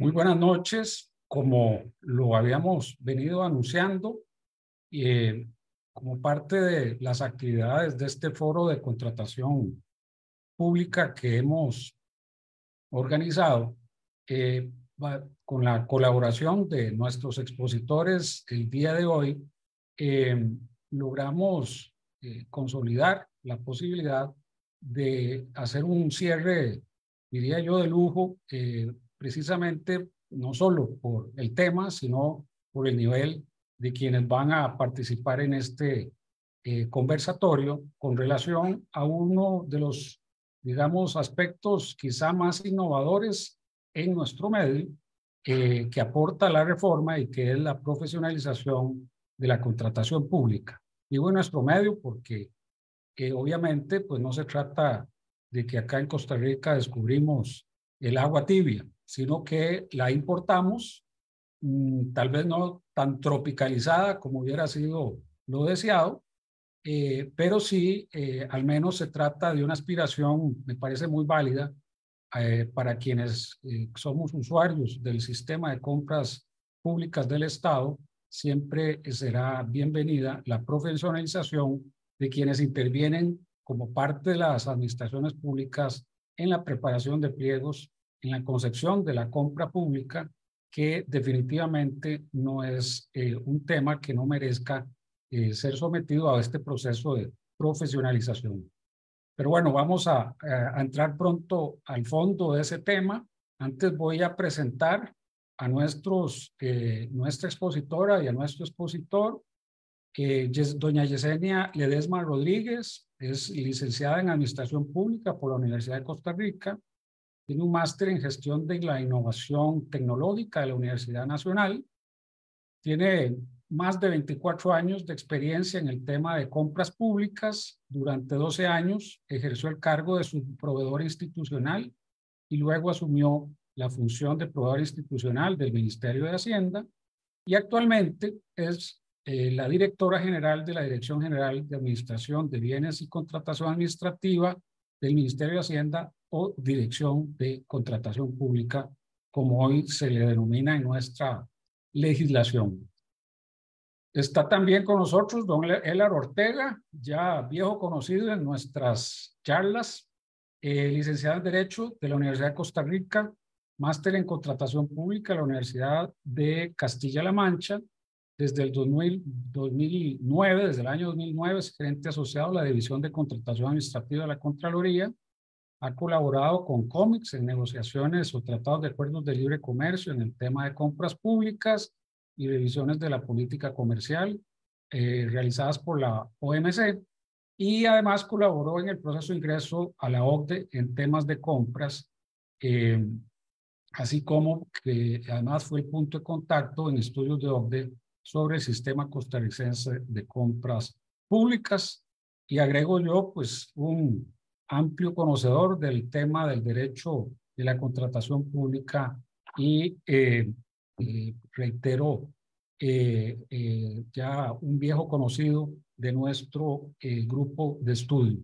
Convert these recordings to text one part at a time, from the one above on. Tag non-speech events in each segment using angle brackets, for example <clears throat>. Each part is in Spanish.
Muy buenas noches. Como lo habíamos venido anunciando, eh, como parte de las actividades de este foro de contratación pública que hemos organizado, eh, con la colaboración de nuestros expositores el día de hoy, eh, logramos consolidar la posibilidad de hacer un cierre, diría yo, de lujo precisamente no solo por el tema, sino por el nivel de quienes van a participar en este eh, conversatorio con relación a uno de los, digamos, aspectos quizá más innovadores en nuestro medio eh, que aporta la reforma y que es la profesionalización de la contratación pública. Digo en nuestro medio porque eh, obviamente pues no se trata de que acá en Costa Rica descubrimos el agua tibia, sino que la importamos, mm, tal vez no tan tropicalizada como hubiera sido lo deseado, eh, pero sí, eh, al menos se trata de una aspiración, me parece muy válida, eh, para quienes somos usuarios del sistema de compras públicas del Estado, siempre será bienvenida la profesionalización de quienes intervienen como parte de las administraciones públicas en la preparación de pliegos en la concepción de la compra pública que definitivamente no es eh, un tema que no merezca eh, ser sometido a este proceso de profesionalización. Pero bueno, vamos a, entrar pronto al fondo de ese tema. Antes voy a presentar a nuestros, eh, nuestra expositora y a nuestro expositor. es doña Yesenia Ledesma Rodríguez es licenciada en Administración Pública por la Universidad de Costa Rica. Tiene un máster en gestión de la innovación tecnológica de la Universidad Nacional. Tiene más de 24 años de experiencia en el tema de compras públicas. Durante 12 años ejerció el cargo de su proveedor institucional y luego asumió la función de proveedor institucional del Ministerio de Hacienda y actualmente es eh, la directora general de la Dirección General de Administración de Bienes y Contratación Administrativa del Ministerio de Hacienda o Dirección de Contratación Pública, como hoy se le denomina en nuestra legislación. Está también con nosotros don e-, Elar Ortega, ya viejo conocido en nuestras charlas, eh, licenciado en Derecho de la Universidad de Costa Rica, máster en Contratación Pública de la Universidad de Castilla-La Mancha, desde el 2009, desde el año 2009 es gerente asociado a la División de Contratación Administrativa de la Contraloría, ha colaborado con cómics en negociaciones o tratados de acuerdos de libre comercio en el tema de compras públicas y revisiones de la política comercial eh, realizadas por la OMC y además colaboró en el proceso de ingreso a la OCDE en temas de compras, eh, así como que además fue el punto de contacto en estudios de OCDE sobre el sistema costarricense de compras públicas y agrego yo pues un amplio conocedor del tema del derecho de la contratación pública y eh, eh reitero, eh, eh, ya un viejo conocido de nuestro grupo de estudio.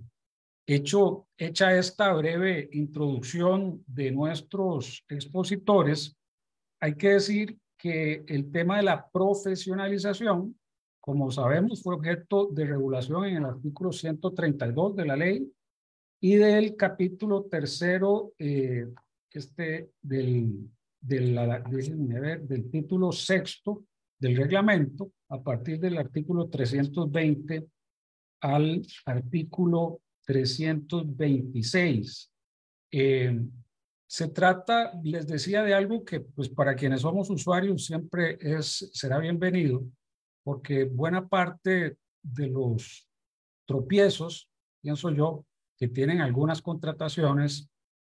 Hecho, hecha esta breve introducción de nuestros expositores, hay que decir que el tema de la profesionalización, como sabemos, fue objeto de regulación en el artículo 132 de la ley y del capítulo tercero, eh, este del, del, del título sexto del reglamento, a partir del artículo 320 al artículo 326. Eh, se trata, les decía, de algo que pues para quienes somos usuarios siempre es, será bienvenido, porque buena parte de los tropiezos, pienso yo, que tienen algunas contrataciones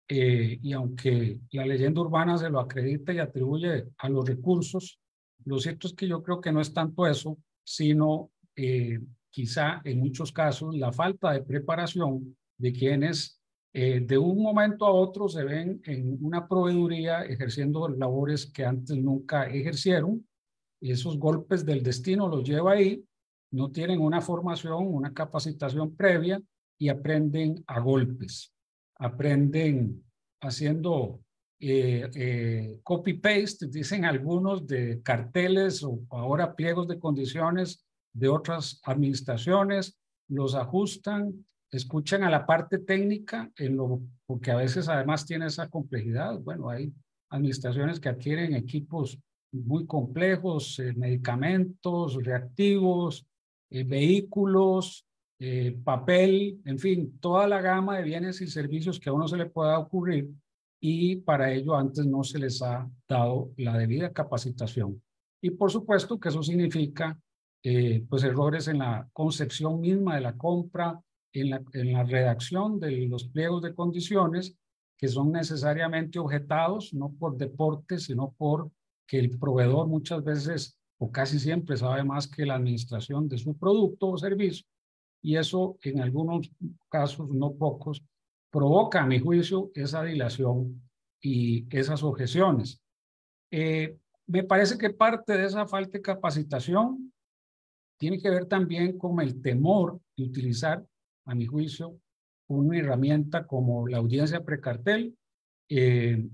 eh, y aunque la leyenda urbana se lo acredita y atribuye a los recursos, lo cierto es que yo creo que no es tanto eso, sino eh, quizá en muchos casos la falta de preparación de quienes eh, de un momento a otro se ven en una proveeduría ejerciendo labores que antes nunca ejercieron. Y esos golpes del destino los lleva ahí, no tienen una formación, una capacitación previa y aprenden a golpes, aprenden haciendo eh, eh, copy-paste, dicen algunos, de carteles o ahora pliegos de condiciones de otras administraciones, los ajustan, escuchan a la parte técnica, en lo, porque a veces además tiene esa complejidad. Bueno, hay administraciones que adquieren equipos muy complejos, eh, medicamentos, reactivos, vehículos, eh, papel, en fin, toda la gama de bienes y servicios que a uno se le pueda ocurrir y para ello antes no se les ha dado la debida capacitación. Y por supuesto que eso significa eh, pues errores en la concepción misma de la compra, en la, en la redacción de los pliegos de condiciones que son necesariamente objetados, no por deporte, sino por que el proveedor muchas veces o casi siempre sabe más que la administración de su producto o servicio y eso en algunos casos, no pocos, provoca, a mi juicio, esa dilación y esas objeciones. Eh, me parece que parte de esa falta de capacitación tiene que ver también con el temor de utilizar, a mi juicio, una herramienta como la audiencia precartel. Eh,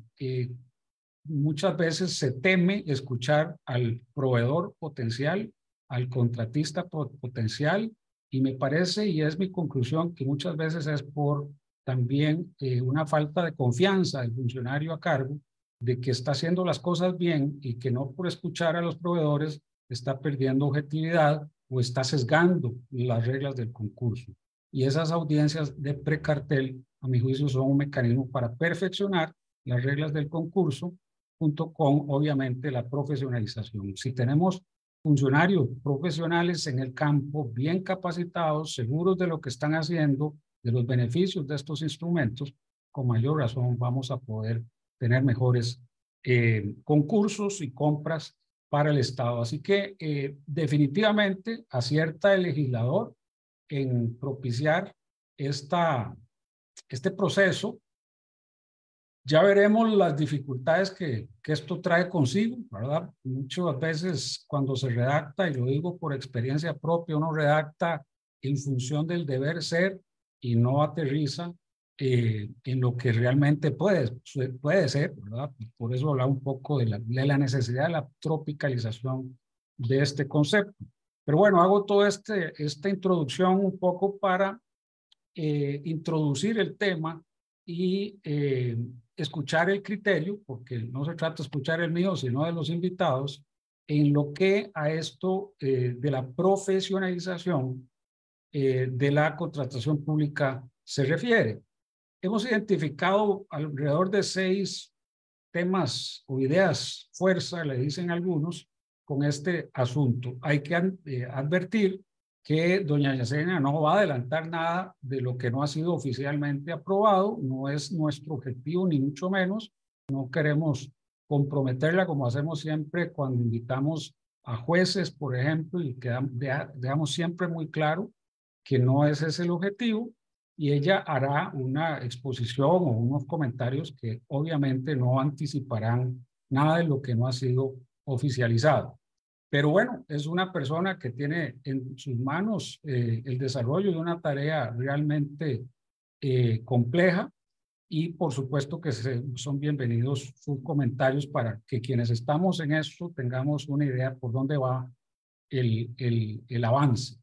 muchas veces se teme escuchar al proveedor potencial, al contratista potencial, y me parece, y es mi conclusión, que muchas veces es por también eh, una falta de confianza del funcionario a cargo de que está haciendo las cosas bien y que no por escuchar a los proveedores está perdiendo objetividad o está sesgando las reglas del concurso. Y esas audiencias de precartel, a mi juicio, son un mecanismo para perfeccionar las reglas del concurso junto con, obviamente, la profesionalización. Si tenemos funcionarios profesionales en el campo, bien capacitados, seguros de lo que están haciendo, de los beneficios de estos instrumentos, con mayor razón vamos a poder tener mejores eh, concursos y compras para el Estado. Así que eh, definitivamente acierta el legislador en propiciar esta, este proceso ya veremos las dificultades que, que, esto trae consigo, ¿verdad? Muchas veces cuando se redacta, y lo digo por experiencia propia, uno redacta en función del deber ser y no aterriza eh, en lo que realmente puede, puede ser, ¿verdad? Por eso hablaba un poco de la, de la necesidad de la tropicalización de este concepto. Pero bueno, hago toda este, esta introducción un poco para eh, introducir el tema y eh, escuchar el criterio, porque no se trata de escuchar el mío, sino de los invitados, en lo que a esto eh, de la profesionalización eh, de la contratación pública se refiere. Hemos identificado alrededor de seis temas o ideas, fuerza, le dicen algunos, con este asunto. Hay que eh, advertir que doña Yesenia no va a adelantar nada de lo que no ha sido oficialmente aprobado, no es nuestro objetivo ni mucho menos, no queremos comprometerla como hacemos siempre cuando invitamos a jueces, por ejemplo, y quedamos, siempre muy claro que no ese es el objetivo y ella hará una exposición o unos comentarios que obviamente no anticiparán nada de lo que no ha sido oficializado. Pero bueno, es una persona que tiene en sus manos eh, el desarrollo de una tarea realmente eh, compleja y por supuesto que son bienvenidos sus comentarios para que quienes estamos en esto tengamos una idea por dónde va el, el, avance.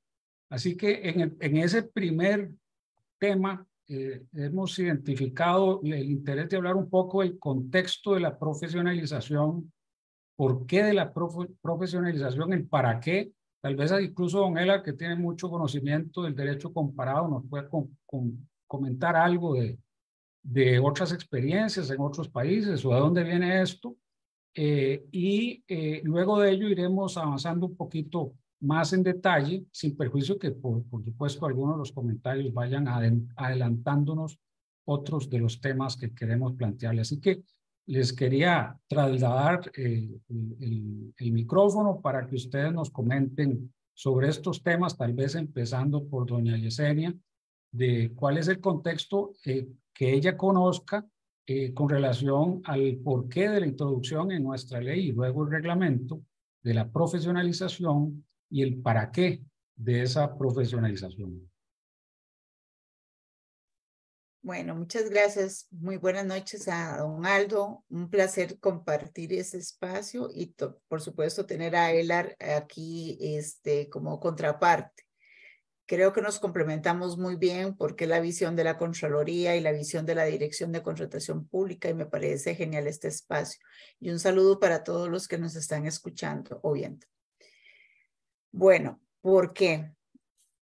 Así que en, ese primer tema eh, hemos identificado el interés de hablar un poco del contexto de la profesionalización por qué de la profesionalización, el para qué. Tal vez incluso Don Ela, que tiene mucho conocimiento del derecho comparado, nos puede com comentar algo de, de otras experiencias en otros países o de dónde viene esto. Eh, y eh, luego de ello iremos avanzando un poquito más en detalle, sin perjuicio que, por, por supuesto, algunos de los comentarios vayan adelantándonos otros de los temas que queremos plantearle. Así que les quería trasladar eh, el, micrófono para que ustedes nos comenten sobre estos temas, tal vez empezando por doña Yesenia, de cuál es el contexto eh, que ella conozca eh, con relación al porqué de la introducción en nuestra ley y luego el reglamento de la profesionalización y el para qué de esa profesionalización. Bueno, muchas gracias. Muy buenas noches a don Aldo. Un placer compartir ese espacio y por supuesto tener a Elar aquí este, como contraparte. Creo que nos complementamos muy bien porque la visión de la Contraloría y la visión de la Dirección de Contratación Pública y me parece genial este espacio. Y un saludo para todos los que nos están escuchando o viendo. Bueno, ¿por qué?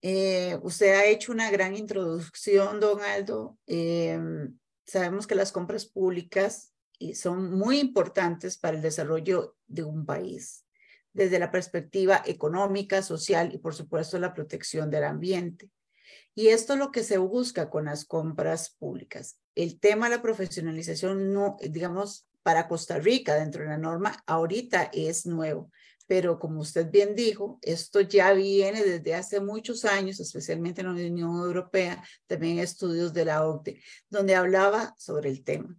Eh, usted ha hecho una gran introducción, don Aldo. Eh, sabemos que las compras públicas eh, son muy importantes para el desarrollo de un país, desde la perspectiva económica, social y, por supuesto, la protección del ambiente. Y esto es lo que se busca con las compras públicas. El tema de la profesionalización, no, digamos, para Costa Rica dentro de la norma, ahorita es nuevo pero como usted bien dijo, esto ya viene desde hace muchos años, especialmente en la Unión Europea, también estudios de la OCDE, donde hablaba sobre el tema.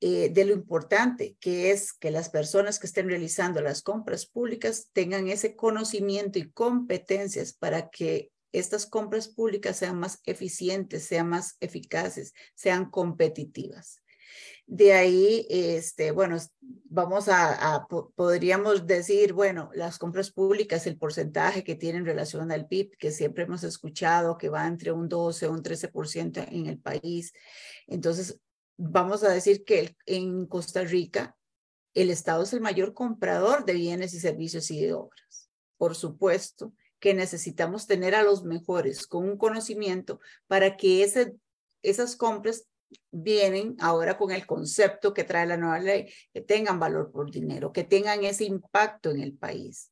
Eh, de lo importante que es que las personas que estén realizando las compras públicas tengan ese conocimiento y competencias para que estas compras públicas sean más eficientes, sean más eficaces, sean competitivas. De ahí, este, bueno, vamos a, podríamos decir, bueno, las compras públicas, el porcentaje que tienen en relación al PIB, que siempre hemos escuchado que va entre un 12 o un 13% en el país. Entonces, vamos a decir que en Costa Rica, el Estado es el mayor comprador de bienes y servicios y de obras. Por supuesto que necesitamos tener a los mejores con un conocimiento para que esas compras vienen ahora con el concepto que trae la nueva ley, que tengan valor por dinero, que tengan ese impacto en el país.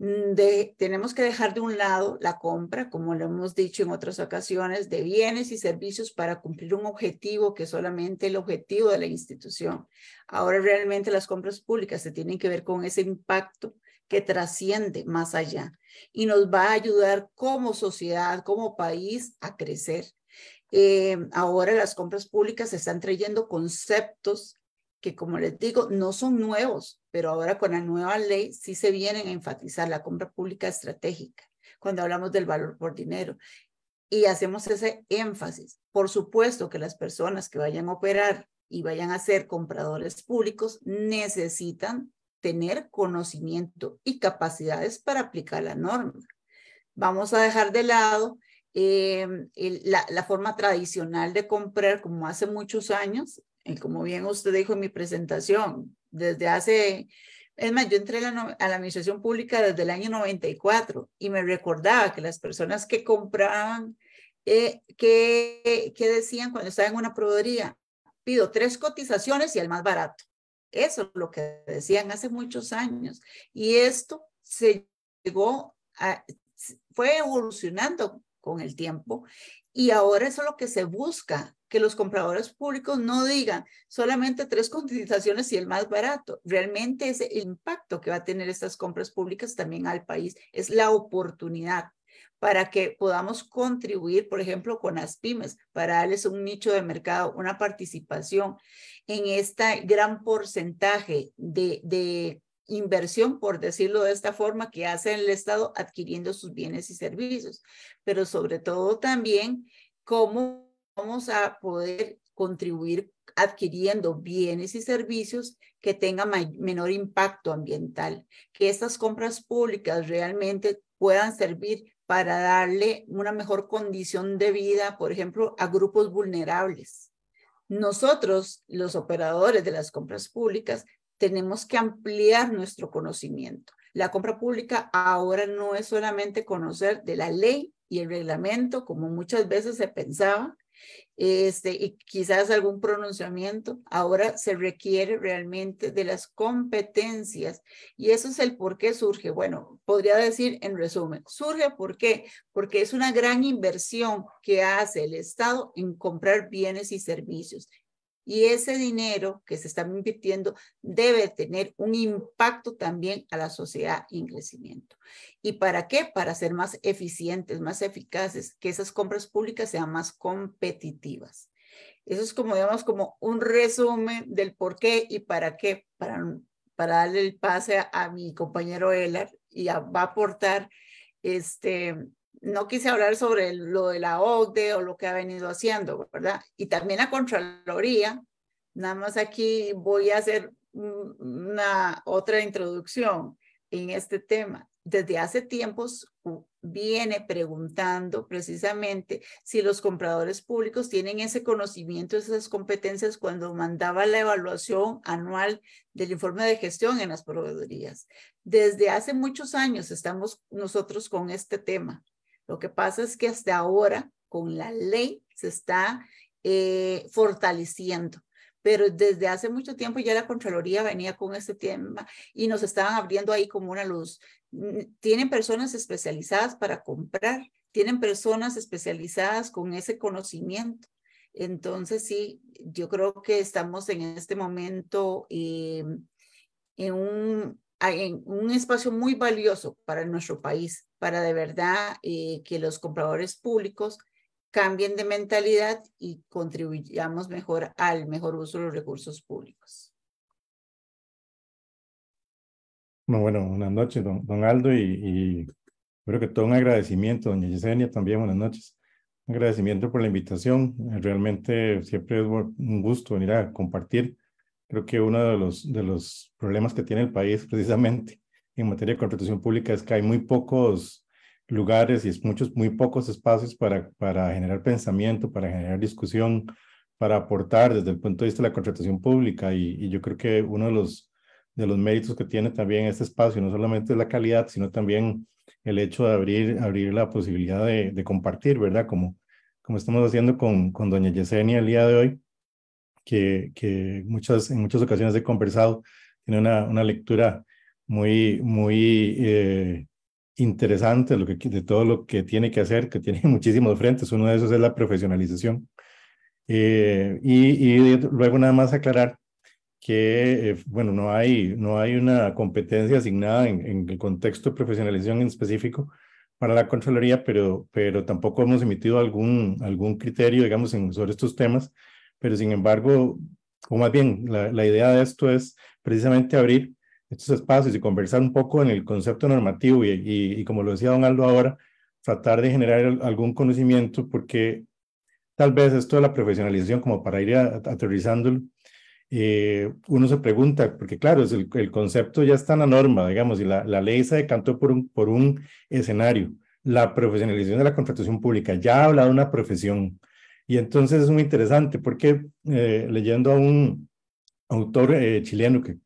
Mm, tenemos que dejar de un lado la compra, como lo hemos dicho en otras ocasiones, de bienes y servicios para cumplir un objetivo que es solamente el objetivo de la institución. Ahora realmente las compras públicas se tienen que ver con ese impacto que trasciende más allá y nos va a ayudar como sociedad, como país a crecer eh, ahora las compras públicas están trayendo conceptos que, como les digo, no son nuevos, pero ahora con la nueva ley sí se vienen a enfatizar la compra pública estratégica cuando hablamos del valor por dinero. Y hacemos ese énfasis. Por supuesto que las personas que vayan a operar y vayan a ser compradores públicos necesitan tener conocimiento y capacidades para aplicar la norma. Vamos a dejar de lado Em, la, forma tradicional de comprar, como hace muchos años, y eh, como bien usted dijo en mi presentación, desde hace, es más, yo entré a la, administración pública desde el año 94 y me recordaba que las personas que compraban, eh, que, que decían cuando estaban en una proveeduría, pido tres cotizaciones y el más barato. Eso es lo que decían hace muchos años. Y esto se llegó a, fue evolucionando con el tiempo. Y ahora eso es lo que se busca, que los compradores públicos no digan solamente tres cotizaciones y el más barato. Realmente es el impacto que va a tener estas compras públicas también al país, es la oportunidad para que podamos contribuir, por ejemplo, con las pymes, para darles un nicho de mercado, una participación en este gran porcentaje de, de inversión, por decirlo de esta forma, que hace el Estado adquiriendo sus bienes y servicios, pero sobre todo también cómo vamos a poder contribuir adquiriendo bienes y servicios que tengan menor impacto ambiental, que estas compras públicas realmente puedan servir para darle una mejor condición de vida, por ejemplo, a grupos vulnerables. Nosotros, los operadores de las compras públicas, tenemos que ampliar nuestro conocimiento. La compra pública ahora no es solamente conocer de la ley y el reglamento, como muchas veces se pensaba, este, y quizás algún pronunciamiento. Ahora se requiere realmente de las competencias y eso es el por qué surge. Bueno, podría decir en resumen, surge por qué, porque es una gran inversión que hace el Estado en comprar bienes y servicios y ese dinero que se está invirtiendo debe tener un impacto también a la sociedad en crecimiento. ¿Y para qué? Para ser más eficientes, más eficaces, que esas compras públicas sean más competitivas. Eso es como, digamos, como un resumen del por qué y para qué, para, para darle el pase a, mi compañero Elar y va a aportar este, no quise hablar sobre lo de la OCDE o lo que ha venido haciendo, ¿verdad? Y también la Contraloría, nada más aquí voy a hacer una otra introducción en este tema. Desde hace tiempos viene preguntando precisamente si los compradores públicos tienen ese conocimiento, esas competencias cuando mandaba la evaluación anual del informe de gestión en las proveedorías. Desde hace muchos años estamos nosotros con este tema. Lo que pasa es que hasta ahora con la ley se está eh, fortaleciendo pero desde hace mucho tiempo ya la Contraloría venía con este tema y nos estaban abriendo ahí como una luz. Tienen personas especializadas para comprar, tienen personas especializadas con ese conocimiento. Entonces, sí, yo creo que estamos en este momento eh, en un espacio muy valioso para nuestro país para de verdad eh, que los compradores públicos cambien de mentalidad y contribuyamos mejor al mejor uso de los recursos públicos. Bueno, buenas noches, don, Aldo, y, creo que todo un agradecimiento, doña Yesenia, también buenas noches. Un agradecimiento por la invitación. Eh, realmente siempre es un gusto venir a compartir. Creo que uno de los, de los problemas que tiene el país <laughs> precisamente en materia de contratación pública es que hay muy pocos lugares y es muchos, muy pocos espacios para, para generar pensamiento, para generar discusión, para aportar desde el punto de vista de la contratación pública. Y, yo creo que uno de los, de los méritos que tiene también este espacio, no solamente es la calidad, sino también el hecho de abrir, abrir la posibilidad de, de compartir, ¿verdad? Como, como estamos haciendo con, con doña Yesenia el día de hoy, que, que muchas, en muchas ocasiones he conversado, tiene una, una lectura muy, muy eh, interesante lo que, de todo lo que tiene que hacer, que tiene <laughs> muchísimos frentes. Uno de esos es la profesionalización. Eh, y, y, luego nada más aclarar que, eh, bueno, no hay, no hay una competencia asignada en, en, el contexto de profesionalización en específico para la Contraloría, pero, pero tampoco hemos emitido algún, algún criterio, digamos, sobre estos temas. Pero sin embargo, o más bien, la, la idea de esto es precisamente abrir estos espacios y conversar un poco en el concepto normativo y, y, como lo decía don Aldo ahora, tratar de generar algún conocimiento porque tal vez esto de la profesionalización, como para ir a, eh, uno se pregunta, porque claro, es el, concepto ya está en la norma, digamos, y la, la, ley se decantó por un, por un escenario, la profesionalización de la contratación pública, ya habla de una profesión. Y entonces es muy interesante porque eh, leyendo a un autor eh, chileno que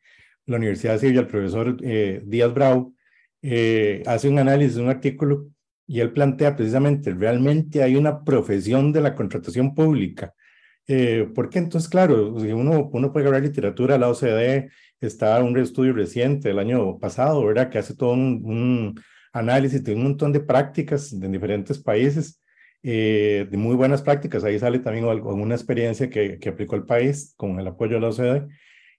la Universidad de Sevilla, el profesor eh, Díaz Brau, eh, hace un análisis de un artículo y él plantea precisamente, realmente hay una profesión de la contratación pública. Eh, ¿Por qué? entonces, claro, uno, uno puede agarrar literatura, la OCDE está un estudio reciente el año pasado, ¿verdad? Que hace todo un, análisis de un montón de prácticas de diferentes países, de muy buenas prácticas. Ahí sale también una experiencia que, que aplicó el país con el apoyo de la OCDE.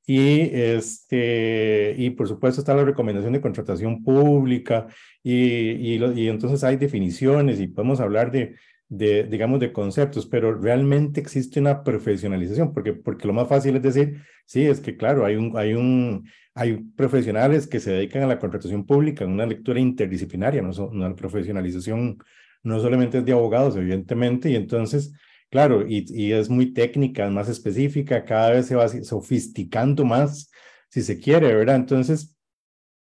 Y, este, y por supuesto está la recomendación de contratación pública y, y, entonces hay definiciones y podemos hablar de, de, digamos, de conceptos, pero realmente existe una profesionalización, porque, porque lo más fácil es decir, sí, es que claro, hay, un, hay, un, hay profesionales que se dedican a la contratación pública, una lectura interdisciplinaria, no una profesionalización no solamente es de abogados, evidentemente, y entonces Claro, y, es muy técnica, más específica, cada vez se va sofisticando más, si se quiere, ¿verdad? Entonces,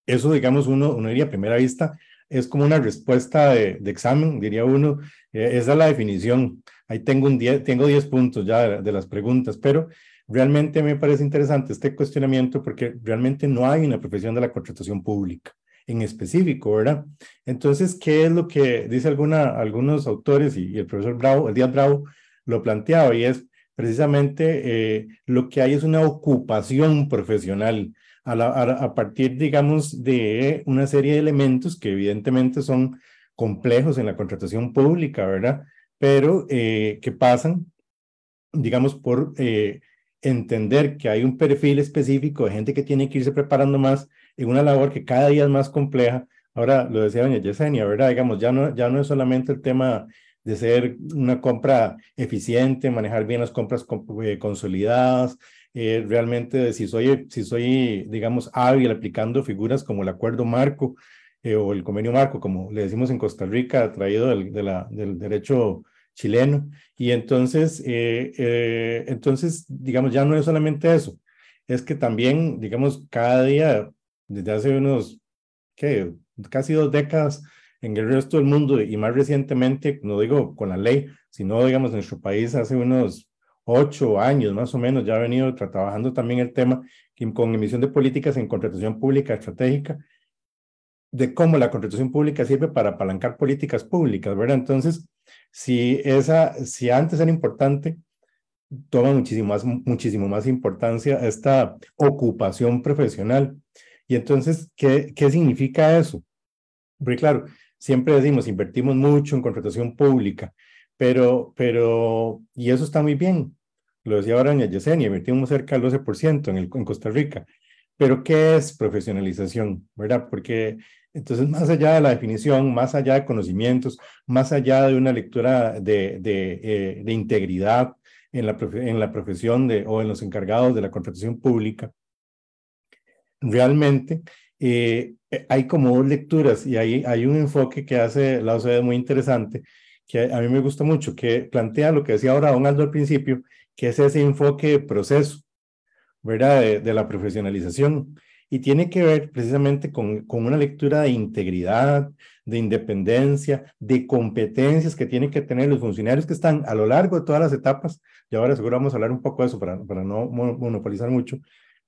eso, digamos, uno, uno diría a primera vista, es como una respuesta de, examen, diría uno, e, esa es la definición. Ahí tengo, un diez, tengo 10 puntos ya de, las preguntas, pero realmente me parece interesante este cuestionamiento porque realmente no hay una profesión de la contratación pública en específico, ¿verdad? Entonces, ¿qué es lo que dice alguna, algunos autores y, el profesor Bravo, el día Bravo, lo planteaba y es precisamente eh, lo que hay es una ocupación profesional a, partir, digamos, de una serie de elementos que evidentemente son complejos en la contratación pública, ¿verdad? Pero eh, que pasan, digamos, por eh, entender que hay un perfil específico de gente que tiene que irse preparando más en una labor que cada día es más compleja. Ahora, lo decía doña Yesenia, ¿verdad? Digamos, ya no, ya no es solamente el tema de ser una compra eficiente, manejar bien las compras eh, consolidadas, eh, realmente si soy, si soy, digamos, hábil aplicando figuras como el acuerdo marco eh, o el convenio marco, como le decimos en Costa Rica, traído del, del derecho chileno. Y entonces, entonces, digamos, ya no es solamente eso, es que también, digamos, cada día, desde hace unos, ¿qué? Casi dos décadas, en el resto del mundo y más recientemente, no digo con la ley, sino digamos en nuestro país hace unos ocho años más o menos ya ha venido trabajando también el tema con emisión de políticas en contratación pública estratégica, de cómo la contratación pública sirve para apalancar políticas públicas, ¿verdad? Entonces, si, esa, si antes era importante, toma muchísimo más, muchísimo más importancia esta ocupación profesional. Y entonces, ¿qué, qué significa eso? Porque claro, siempre decimos, invertimos mucho en contratación pública, pero, pero, y eso está muy bien. Lo decía ahora el Yesenia, invertimos cerca del 12% en, el, en Costa Rica. Pero, ¿qué es profesionalización? ¿Verdad? Porque entonces, más allá de la definición, más allá de conocimientos, más allá de una lectura de, de, eh, de integridad en la, en la profesión de, o en los encargados de la contratación pública, realmente eh, eh, hay como dos lecturas y hay, un enfoque que hace la OCDE muy interesante, que a mí me gusta mucho, que plantea lo que decía ahora Don Aldo al principio, que es ese enfoque de proceso, ¿verdad? De, la profesionalización. Y tiene que ver precisamente con, una lectura de integridad, de independencia, de competencias que tienen que tener los funcionarios que están a lo largo de todas las etapas, y ahora seguro vamos a hablar un poco de eso para no monopolizar mucho,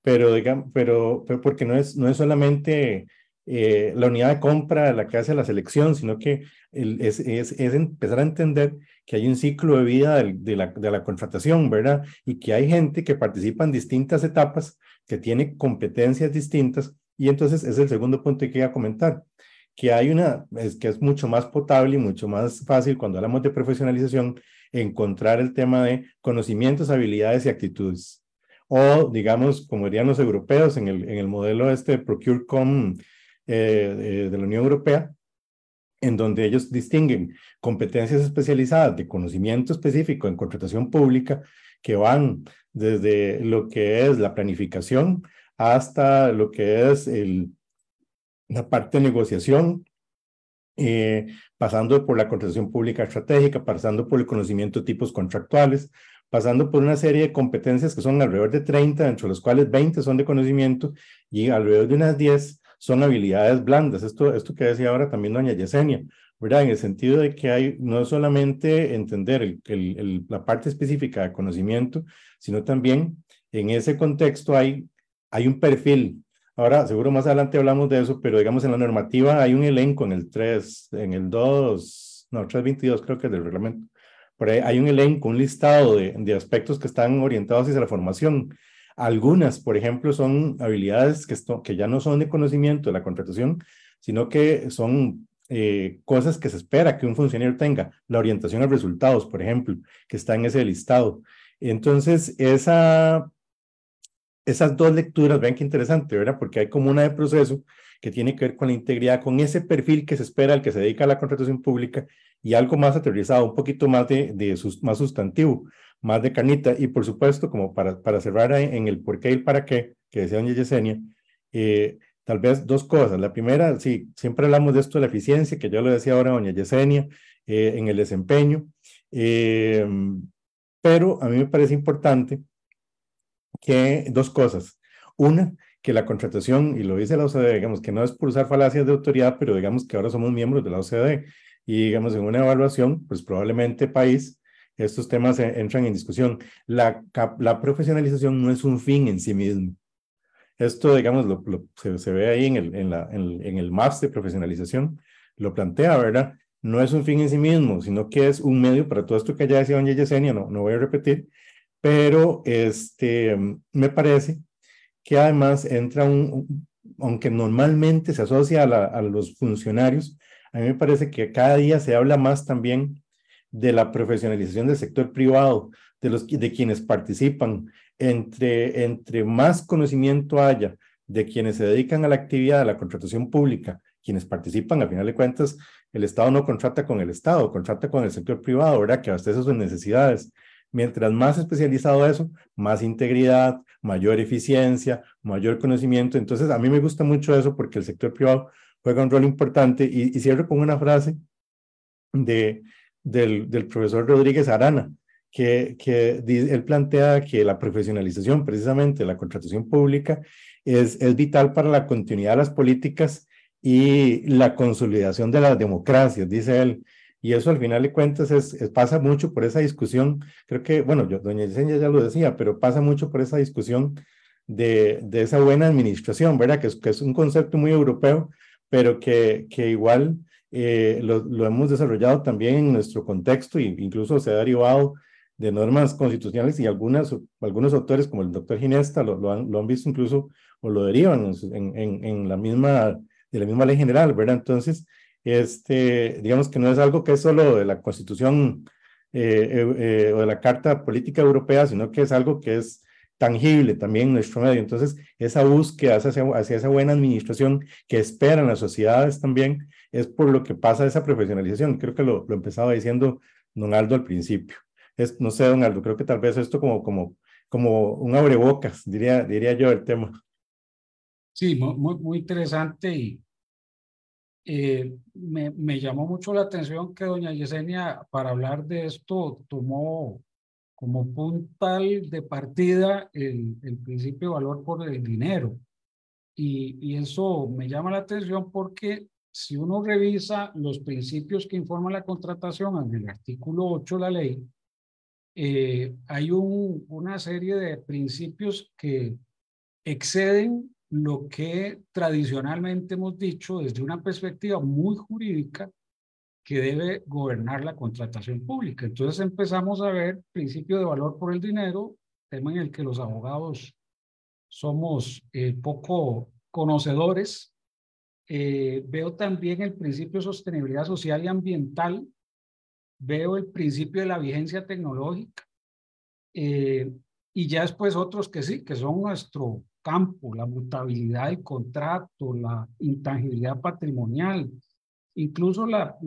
pero, digamos, pero, pero porque no es, no es solamente eh, la unidad de compra la que hace la selección, sino que es, empezar a entender que hay un ciclo de vida de, la, de la contratación, ¿verdad? Y que hay gente que participa en distintas etapas, que tiene competencias distintas, y entonces es el segundo punto que quería comentar que hay una, es que es mucho más potable y mucho más fácil cuando hablamos de profesionalización encontrar el tema de conocimientos, habilidades y actitudes o digamos, como dirían los europeos, en el, en el modelo este ProcureCom eh, eh, de la Unión Europea, en donde ellos distinguen competencias especializadas de conocimiento específico en contratación pública que van desde lo que es la planificación hasta lo que es el, la parte de negociación, eh, pasando por la contratación pública estratégica, pasando por el conocimiento de tipos contractuales, pasando por una serie de competencias que son alrededor de 30, entre los cuales 20 son de conocimiento y alrededor de unas 10 son habilidades blandas. Esto, esto que decía ahora también doña Yesenia, ¿verdad? En el sentido de que hay no solamente entender el, la parte específica de conocimiento, sino también en ese contexto hay, hay un perfil. Ahora, seguro más adelante hablamos de eso, pero digamos en la normativa hay un elenco en el 3, en el 2, no, 322 creo que es del reglamento, hay un elenco, un listado de, aspectos que están orientados hacia la formación. Algunas, por ejemplo, son habilidades que, ya no son de conocimiento de la contratación, sino que son eh, cosas que se espera que un funcionario tenga. La orientación a resultados, por ejemplo, que está en ese listado. Entonces, esas dos lecturas, vean qué interesante, ¿verdad? Porque hay como una de proceso que tiene que ver con la integridad, con ese perfil que se espera el que se dedica a la contratación pública y algo más aterrizado, un poquito más, de, más sustantivo, más de canita Y por supuesto, como para, para cerrar en el por qué y el para qué, que decía doña Yesenia, eh, tal vez dos cosas. La primera, sí, siempre hablamos de esto de la eficiencia, que yo lo decía ahora doña Yesenia, eh, en el desempeño. Eh, pero a mí me parece importante que dos cosas. Una, que la contratación, y lo dice la OCDE, digamos que no es por usar falacias de autoridad, pero digamos que ahora somos miembros de la OCDE, y digamos en una evaluación, pues probablemente país, estos temas e, entran en discusión. La, la profesionalización no es un fin en sí mismo. Esto, digamos, lo, se, ve ahí en el, en, la, en, el MAPS de profesionalización, lo plantea, ¿verdad? No es un fin en sí mismo, sino que es un medio para todo esto que ya decía doña Yesenia, no, no voy a repetir, pero este, me parece que además entra un, aunque normalmente se asocia a, a los funcionarios, a mí me parece que cada día se habla más también de la profesionalización del sector privado, de, los, de quienes participan. Entre, entre más conocimiento haya de quienes se dedican a la actividad de la contratación pública, quienes participan, a final de cuentas, el Estado no contrata con el Estado, contrata con el sector privado, ¿verdad? Que abastece sus necesidades. Mientras más especializado eso, más integridad, mayor eficiencia, mayor conocimiento. Entonces, a mí me gusta mucho eso porque el sector privado juega un rol importante. Y, y cierro con una frase de, del, profesor Rodríguez Arana, que, que él plantea que la profesionalización, precisamente la contratación pública, es, es vital para la continuidad de las políticas y la consolidación de las democracias, dice él. Y eso al final de cuentas es, pasa mucho por esa discusión, creo que, bueno, doña Yesenia ya lo decía, pero pasa mucho por esa discusión de, de esa buena administración, ¿verdad? Que es, que es un concepto muy europeo pero que, que igual eh, lo, lo, hemos desarrollado también en nuestro contexto e incluso se ha derivado de normas constitucionales y algunas, algunos autores como el doctor Ginesta lo, han, lo han, visto incluso o lo derivan en, en, la misma, de la misma ley general, ¿verdad? Entonces, este, digamos que no es algo que es solo de la constitución eh, eh, o de la Carta Política Europea, sino que es algo que es tangible también en nuestro medio. Entonces, esa búsqueda hacia, hacia, esa buena administración que esperan las sociedades también es por lo que pasa esa profesionalización. Creo que lo, lo empezaba diciendo donaldo al principio. Es, no sé, donaldo creo que tal vez esto como, como, como un abrebocas, diría, diría yo, el tema. Sí, muy, muy interesante y eh, me, me llamó mucho la atención que doña Yesenia, para hablar de esto, tomó como puntal de partida el, el principio de valor por el dinero. Y, y, eso me llama la atención porque si uno revisa los principios que informa la contratación en el artículo 8 de la ley, eh, hay un, una serie de principios que exceden lo que tradicionalmente hemos dicho desde una perspectiva muy jurídica que debe gobernar la contratación pública. Entonces empezamos a ver principio de valor por el dinero, tema en el que los abogados somos eh, poco conocedores. Eh, veo también el principio de sostenibilidad social y ambiental, veo el principio de la vigencia tecnológica eh, y ya después otros que sí, que son nuestro campo, la mutabilidad del contrato, la intangibilidad patrimonial, Incluso la,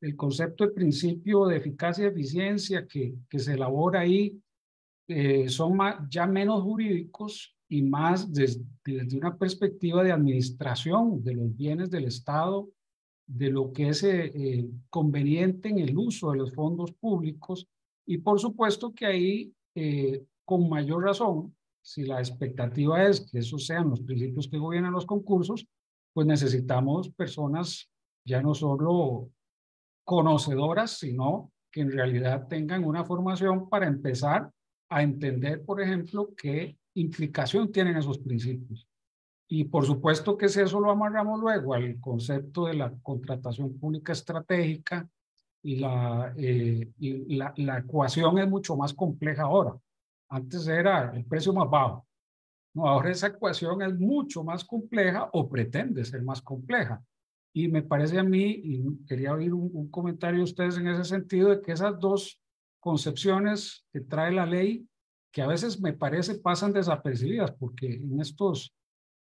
el concepto, de principio de eficacia y eficiencia que, que se elabora ahí eh, son más, ya menos jurídicos y más desde, una perspectiva de administración de los bienes del Estado, de lo que es eh, eh, conveniente en el uso de los fondos públicos. Y por supuesto que ahí, con mayor razón, si la expectativa es que esos sean los principios que gobiernan los concursos, pues necesitamos personas ya no solo conocedoras, sino que en realidad tengan una formación para empezar a entender, por ejemplo, qué implicación tienen esos principios. Y por supuesto que si eso lo amarramos luego al concepto de la contratación pública estratégica y la, eh, y la, la ecuación es mucho más compleja ahora. Antes era el precio más bajo. ahora esa ecuación es mucho más compleja o pretende ser más compleja. Y me parece a mí, y quería oír un, comentario de ustedes en ese sentido, de que esas dos concepciones que trae la ley, que a veces me parece pasan desapercibidas, porque en estos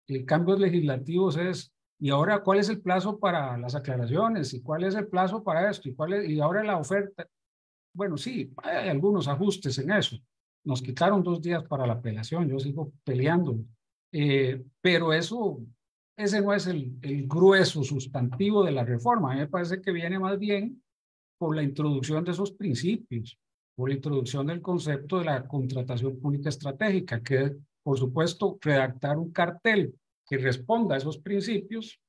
eh, cambios legislativos es, y ahora cuál es el plazo para las aclaraciones, y cuál es el plazo para esto, y, cuál es, y ahora la oferta. Bueno, sí, hay algunos ajustes en eso. Nos quitaron dos días para la apelación, yo sigo peleando, eh, pero eso ese no es el, grueso sustantivo de la reforma. A mí me parece que viene más bien por la introducción de esos principios, por la introducción del concepto de la contratación pública estratégica, que por supuesto redactar un cartel que responda a esos principios,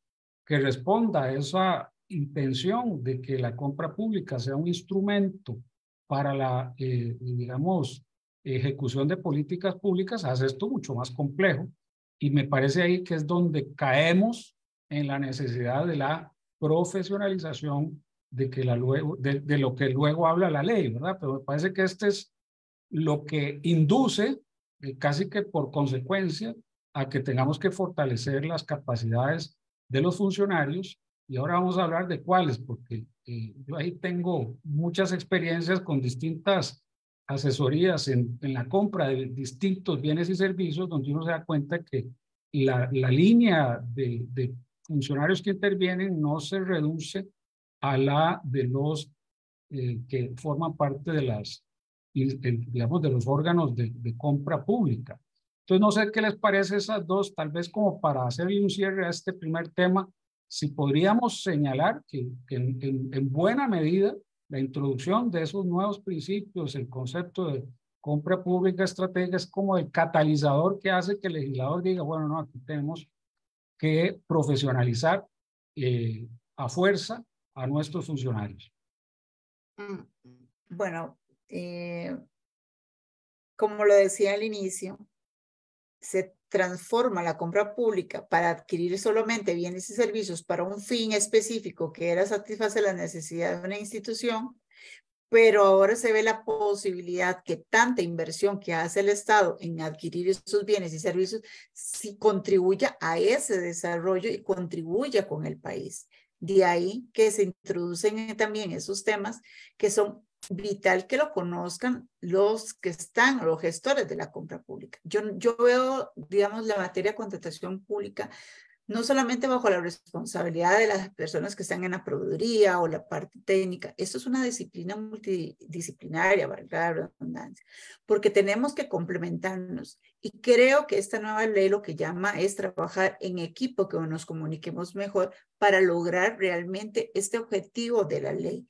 que responda a esa intención de que la compra pública sea un instrumento para la, eh, digamos, ejecución de políticas públicas, hace esto mucho más complejo y me parece ahí que es donde caemos en la necesidad de la profesionalización de, que luego, de, lo que luego habla la ley, ¿verdad? Pero me parece que este es lo que induce, eh, casi que por consecuencia, a que tengamos que fortalecer las capacidades de los funcionarios. Y ahora vamos a hablar de cuáles, porque eh, yo ahí tengo muchas experiencias con distintas asesorías en, en, la compra de distintos bienes y servicios donde uno se da cuenta que la, la línea de, funcionarios que intervienen no se reduce a la de los eh, que forman parte de las, digamos, de los órganos de, compra pública. Entonces, no sé qué les parece esas dos, tal vez como para hacer un cierre a este primer tema, si podríamos señalar que, en, en buena medida la introducción de esos nuevos principios, el concepto de compra pública estratégica es como el catalizador que hace que el legislador diga, bueno, no, aquí tenemos que profesionalizar eh, a fuerza a nuestros funcionarios. Mm, bueno, eh, como lo decía al inicio, se transforma la compra pública para adquirir solamente bienes y servicios para un fin específico que era satisfacer la necesidad de una institución, pero ahora se ve la posibilidad que tanta inversión que hace el Estado en adquirir esos bienes y servicios si contribuya a ese desarrollo y contribuya con el país. De ahí que se introducen también esos temas que son vital que lo conozcan los que están, los gestores de la compra pública. Yo, veo, digamos, la materia de contratación pública no solamente bajo la responsabilidad de las personas que están en la proveeduría o la parte técnica, esto es una disciplina multidisciplinaria, valga la porque tenemos que complementarnos. Y creo que esta nueva ley lo que llama es trabajar en equipo, que nos comuniquemos mejor para lograr realmente este objetivo de la ley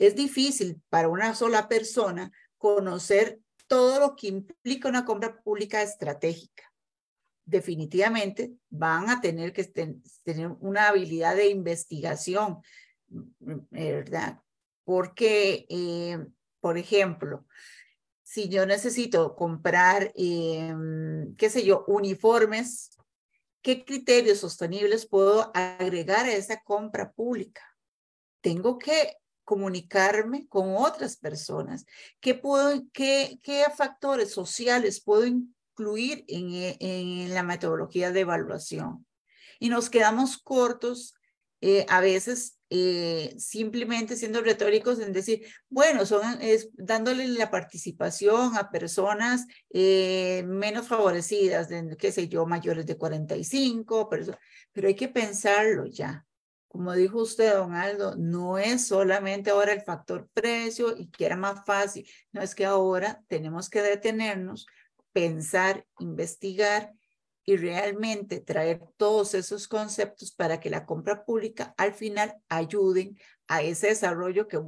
es difícil para una sola persona conocer todo lo que implica una compra pública estratégica. Definitivamente van a tener que tener una habilidad de investigación, eh, ¿verdad? Porque, eh, por ejemplo, si yo necesito comprar, em, qué sé yo, uniformes, ¿qué criterios sostenibles puedo agregar a esa compra pública? Tengo que comunicarme con otras personas? ¿Qué, puedo, qué, factores sociales puedo incluir eh, en, la metodología de evaluación? Y nos quedamos cortos eh, a veces eh, simplemente siendo retóricos en decir, bueno, son es, dándole la participación a personas menos favorecidas, de, qué sé yo, mayores de 45, pero, pero hay que pensarlo ya como dijo usted, don Aldo, no es solamente ahora el factor precio y que era más fácil, no es que ahora tenemos que detenernos, pensar, investigar y realmente traer todos esos conceptos para que la compra pública al final ayuden a ese desarrollo que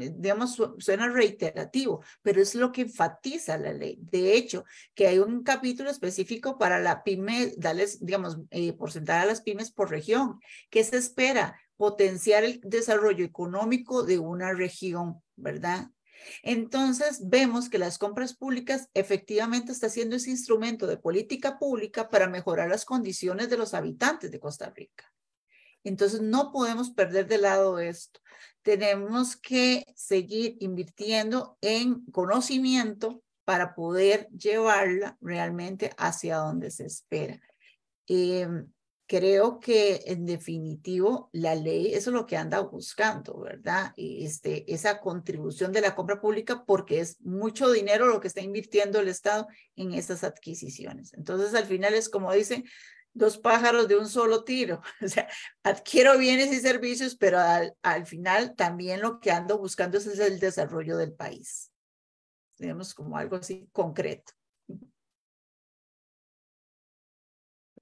eh, digamos, suena reiterativo, pero es lo que enfatiza la ley. De hecho, que hay un capítulo específico para la pyme, darles, digamos, eh, porcentaje a las pymes por región. que se espera? Potenciar el desarrollo económico de una región, ¿verdad? Entonces, vemos que las compras públicas efectivamente está siendo ese instrumento de política pública para mejorar las condiciones de los habitantes de Costa Rica. Entonces, no podemos perder de lado esto. Tenemos que seguir invirtiendo en conocimiento para poder llevarla realmente hacia donde se espera. Em, creo que en definitivo la ley, eso es lo que anda buscando, ¿verdad? E, este, esa contribución de la compra pública porque es mucho dinero lo que está invirtiendo el Estado en esas adquisiciones. Entonces, al final es como dicen, dos pájaros de un solo tiro. <laughs> O sea, adquiero bienes y servicios, pero al, final también lo que ando buscando es el desarrollo del país. Digamos, como algo así concreto.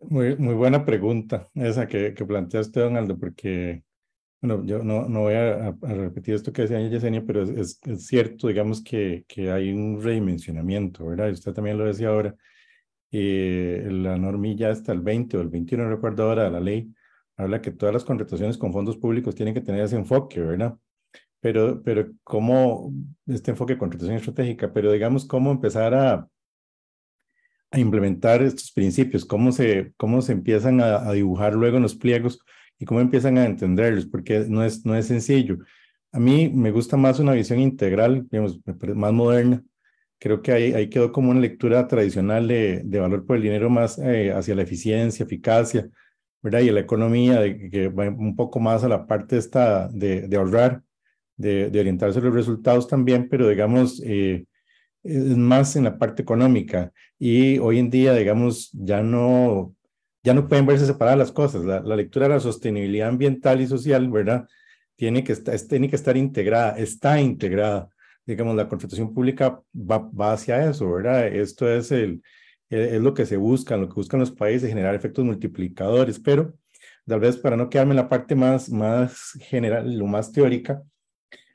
Muy, muy buena pregunta esa que, que planteaste, Aldo, porque, bueno, yo no, no voy a, repetir esto que decía Yesenia, pero es, es, cierto, digamos, que, que hay un redimensionamiento, ¿verdad? usted también lo decía ahora eh, la normilla hasta el 20 o el 21, recuerdo ahora, la ley, habla que todas las contrataciones con fondos públicos tienen que tener ese enfoque, ¿verdad? Pero, pero cómo, este enfoque de contratación estratégica, pero digamos cómo empezar a, implementar estos principios, cómo se, cómo se empiezan a, dibujar luego los pliegos y cómo empiezan a entenderlos, porque no es, no es sencillo. A mí me gusta más una visión integral, digamos, más moderna, Creo que ahí, ahí quedó como una lectura tradicional de, de valor por el dinero más eh, hacia la eficiencia, eficacia, ¿verdad? Y la economía, de, que va un poco más a la parte esta de, de ahorrar, de, de, orientarse a los resultados también, pero digamos, eh, es más en la parte económica. Y hoy en día, digamos, ya no, ya no pueden verse separadas las cosas. La, lectura de la sostenibilidad ambiental y social, ¿verdad? Tiene que, tiene que estar integrada, está integrada digamos, la contratación pública va, hacia eso, ¿verdad? Esto es, el, e-, es lo que se busca, lo que buscan los países, generar efectos multiplicadores, pero tal vez para no quedarme en la parte más, más general, lo más teórica,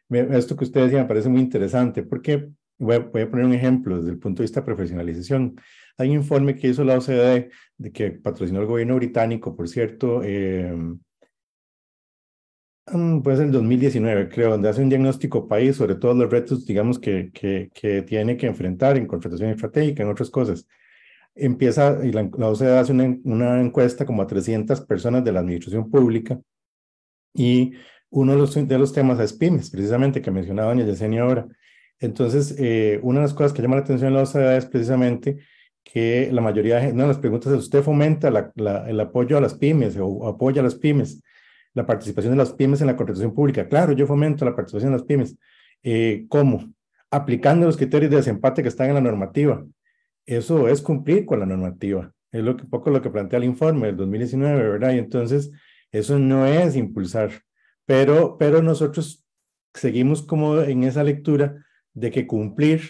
esto que ustedes decía me parece muy interesante, porque voy a, poner un ejemplo desde el punto de vista de profesionalización. Hay un informe que hizo la OCDE, de que patrocinó el gobierno británico, por cierto, eh, Mm, pues el 2019, creo, donde hace un diagnóstico país sobre todos los retos, digamos, que, que, que tiene que enfrentar en confrontación estratégica, en otras cosas. Empieza, y la, OCDE hace una, encuesta como a 300 personas de la administración pública y uno de los, temas es pymes, precisamente, que mencionaba doña Yesenia ahora. Entonces, eh, una de las cosas que llama la atención de la OCDE es precisamente que la mayoría de no, las preguntas es, ¿usted fomenta el apoyo a las pymes o apoya a las pymes? la participación de las pymes en la contratación pública. Claro, yo fomento la participación de las pymes. Eh, ¿Cómo? Aplicando los criterios de desempate que están en la normativa. Eso es cumplir con la normativa. Es lo que, poco lo que plantea el informe del 2019, ¿verdad? Y entonces, eso no es impulsar. Pero, pero nosotros seguimos como en esa lectura de que cumplir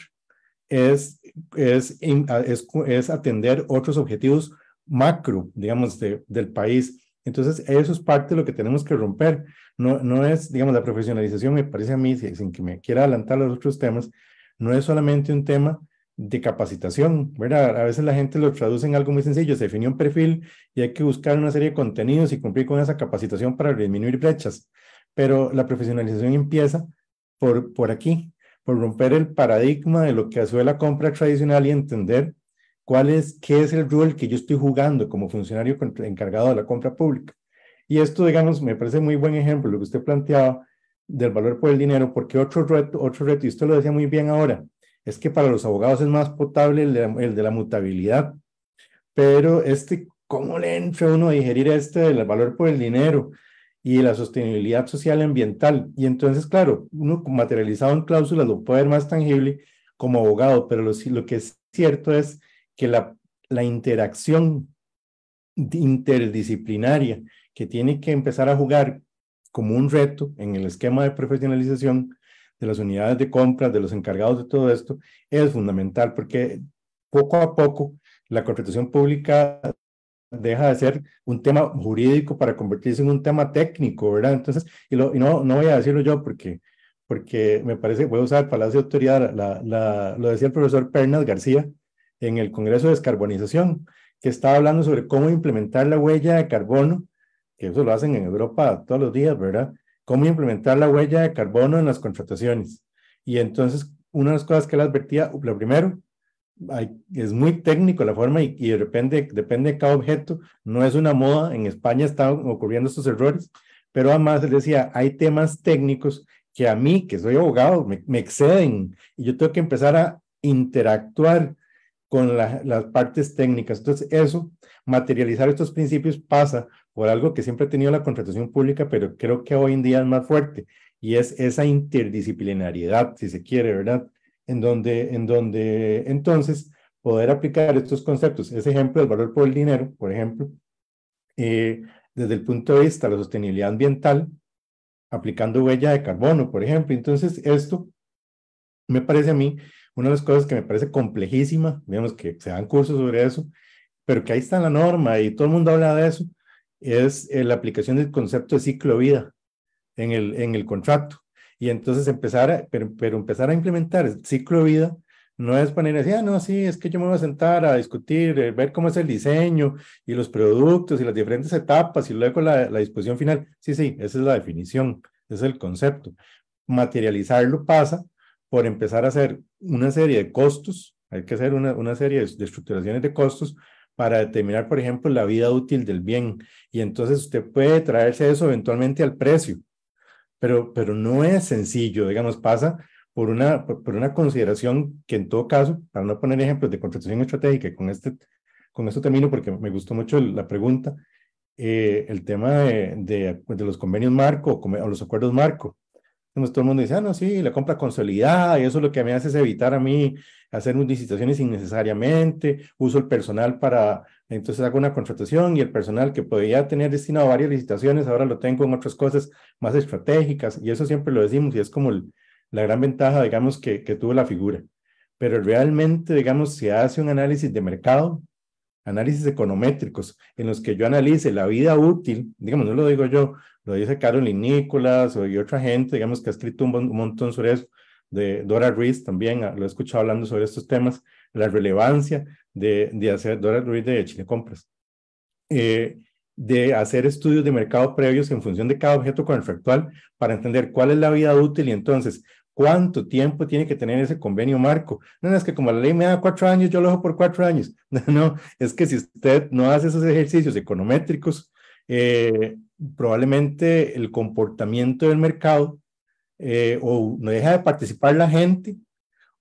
es, es, es, atender otros objetivos macro, digamos, de, del país entonces, eso es parte de lo que tenemos que romper. No, no es, digamos, la profesionalización, me parece a mí, sin que me quiera adelantar los otros temas, no es solamente un tema de capacitación, ¿verdad? A veces la gente lo traduce en algo muy sencillo, se definió un perfil y hay que buscar una serie de contenidos y cumplir con esa capacitación para disminuir brechas. Pero la profesionalización empieza por, por aquí, por romper el paradigma de lo que hace la compra tradicional y entender ¿Cuál es, ¿Qué es el rol que yo estoy jugando como funcionario encargado de la compra pública? Y esto, digamos, me parece muy buen ejemplo, lo que usted planteaba del valor por el dinero, porque otro reto, otro reto, y usted lo decía muy bien ahora, es que para los abogados es más potable el de, la mutabilidad, pero este, ¿cómo le entra uno a digerir este del valor por el dinero y la sostenibilidad social y ambiental? Y entonces, claro, uno materializado en cláusulas lo puede ver más tangible como abogado, pero lo que es cierto es que la, la interacción interdisciplinaria que tiene que empezar a jugar como un reto en el esquema de profesionalización de las unidades de compras de los encargados de todo esto, es fundamental porque poco a poco la contratación pública deja de ser un tema jurídico para convertirse en un tema técnico, ¿verdad? Entonces, y, no, no voy a decirlo yo porque, porque me parece, voy a usar palacio de autoridad, la, la, lo decía el profesor Pernas García, en el Congreso de Descarbonización, que estaba hablando sobre cómo implementar la huella de carbono, que eso lo hacen en Europa todos los días, ¿verdad? Cómo implementar la huella de carbono en las contrataciones. Y entonces, una de las cosas que él advertía, lo primero, es muy técnico la forma y, de repente, depende de cada objeto, no es una moda, en España están ocurriendo estos errores, pero además él decía, hay temas técnicos que a mí, que soy abogado, me, me exceden y yo tengo que empezar a interactuar con las partes técnicas. Entonces, eso, materializar estos principios pasa por algo que siempre ha tenido la contratación pública, pero creo que hoy en día es más fuerte, y es esa interdisciplinariedad, si se quiere, ¿verdad? En donde, en donde entonces poder aplicar estos conceptos, ese ejemplo del valor por el dinero, por ejemplo, eh, desde el punto de vista de la sostenibilidad ambiental, aplicando huella de carbono, por ejemplo. Entonces, esto me parece a mí una de las cosas que me parece complejísima, digamos que se dan cursos sobre eso, pero que ahí está la norma y todo el mundo habla de eso, es eh, la aplicación del concepto de ciclo vida en el, en el contrato. Y entonces empezar, a, pero, empezar a implementar el ciclo vida no es poner así, ah, no, sí, es que yo me voy a sentar a discutir, eh, ver cómo es el diseño y los productos y las diferentes etapas y luego la, la disposición final. Sí, sí, esa es la definición, ese es el concepto. Materializarlo pasa por empezar a hacer una serie de costos, hay que hacer una, una serie de, estructuraciones de costos para determinar, por ejemplo, la vida útil del bien. Y entonces usted puede traerse eso eventualmente al precio, pero, pero no es sencillo, digamos, pasa por una, por, una consideración que en todo caso, para no poner ejemplos de contratación estratégica, con, este, con esto termino porque me gustó mucho la pregunta, eh, el tema de, de, de, los convenios marco o los acuerdos marco. Entonces todo el mundo dice, ah, no, sí, la compra consolidada, y eso lo que me hace es evitar a mí hacer licitaciones innecesariamente, uso el personal para, entonces hago una contratación y el personal que podía tener destinado a varias licitaciones, ahora lo tengo en otras cosas más estratégicas, y eso siempre lo decimos, y es como la gran ventaja, digamos, que, que tuvo la figura. Pero realmente, digamos, se hace un análisis de mercado, análisis econométricos en los que yo analice la vida útil, digamos, no lo digo yo, lo dice Carolyn Nicolas o y otra gente, digamos, que ha escrito un, montón sobre eso, de Dora Ruiz también, ah, lo he escuchado hablando sobre estos temas, la relevancia de, de hacer, Dora Ruiz de Chile Compras, eh, de hacer estudios de mercado previos en función de cada objeto contractual para entender cuál es la vida útil y entonces ¿Cuánto tiempo tiene que tener ese convenio marco? No, es que como la ley me da cuatro años, yo lo hago por cuatro años. <laughs> No, no, es que si usted no hace esos ejercicios econométricos, eh, probablemente el comportamiento del mercado eh, o no deja de participar la gente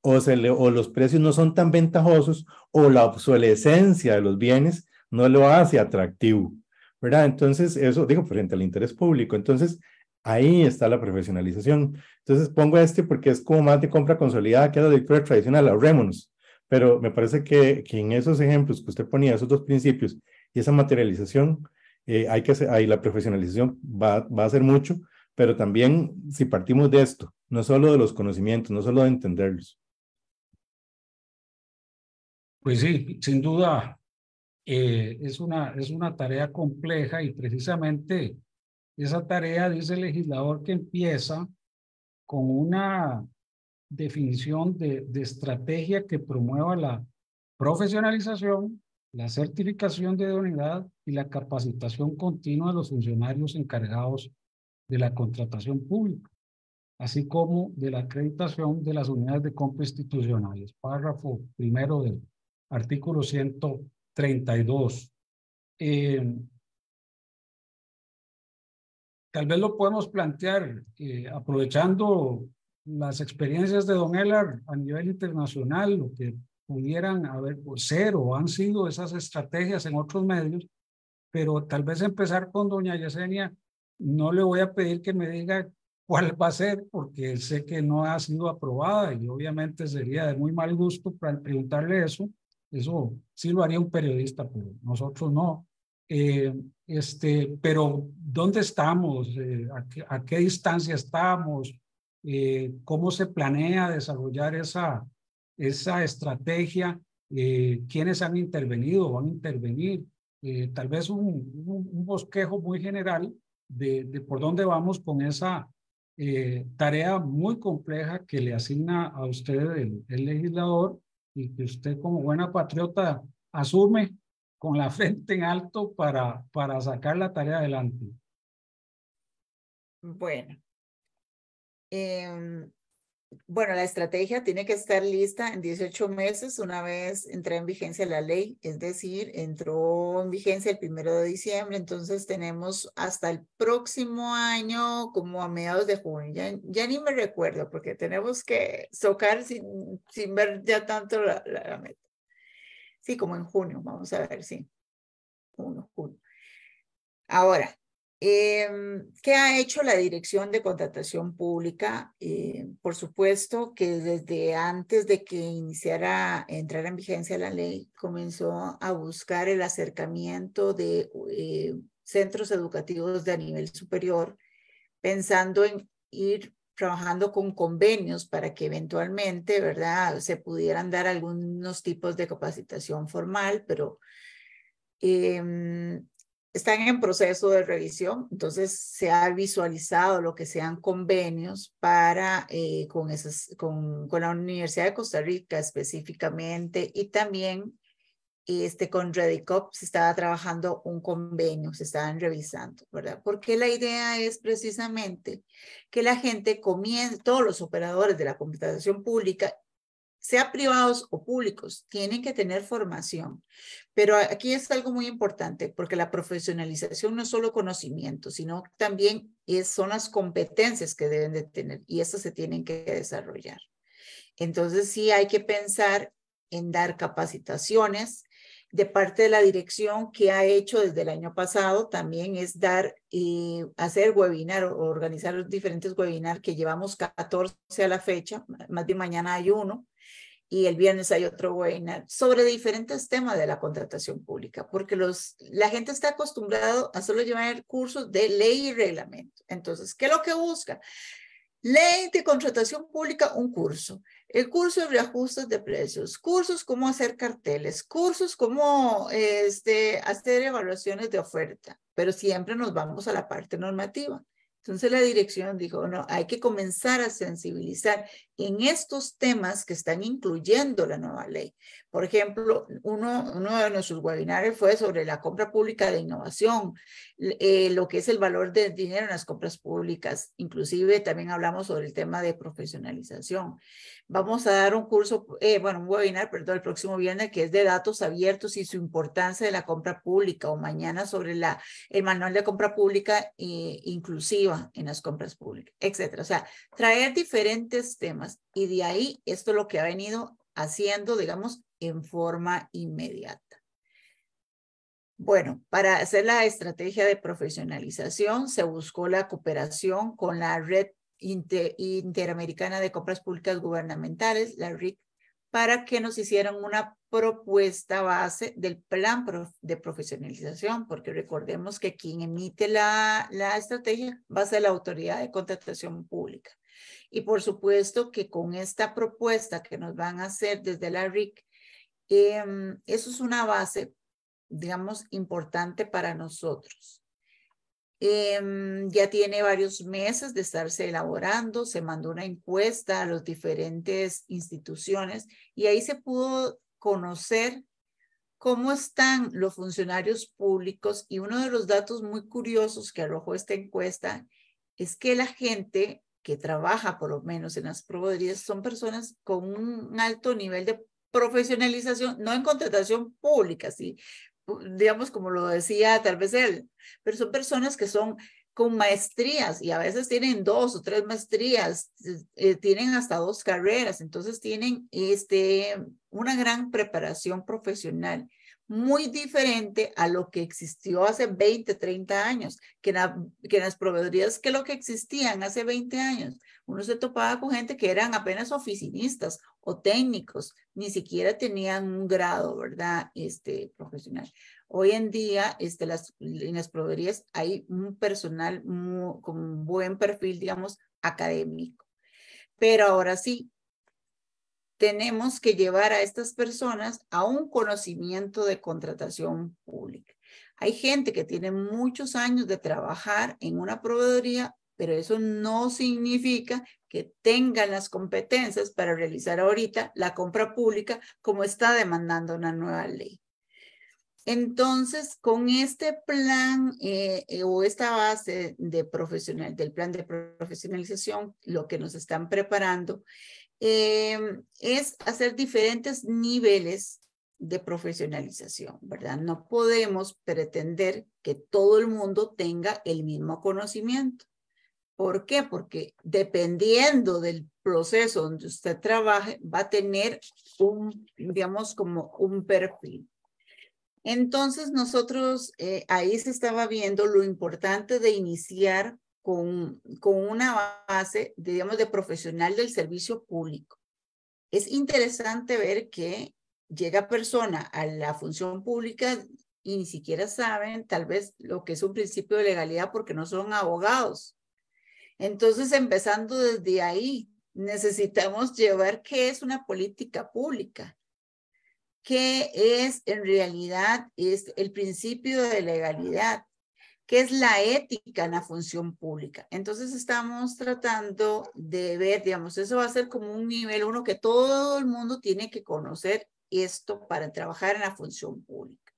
o, o los precios no son tan ventajosos o la obsolescencia de los bienes no lo hace atractivo, ¿verdad? Entonces, eso digo, pues, frente al interés público. Entonces, Ahí está la profesionalización. Entonces pongo este porque es como más de compra consolidada que la lectura tradicional, ahorrémonos. Pero me parece que, en esos ejemplos que usted ponía, esos dos principios y esa materialización, eh, hay que ahí la profesionalización va, a ser mucho, pero también si partimos de esto, no solo de los conocimientos, no solo de entenderlos. Pues sí, sin duda eh, es, una, es una tarea compleja y precisamente esa tarea, dice el legislador, que empieza con una definición de, estrategia que promueva la profesionalización, la certificación de unidad y la capacitación continua de los funcionarios encargados de la contratación pública, así como de la acreditación de las unidades de compra institucionales. Párrafo primero del artículo 132. Eh, Tal vez lo podemos plantear eh, aprovechando las experiencias de Don heller a nivel internacional, lo que pudieran haber pues, o han sido esas estrategias en otros medios, pero tal vez empezar con doña Yesenia, no le voy a pedir que me diga cuál va a ser, porque sé que no ha sido aprobada y obviamente sería de muy mal gusto para preguntarle eso, eso sí lo haría un periodista, pero nosotros no. Eh, este, pero, ¿dónde estamos? Eh, a, qué, distancia estamos? Eh, ¿Cómo se planea desarrollar esa, esa estrategia? ¿Quiénes han intervenido? ¿Van a intervenir? tal vez un, un, bosquejo muy general de, por dónde vamos con esa tarea muy compleja que le asigna a usted el, el legislador y que usted como buena patriota asume con la <laughs> frente en alto para, para sacar la tarea adelante. Bueno. Em, bueno, la estrategia tiene que estar lista en 18 meses una vez entra en vigencia la ley, es decir, entró en vigencia el primero de diciembre, entonces tenemos hasta el próximo año, como a mediados de junio, ya, ni me recuerdo porque tenemos que socar sin, ver ya tanto la, la meta como en junio, vamos a ver, si uno junio. Ahora, em, ¿Qué ha hecho la Dirección de Contratación Pública? Eh, por supuesto que desde antes de que iniciara, entrar en vigencia la ley, comenzó a buscar el acercamiento de eh, centros educativos de nivel superior, pensando en ir trabajando con convenios para que eventualmente, ¿verdad?, se pudieran dar algunos tipos de capacitación formal, pero em, están en proceso de revisión, entonces se ha visualizado lo que sean convenios para eh, con, esas, con, con la Universidad de Costa Rica específicamente y también este, con Redicop se estaba trabajando un convenio, se estaban revisando, ¿verdad? Porque la idea es precisamente que la gente comience, todos los operadores de la computación pública, sea privados o públicos, tienen que tener formación. Pero aquí es algo muy importante, porque la profesionalización no es solo conocimiento, sino también son las competencias que deben de tener y esas se tienen que desarrollar. Entonces sí hay que pensar en dar capacitaciones, de parte de la dirección que ha hecho desde el año pasado también es dar y hacer webinar o organizar los diferentes webinars que llevamos 14 a la fecha, más de mañana hay uno y el viernes hay otro webinar sobre diferentes temas de la contratación pública, porque los, la gente está acostumbrada a solo llevar cursos de ley y reglamento. Entonces, ¿qué es lo que busca? Ley de contratación pública, un curso el curso de ajustes de precios, cursos cómo hacer carteles, cursos cómo este, hacer evaluaciones de oferta, pero siempre nos vamos a la parte normativa. Entonces la dirección dijo, no, hay que comenzar a sensibilizar en estos temas que están incluyendo la nueva ley. Por ejemplo, uno, uno de nuestros webinarios fue sobre la compra pública de innovación, eh, lo que es el valor del dinero en las compras públicas. Inclusive también hablamos sobre el tema de profesionalización. Vamos a dar un curso, eh, bueno, un webinar, perdón, el próximo viernes que es de datos abiertos y su importancia de la compra pública o mañana sobre la, el manual de compra pública eh, inclusivo en las compras públicas, etcétera. O sea, traer diferentes temas y de ahí esto es lo que ha venido haciendo, digamos, en forma inmediata. Bueno, para hacer la estrategia de profesionalización se buscó la cooperación con la Red Interamericana de Compras Públicas Gubernamentales, la RIC para que nos hicieran una propuesta base del plan de profesionalización, porque recordemos que quien emite la, estrategia va a ser la autoridad de contratación pública. Y por supuesto que con esta propuesta que nos van a hacer desde la RIC, em, eso es una base, digamos, importante para nosotros. Em, ya tiene varios meses de estarse elaborando, se mandó una encuesta a las diferentes instituciones y ahí se pudo conocer cómo están los funcionarios públicos y uno de los datos muy curiosos que arrojó esta encuesta es que la gente que trabaja por lo menos en las proveedorías son personas con un alto nivel de profesionalización, no en contratación pública, sí, digamos, como lo decía tal vez él, pero son personas que son con maestrías y a veces tienen dos o tres maestrías, eh, eh, tienen hasta dos carreras, entonces tienen este, una gran preparación profesional muy diferente a lo que existió hace 20, 30 años, que, en las proveedorías que lo que existían hace 20 años, uno se topaba con gente que eran apenas oficinistas o técnicos, ni siquiera tenían un grado, ¿verdad? Este, profesional. Hoy en día, este, las, en las proveedorías hay un personal con un buen perfil, digamos, académico. Pero ahora sí, tenemos que llevar a estas personas a un conocimiento de contratación pública. Hay gente que tiene muchos años de trabajar en una proveeduría, pero eso no significa que tengan las competencias para realizar ahorita la compra pública como está demandando una nueva ley. Entonces, con este plan eh, eh, o esta base de profesional, del plan de profesionalización, lo que nos están preparando Em, es hacer diferentes niveles de profesionalización, ¿verdad? No podemos pretender que todo el mundo tenga el mismo conocimiento. ¿Por qué? Porque dependiendo del proceso donde usted trabaje, va a tener un, digamos, como un perfil. Entonces, nosotros eh, ahí se estaba viendo lo importante de iniciar con, una base, digamos, de profesional del servicio público. Es interesante ver que llega persona a la función pública y ni siquiera saben tal vez lo que es un principio de legalidad porque no son abogados. Entonces, empezando desde ahí, necesitamos llevar qué es una política pública, qué es en realidad es el principio de legalidad, ¿Qué es la ética en la función pública. Entonces estamos tratando de ver, digamos, eso va a ser como un nivel uno que todo el mundo tiene que conocer esto para trabajar en la función pública.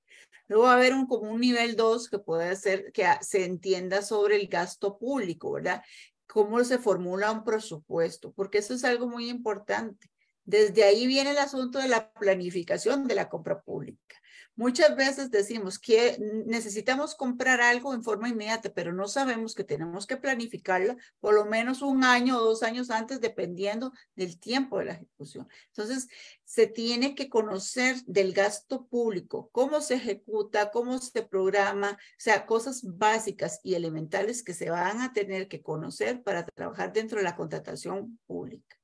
Luego va a haber un, como un nivel dos que puede ser que se entienda sobre el gasto público, ¿verdad? Cómo se formula un presupuesto, porque eso es algo muy importante. Desde ahí viene el asunto de la planificación de la compra pública. Muchas veces decimos que necesitamos comprar algo en forma inmediata, pero no sabemos que tenemos que planificarla por lo menos un año o dos años antes, dependiendo del tiempo de la ejecución. Entonces, se tiene que conocer del gasto público, cómo se ejecuta, cómo se programa, o sea, cosas básicas y elementales que se van a tener que conocer para trabajar dentro de la contratación pública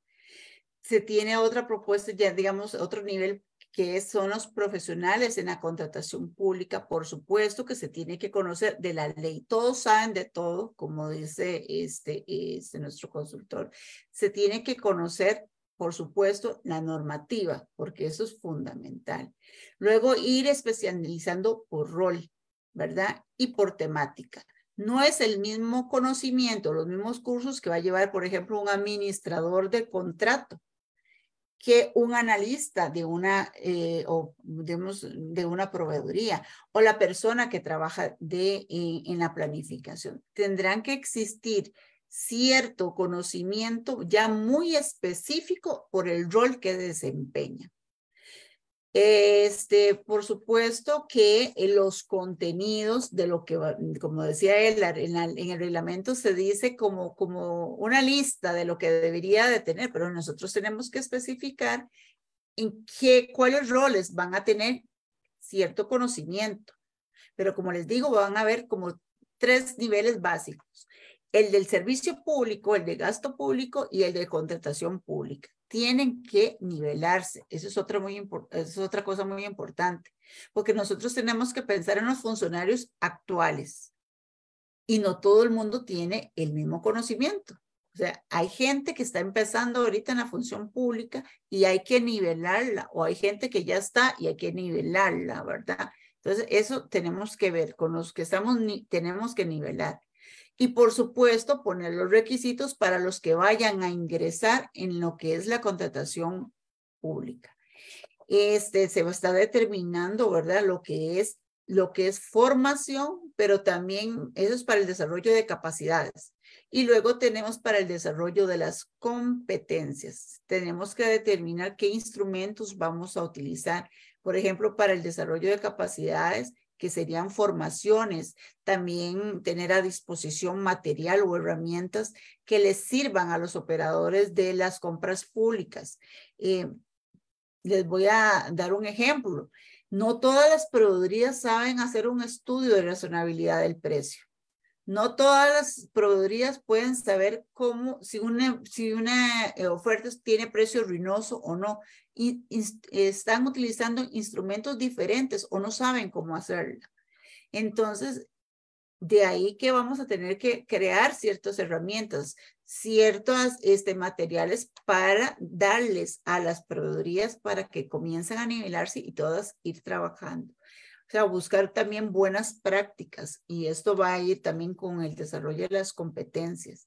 se tiene otra propuesta, ya digamos, otro nivel que son los profesionales en la contratación pública, por supuesto que se tiene que conocer de la ley. Todos saben de todo, como dice este, este nuestro consultor. Se tiene que conocer, por supuesto, la normativa, porque eso es fundamental. Luego ir especializando por rol, ¿verdad? Y por temática. No es el mismo conocimiento, los mismos cursos que va a llevar, por ejemplo, un administrador de contrato que un analista de una, eh, o de una proveeduría o la persona que trabaja de, eh, en la planificación. Tendrán que existir cierto conocimiento ya muy específico por el rol que desempeña. Este, por supuesto que eh, los contenidos de lo que, como decía él, en, el reglamento se dice como, como una lista de lo que debería de tener, pero nosotros tenemos que especificar en qué, cuáles roles van a tener cierto conocimiento. Pero como les digo, van a haber como tres niveles básicos. El del servicio público, el de gasto público y el de contratación pública tienen que nivelarse. Eso es, otra muy es otra cosa muy importante, porque nosotros tenemos que pensar en los funcionarios actuales y no todo el mundo tiene el mismo conocimiento. O sea, hay gente que está empezando ahorita en la función pública y hay que nivelarla, o hay gente que ya está y hay que nivelarla, ¿verdad? Entonces, eso tenemos que ver, con los que estamos, ni tenemos que nivelar y por supuesto poner los requisitos para los que vayan a ingresar en lo que es la contratación pública. Este se va a estar determinando, ¿verdad? Lo que es lo que es formación, pero también eso es para el desarrollo de capacidades. Y luego tenemos para el desarrollo de las competencias. Tenemos que determinar qué instrumentos vamos a utilizar. Por ejemplo, para el desarrollo de capacidades que serían formaciones, también tener a disposición material o herramientas que les sirvan a los operadores de las compras públicas. Eh, les voy a dar un ejemplo. No todas las proveedorías saben hacer un estudio de razonabilidad del precio. No todas las proveedorías pueden saber cómo, si una, si una eh, oferta tiene precio ruinoso o no. Y, están utilizando instrumentos diferentes o no saben cómo hacerla. Entonces, de ahí que vamos a tener que crear ciertas herramientas, ciertos este, materiales para darles a las proveedorías para que comiencen a nivelarse y todas ir trabajando. O sea, buscar también buenas prácticas y esto va a ir también con el desarrollo de las competencias.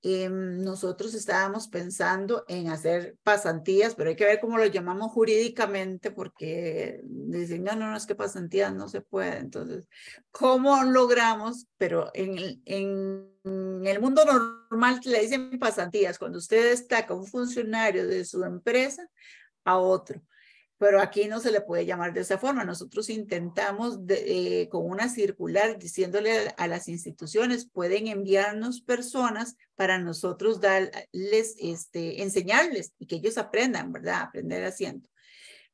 Em, nosotros estábamos pensando en hacer pasantías, pero hay que ver cómo lo llamamos jurídicamente porque dicen, no, no, no, es que pasantías no se puede. Entonces, ¿cómo logramos? Pero en el, en el mundo normal le dicen pasantías, cuando usted destaca un funcionario de su empresa a otro pero aquí no se le puede llamar de esa forma. Nosotros intentamos eh, con una circular diciéndole a, las instituciones, pueden enviarnos personas para nosotros darles, este, enseñarles y que ellos aprendan, ¿verdad? Aprender haciendo.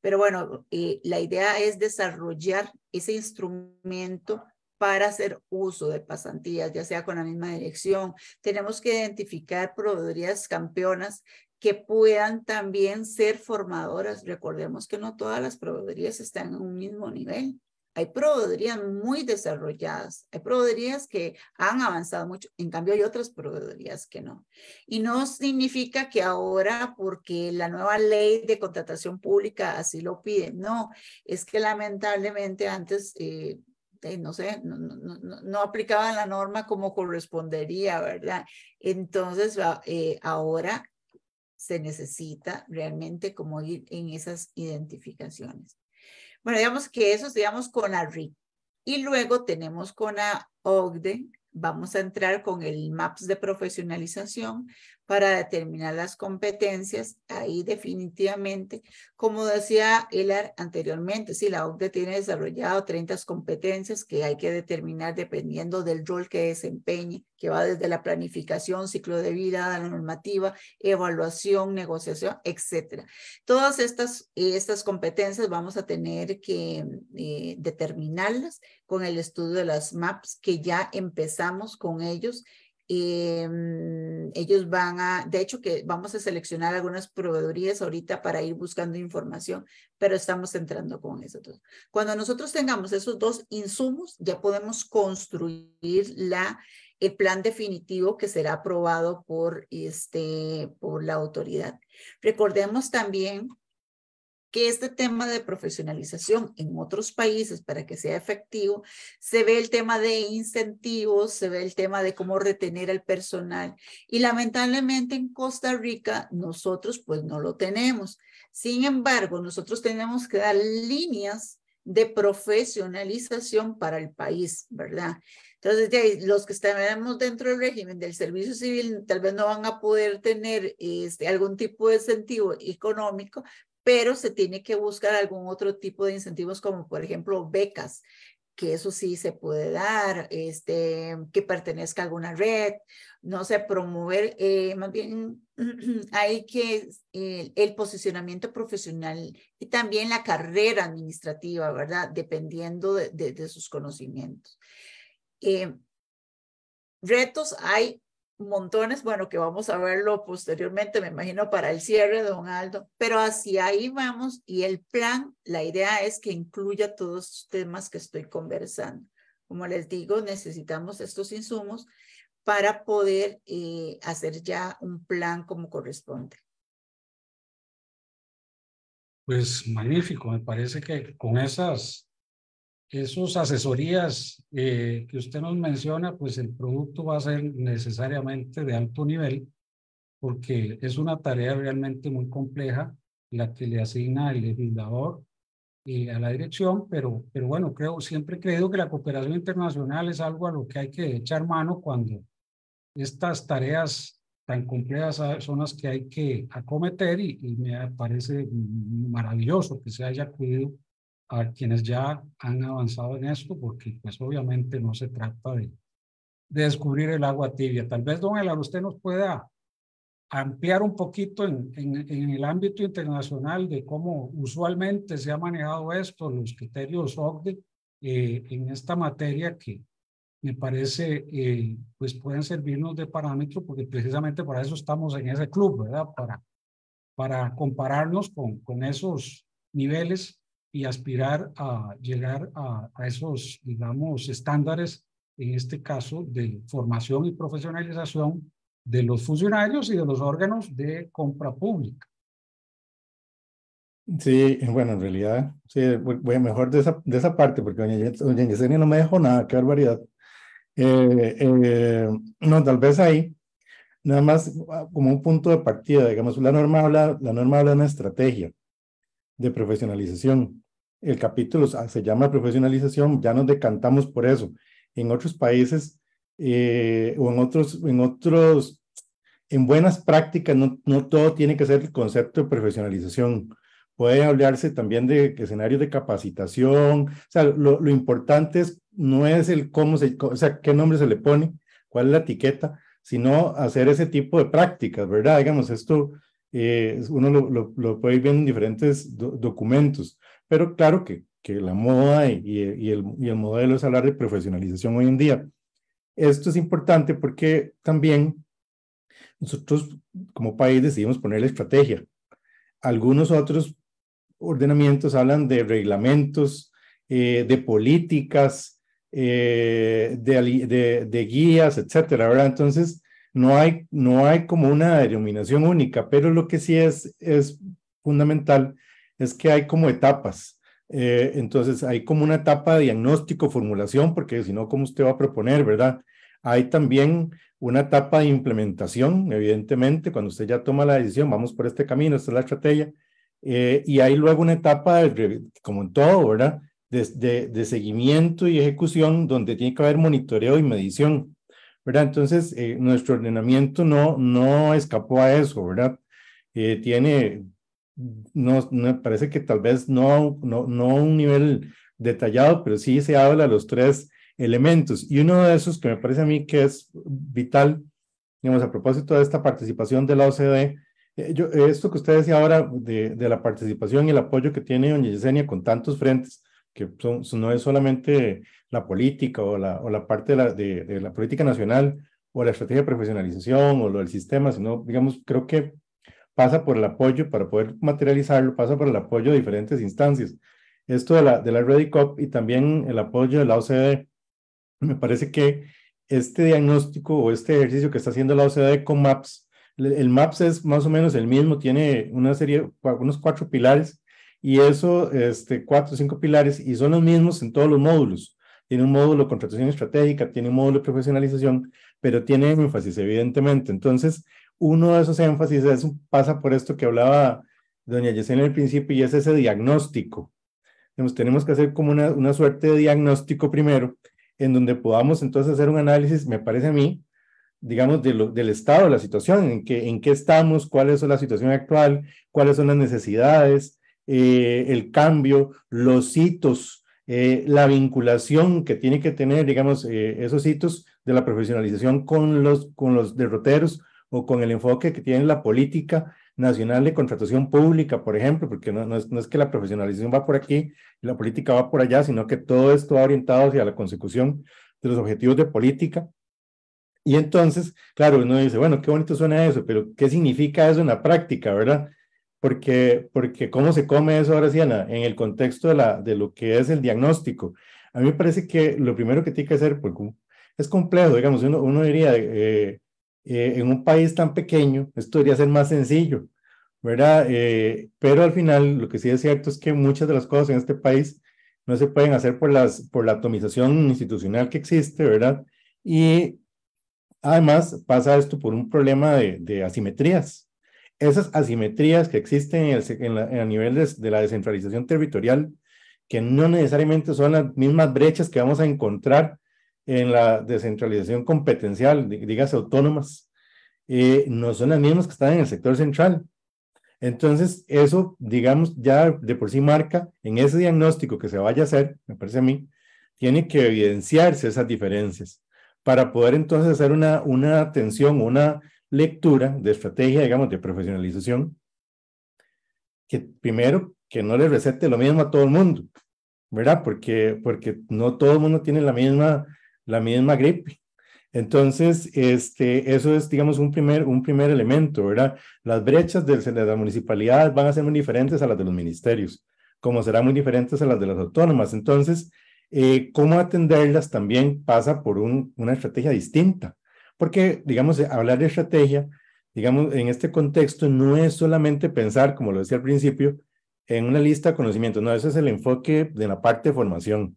Pero bueno, eh, la idea es desarrollar ese instrumento para hacer uso de pasantías, ya sea con la misma dirección. Tenemos que identificar proveedorías campeonas que puedan también ser formadoras. Recordemos que no todas las proveedorías están en un mismo nivel. Hay proveedorías muy desarrolladas, hay proveedorías que han avanzado mucho, en cambio hay otras proveedorías que no. Y no significa que ahora, porque la nueva ley de contratación pública así lo pide, no, es que lamentablemente antes eh, eh, no sé, no, no, no, aplicaban la norma como correspondería, ¿verdad? Entonces, ah, eh, ahora se necesita realmente como ir en esas identificaciones. Bueno, digamos que eso, digamos, con la Y luego tenemos con la OGDE. vamos a entrar con el MAPS de profesionalización, para determinar las competencias, ahí definitivamente, como decía Hilar anteriormente, si la OCDE tiene desarrollado 30 competencias que hay que determinar dependiendo del rol que desempeñe, que va desde la planificación, ciclo de vida, la normativa, evaluación, negociación, etcétera. Todas estas, estas competencias vamos a tener que eh, determinarlas con el estudio de las MAPs, que ya empezamos con ellos Em, ellos van a, de hecho que vamos a seleccionar algunas proveedorías ahorita para ir buscando información, pero estamos entrando con eso. Cuando nosotros tengamos esos dos insumos, ya podemos construir la, el plan definitivo que será aprobado por, este, por la autoridad. Recordemos también que este tema de profesionalización en otros países para que sea efectivo, se ve el tema de incentivos, se ve el tema de cómo retener al personal y lamentablemente en Costa Rica nosotros pues no lo tenemos. Sin embargo, nosotros tenemos que dar líneas de profesionalización para el país, ¿verdad? Entonces, los que estamos dentro del régimen del servicio civil tal vez no van a poder tener este, algún tipo de incentivo económico, pero se tiene que buscar algún otro tipo de incentivos como por ejemplo becas, que eso sí se puede dar, este, que pertenezca a alguna red, no sé, promover, eh, más bien <clears throat> hay que eh, el posicionamiento profesional y también la carrera administrativa, ¿verdad? Dependiendo de, sus conocimientos. Eh, retos hay montones, bueno, que vamos a verlo posteriormente, me imagino, para el cierre, don Aldo, pero hacia ahí vamos y el plan, la idea es que incluya todos los temas que estoy conversando. Como les digo, necesitamos estos insumos para poder eh, hacer ya un plan como corresponde. Pues magnífico, me parece que con esas esas asesorías eh, que usted nos menciona, pues el producto va a ser necesariamente de alto nivel, porque es una tarea realmente muy compleja la que le asigna el legislador y eh, a la dirección, pero, pero bueno, creo, siempre he creído que la cooperación internacional es algo a lo que hay que echar mano cuando estas tareas tan complejas son las que hay que acometer y, y me parece maravilloso que se haya acudido a quienes ya han avanzado en esto, porque pues obviamente no se trata de, de descubrir el agua tibia. Tal vez, don Elar, usted nos pueda ampliar un poquito en, en, el ámbito internacional de cómo usualmente se ha manejado esto, los criterios OCDE eh, en esta materia que me parece eh, pues pueden servirnos de parámetro porque precisamente para eso estamos en ese club, ¿verdad? Para, para compararnos con, con esos niveles y aspirar a llegar a, esos, digamos, estándares, en este caso, de formación y profesionalización de los funcionarios y de los órganos de compra pública. Sí, bueno, en realidad, sí, voy a mejor de esa, de esa parte, porque doña Yesenia no me dejó nada, qué barbaridad. Eh, eh, no, tal vez ahí, nada más ah, como un punto de partida, digamos, la norma habla, la norma habla de una estrategia, de profesionalización. El capítulo ah, se llama profesionalización, ya nos decantamos por eso. En otros países eh, o en otros, en otros, en buenas prácticas, no, no todo tiene que ser el concepto de profesionalización. Puede hablarse también de escenarios de capacitación. O sea, lo, lo importante es, no es el cómo se, o sea, qué nombre se le pone, cuál es la etiqueta, sino hacer ese tipo de prácticas, ¿verdad? Digamos, esto, eh, uno lo, lo, puede ver en diferentes documentos, pero claro que, que la moda y, el, modelo es hablar de profesionalización hoy en día. Esto es importante porque también nosotros como país decidimos poner la estrategia. Algunos otros ordenamientos hablan de reglamentos, eh, de políticas, eh, de, de, guías, etcétera, ¿verdad? Entonces, no hay, no hay como una denominación única, pero lo que sí es, es fundamental es que hay como etapas. Eh, entonces, hay como una etapa de diagnóstico, formulación, porque si no, ¿cómo usted va a proponer, verdad? Hay también una etapa de implementación, evidentemente, cuando usted ya toma la decisión, vamos por este camino, esta es la estrategia, eh, y hay luego una etapa, como en todo, ¿verdad? de, seguimiento y ejecución, donde tiene que haber monitoreo y medición. ¿verdad? Entonces, eh, nuestro ordenamiento no, no escapó a eso, ¿verdad? Eh, tiene, no, parece que tal vez no, no, un nivel detallado, pero sí se habla de los tres elementos. Y uno de esos que me parece a mí que es vital, digamos, a propósito de esta participación de la OCDE, eh, esto que usted decía ahora de, la participación y el apoyo que tiene doña Yesenia con tantos frentes, que no es solamente la política o la, o la parte de la, de, la política nacional o la estrategia de profesionalización o lo del sistema, sino, digamos, creo que pasa por el apoyo, para poder materializarlo, pasa por el apoyo de diferentes instancias. Esto de la, de la Ready Cup y también el apoyo de la OCDE, me parece que este diagnóstico o este ejercicio que está haciendo la OCDE con MAPS, el, MAPS es más o menos el mismo, tiene una serie, unos cuatro pilares y eso, este, cuatro o cinco pilares y son los mismos en todos los módulos tiene un módulo de contratación estratégica, tiene un módulo de profesionalización, pero tiene énfasis, evidentemente. Entonces, uno de esos énfasis pasa por esto que hablaba doña Yesenia al principio y es ese diagnóstico. tenemos que hacer como una, suerte de diagnóstico primero, en donde podamos entonces hacer un análisis, me parece a mí, digamos, del estado de la situación, en qué, en qué estamos, cuál es la situación actual, cuáles son las necesidades, eh, el cambio, los hitos eh, la vinculación que tiene que tener, digamos, eh, esos hitos de la profesionalización con los, con los derroteros o con el enfoque que tiene la política nacional de contratación pública, por ejemplo, porque no, es, no es que la profesionalización va por aquí y la política va por allá, sino que todo esto va orientado hacia la consecución de los objetivos de política. Y entonces, claro, uno dice, bueno, qué bonito suena eso, pero ¿qué significa eso en la práctica, verdad? porque, porque cómo se come eso, ahora, Siena, en el contexto de, la, de lo que es el diagnóstico. A mí me parece que lo primero que tiene que hacer, porque es complejo, digamos, uno, diría, eh, eh, en un país tan pequeño, esto debería ser más sencillo, ¿verdad? Eh, pero al final, lo que sí es cierto es que muchas de las cosas en este país no se pueden hacer por, las, por la atomización institucional que existe, ¿verdad? Y además pasa esto por un problema de, de asimetrías, esas asimetrías que existen a nivel de, la descentralización territorial, que no necesariamente son las mismas brechas que vamos a encontrar en la descentralización competencial, dígase autónomas, eh, no son las mismas que están en el sector central. Entonces, eso, digamos, ya de por sí marca en ese diagnóstico que se vaya a hacer, me parece a mí, tiene que evidenciarse esas diferencias para poder entonces hacer una, una atención, una lectura, de estrategia, digamos, de profesionalización, que primero, que no le recete lo mismo a todo el mundo, ¿verdad? Porque, porque no todo el mundo tiene la misma, la misma gripe. Entonces, este, eso es, digamos, un primer, un primer elemento, ¿verdad? Las brechas de, de las municipalidades van a ser muy diferentes a las de los ministerios, como serán muy diferentes a las de las autónomas. Entonces, eh, cómo atenderlas también pasa por un, una estrategia distinta, porque, digamos, hablar de estrategia, digamos, en este contexto no es solamente pensar, como lo decía al principio, en una lista de conocimientos, no, ese es el enfoque de la parte de formación,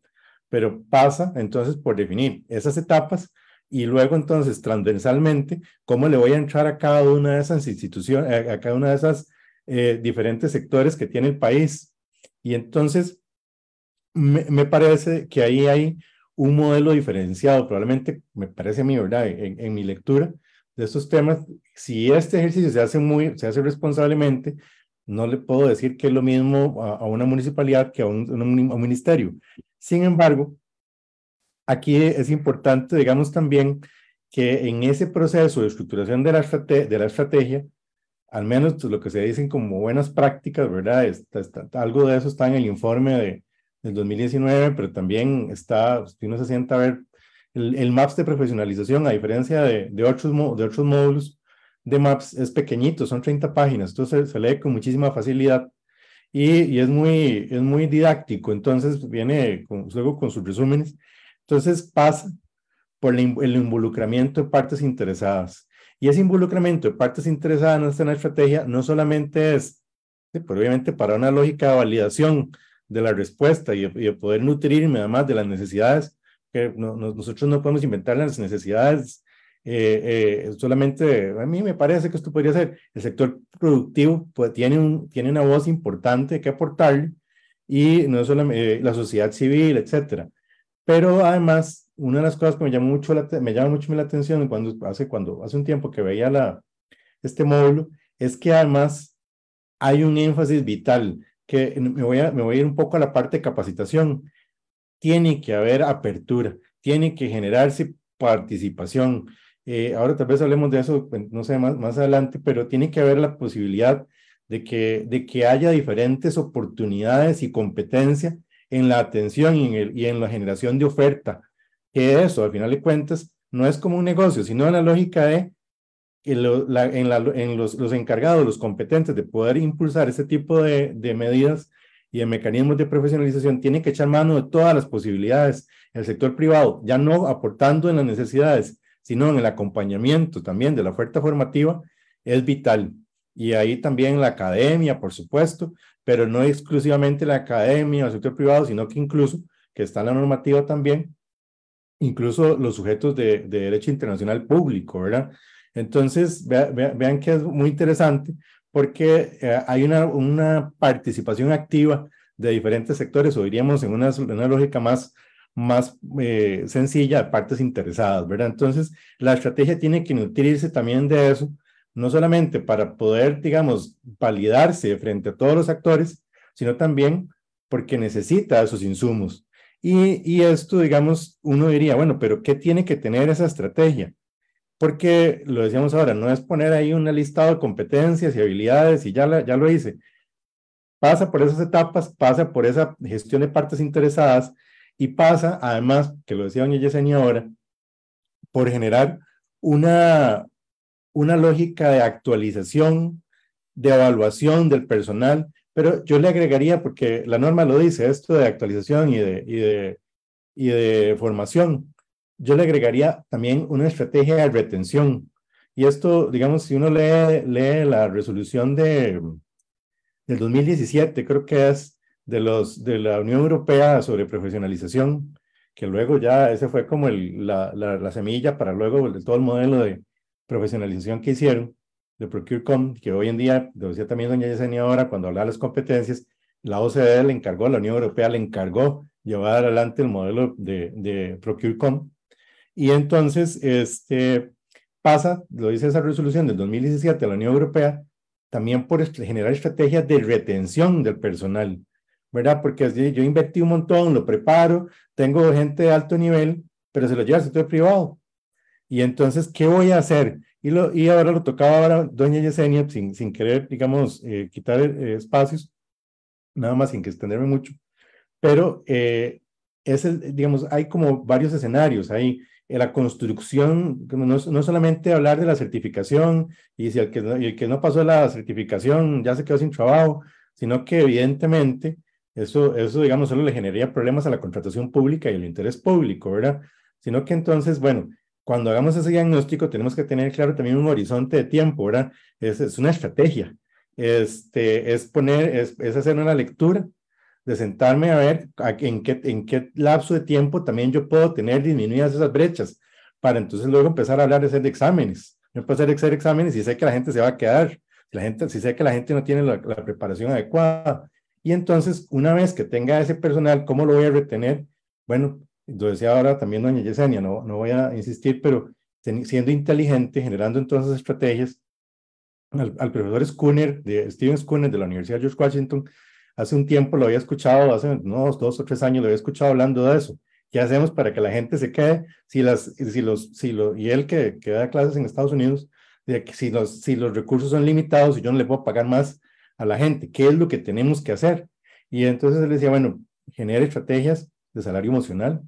pero pasa entonces por definir esas etapas y luego entonces transversalmente cómo le voy a entrar a cada una de esas instituciones, eh, a cada una de esas eh, diferentes sectores que tiene el país. Y entonces me parece que ahí hay un modelo diferenciado. Probablemente, me parece a mí, ¿verdad? En, mi lectura de estos temas, si este ejercicio se hace, muy, se hace responsablemente, no le puedo decir que es lo mismo a, una municipalidad que a un, ministerio. Sin embargo, aquí es importante, digamos, también que en ese proceso de estructuración de la, de la estrategia, al menos lo que se dicen como buenas prácticas, ¿verdad? algo de eso está en el informe de, del 2019, pero también está, si uno se sienta a ver el, MAPS de profesionalización, a diferencia de, de, otros, de otros módulos de MAPS, es pequeñito, son 30 páginas, entonces se, lee con muchísima facilidad y, y, es, muy, es muy didáctico, entonces viene luego con sus resúmenes, entonces pasa por el, involucramiento de partes interesadas. Y ese involucramiento de partes interesadas en esta estrategia no solamente es, obviamente, para una lógica de validación de la respuesta y, de poder nutrirme además de las necesidades, que nosotros no podemos inventar las necesidades eh, eh, solamente, a mí me parece que esto podría ser, el sector productivo pues, tiene, un, tiene una voz importante que aportar y no solamente eh, la sociedad civil, etcétera. Pero además, una de las cosas que me llama mucho llama mucho la atención cuando hace, cuando hace un tiempo que veía la, este módulo es que además hay un énfasis vital que me voy, a, me ir un poco a la parte de capacitación. Tiene que haber apertura, tiene que generarse participación. Eh, ahora tal vez hablemos de eso, pues, no sé, más, adelante, pero tiene que haber la posibilidad de que, de que haya diferentes oportunidades y competencia en la atención y en, y en la generación de oferta. Que eso, al final de cuentas, no es como un negocio, sino la lógica de la, en, en los, encargados, los competentes de poder impulsar este tipo de, medidas y de mecanismos de profesionalización tienen que echar mano de todas las posibilidades. El sector privado, ya no aportando en las necesidades, sino en el acompañamiento también de la oferta formativa, es vital. Y ahí también la academia, por supuesto, pero no exclusivamente la academia o el sector privado, sino que incluso, que está la normativa también, incluso los sujetos de derecho internacional público, ¿verdad? Entonces, vean que es muy interesante porque eh, hay una, participación activa de diferentes sectores, o diríamos en una, lógica más, más eh, sencilla de partes interesadas, ¿verdad? Entonces, la estrategia tiene que nutrirse también de eso, no solamente para poder, digamos, validarse frente a todos los actores, sino también porque necesita esos insumos. y esto, digamos, uno diría, bueno, pero ¿qué tiene que tener esa estrategia? porque lo decíamos ahora, no es poner ahí un listado de competencias y habilidades y ya, lo hice. Pasa por esas etapas, pasa por esa gestión de partes interesadas y pasa, además, que lo decía doña Yesenia ahora, por generar una, una lógica de actualización, de evaluación del personal, pero yo le agregaría, porque la norma lo dice, esto de actualización y de, y de, y de formación, yo le agregaría también una estrategia de retención. Y esto, digamos, si uno lee, lee la resolución de, del 2017, creo que es de, los, de la Unión Europea sobre profesionalización, que luego ya ese fue como el, la, la, semilla para luego de todo el modelo de profesionalización que hicieron de ProcureCom, que hoy en día, lo decía también doña Yesenia ahora, cuando hablaba de las competencias, la OCDE le encargó, la Unión Europea le encargó llevar adelante el modelo de, de ProcureCom y entonces este, pasa, lo dice esa resolución del 2017 de la Unión Europea, también por generar estrategias de retención del personal, ¿verdad? Porque yo invertí un montón, lo preparo, tengo gente de alto nivel, pero se lo lleva al sector privado. Y entonces, ¿qué voy a hacer? Y, lo, y ahora lo tocaba ahora doña Yesenia, sin, sin querer, digamos, eh, quitar eh, espacios, nada más sin que extenderme mucho, pero eh, digamos, hay como varios escenarios ahí la construcción, no, no, solamente hablar de la certificación y si el que, no, pasó la certificación ya se quedó sin trabajo, sino que evidentemente eso, eso, digamos, solo le generaría problemas a la contratación pública y el interés público, ¿verdad? Sino que entonces, bueno, cuando hagamos ese diagnóstico tenemos que tener claro también un horizonte de tiempo, ¿verdad? Es, una estrategia, este, es poner, es hacer una lectura de sentarme a ver en qué, en qué lapso de tiempo también yo puedo tener disminuidas esas brechas para entonces luego empezar a hablar de hacer exámenes. Yo puedo a hacer exámenes y sé que la gente se va a quedar, la gente, si sé que la gente no tiene la, preparación adecuada. Y entonces, una vez que tenga ese personal, ¿cómo lo voy a retener? Bueno, lo decía ahora también doña Yesenia, no, no voy a insistir, pero siendo inteligente, generando entonces estrategias. Al, profesor Schooner, de, Steven Schooner de la Universidad George Washington, hace un tiempo lo había escuchado, hace unos dos o tres años lo había escuchado hablando de eso. ¿Qué hacemos para que la gente se quede? Si las, si los, si lo, y él que, que da clases en Estados Unidos, de que si los, si los recursos son limitados y yo no le puedo pagar más a la gente, ¿qué es lo que tenemos que hacer? Y entonces él decía, bueno, genera estrategias de salario emocional,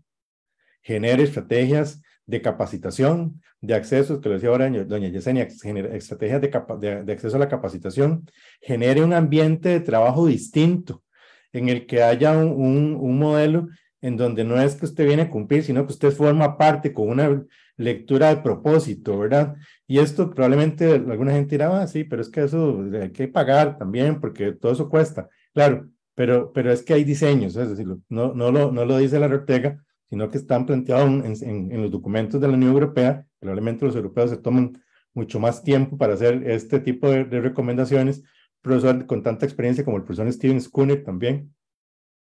genera estrategias de capacitación, de acceso, que lo decía ahora doña Yesenia, estrategias de, acceso a la capacitación, genere un ambiente de trabajo distinto, en el que haya un, un, modelo en donde no es que usted viene a cumplir, sino que usted forma parte con una lectura de propósito, ¿verdad? Y esto probablemente alguna gente dirá, ah, sí, pero es que eso hay que pagar también, porque todo eso cuesta. Claro, pero, pero es que hay diseños, es decir, no, no, lo, no lo dice la Ortega, sino que están planteados en, los documentos de la Unión Europea. Probablemente los europeos se toman mucho más tiempo para hacer este tipo de, recomendaciones. Profesor con tanta experiencia como el profesor Steven Skunner también,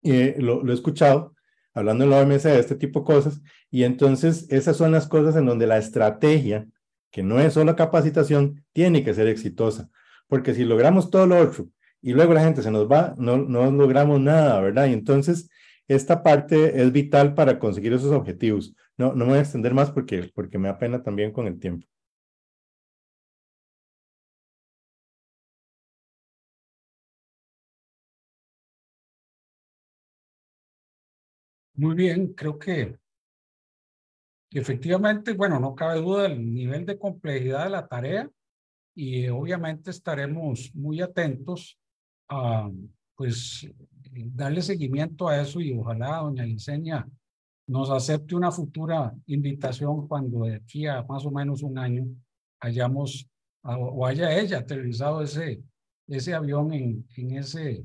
eh, lo, he escuchado hablando en la OMS de este tipo de cosas. Y entonces esas son las cosas en donde la estrategia, que no es solo capacitación, tiene que ser exitosa. Porque si logramos todo lo otro y luego la gente se nos va, no, no logramos nada, ¿verdad? Y entonces esta parte es vital para conseguir esos objetivos. No, no me voy a extender más porque, porque me da pena también con el tiempo. Muy bien, creo que efectivamente, bueno, no cabe duda del nivel de complejidad de la tarea y obviamente estaremos muy atentos a, pues, darle seguimiento a eso y ojalá doña Liceña nos acepte una futura invitación cuando de aquí a más o menos un año hayamos o haya ella aterrizado ese, ese avión en, en ese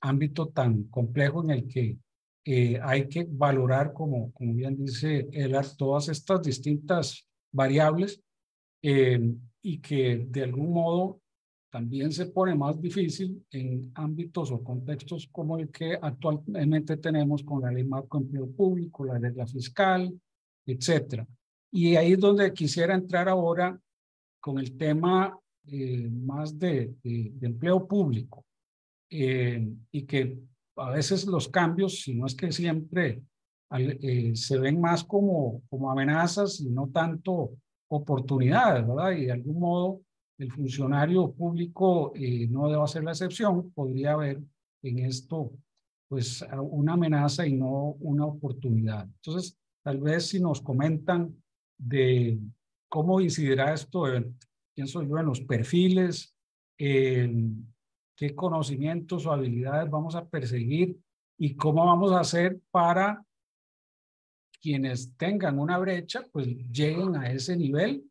ámbito tan complejo en el que eh, hay que valorar, como, como bien dice él, todas estas distintas variables eh, y que de algún modo también se pone más difícil en ámbitos o contextos como el que actualmente tenemos con la ley marco empleo público, la regla fiscal, etcétera. Y ahí es donde quisiera entrar ahora con el tema eh, más de, de, empleo público eh, y que a veces los cambios, si no es que siempre, eh, se ven más como, como amenazas y no tanto oportunidades, ¿verdad? Y de algún modo el funcionario público eh, no debe ser la excepción, podría haber en esto pues una amenaza y no una oportunidad. Entonces, tal vez si nos comentan de cómo incidirá esto, en, pienso yo, en los perfiles, qué conocimientos o habilidades vamos a perseguir y cómo vamos a hacer para quienes tengan una brecha, pues lleguen a ese nivel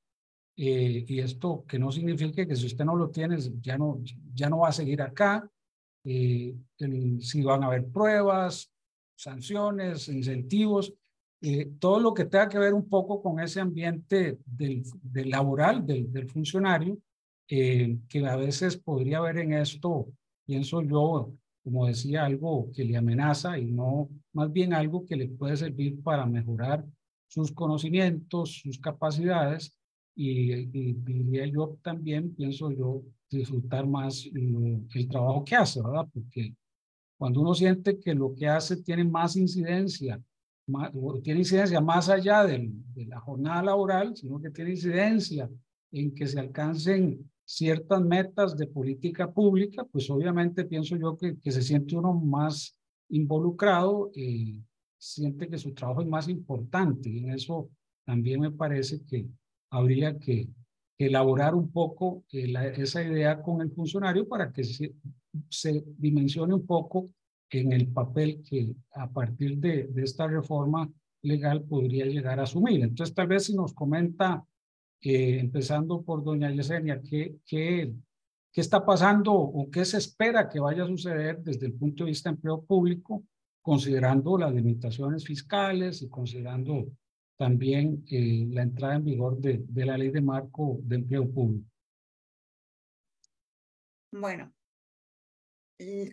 eh, y esto que no significa que si usted no lo tiene, ya no, ya no va a seguir acá. Eh, si van a haber pruebas, sanciones, incentivos, eh, todo lo que tenga que ver un poco con ese ambiente del, laboral del, del funcionario, que a veces podría haber en esto, pienso yo, como decía, algo que le amenaza y no más bien algo que le puede servir para mejorar sus conocimientos, sus capacidades y, diría yo también, pienso yo, disfrutar más eh, el trabajo que hace, ¿verdad? Porque cuando uno siente que lo que hace tiene más incidencia, tiene incidencia más allá de la jornada laboral, sino que tiene incidencia en que se alcancen ciertas metas de política pública, pues obviamente pienso yo que, que se siente uno más involucrado, y siente que su trabajo es más importante y en eso también me parece que, habría que elaborar un poco eh, esa idea con el funcionario para que se, dimensione un poco en el papel que a partir de, de, esta reforma legal podría llegar a asumir. Entonces, tal vez si nos comenta, eh, empezando por doña Yesenia, ¿qué, qué, qué está pasando o qué se espera que vaya a suceder desde el punto de vista de empleo público, considerando las limitaciones fiscales y considerando también eh, la entrada en vigor de, la ley de marco del empleo público. Bueno,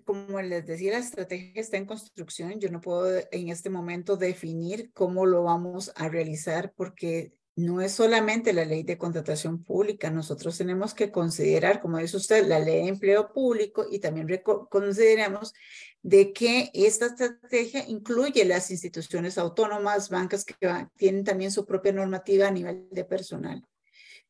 como les decía, la estrategia está en construcción. Yo no puedo en este momento definir cómo lo vamos a realizar porque no es solamente la ley de contratación pública, nosotros tenemos que considerar, como dice usted, la ley de empleo público y también consideramos de que esta estrategia incluye las instituciones autónomas, bancas que tienen también su propia normativa a nivel de personal.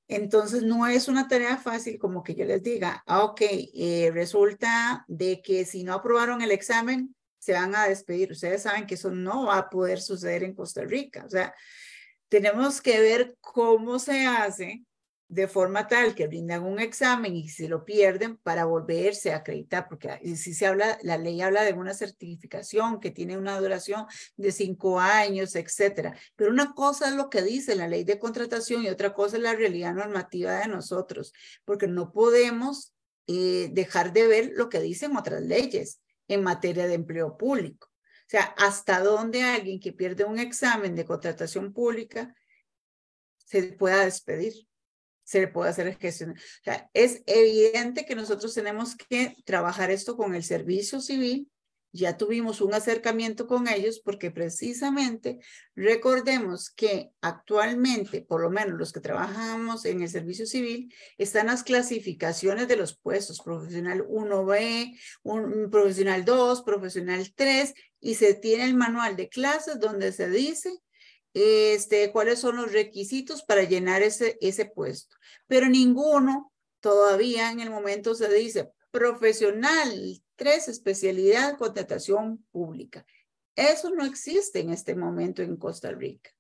Entonces, no es una tarea fácil como que yo les diga, ah, ok, eh, resulta de que si no aprobaron el examen, se van a despedir. Ustedes saben que eso no va a poder suceder en Costa Rica. O sea, tenemos que ver cómo se hace de forma tal que brindan un examen y si lo pierden para volverse a acreditar, porque si se habla, la ley habla de una certificación que tiene una duración de cinco años, etcétera. Pero una cosa es lo que dice la ley de contratación y otra cosa es la realidad normativa de nosotros, porque no podemos eh, dejar de ver lo que dicen otras leyes en materia de empleo público. O sea, hasta dónde alguien que pierde un examen de contratación pública se pueda despedir, se le pueda hacer gestión. O sea, es evidente que nosotros tenemos que trabajar esto con el servicio civil. Ya tuvimos un acercamiento con ellos porque precisamente recordemos que actualmente, por lo menos los que trabajamos en el servicio civil, están las clasificaciones de los puestos, profesional 1B, un, profesional 2, profesional 3, y se tiene el manual de clases donde se dice este, cuáles son los requisitos para llenar ese, ese puesto. Pero ninguno todavía en el momento se dice profesional, tres especialidad, contratación pública. Eso no existe en este momento en Costa Rica.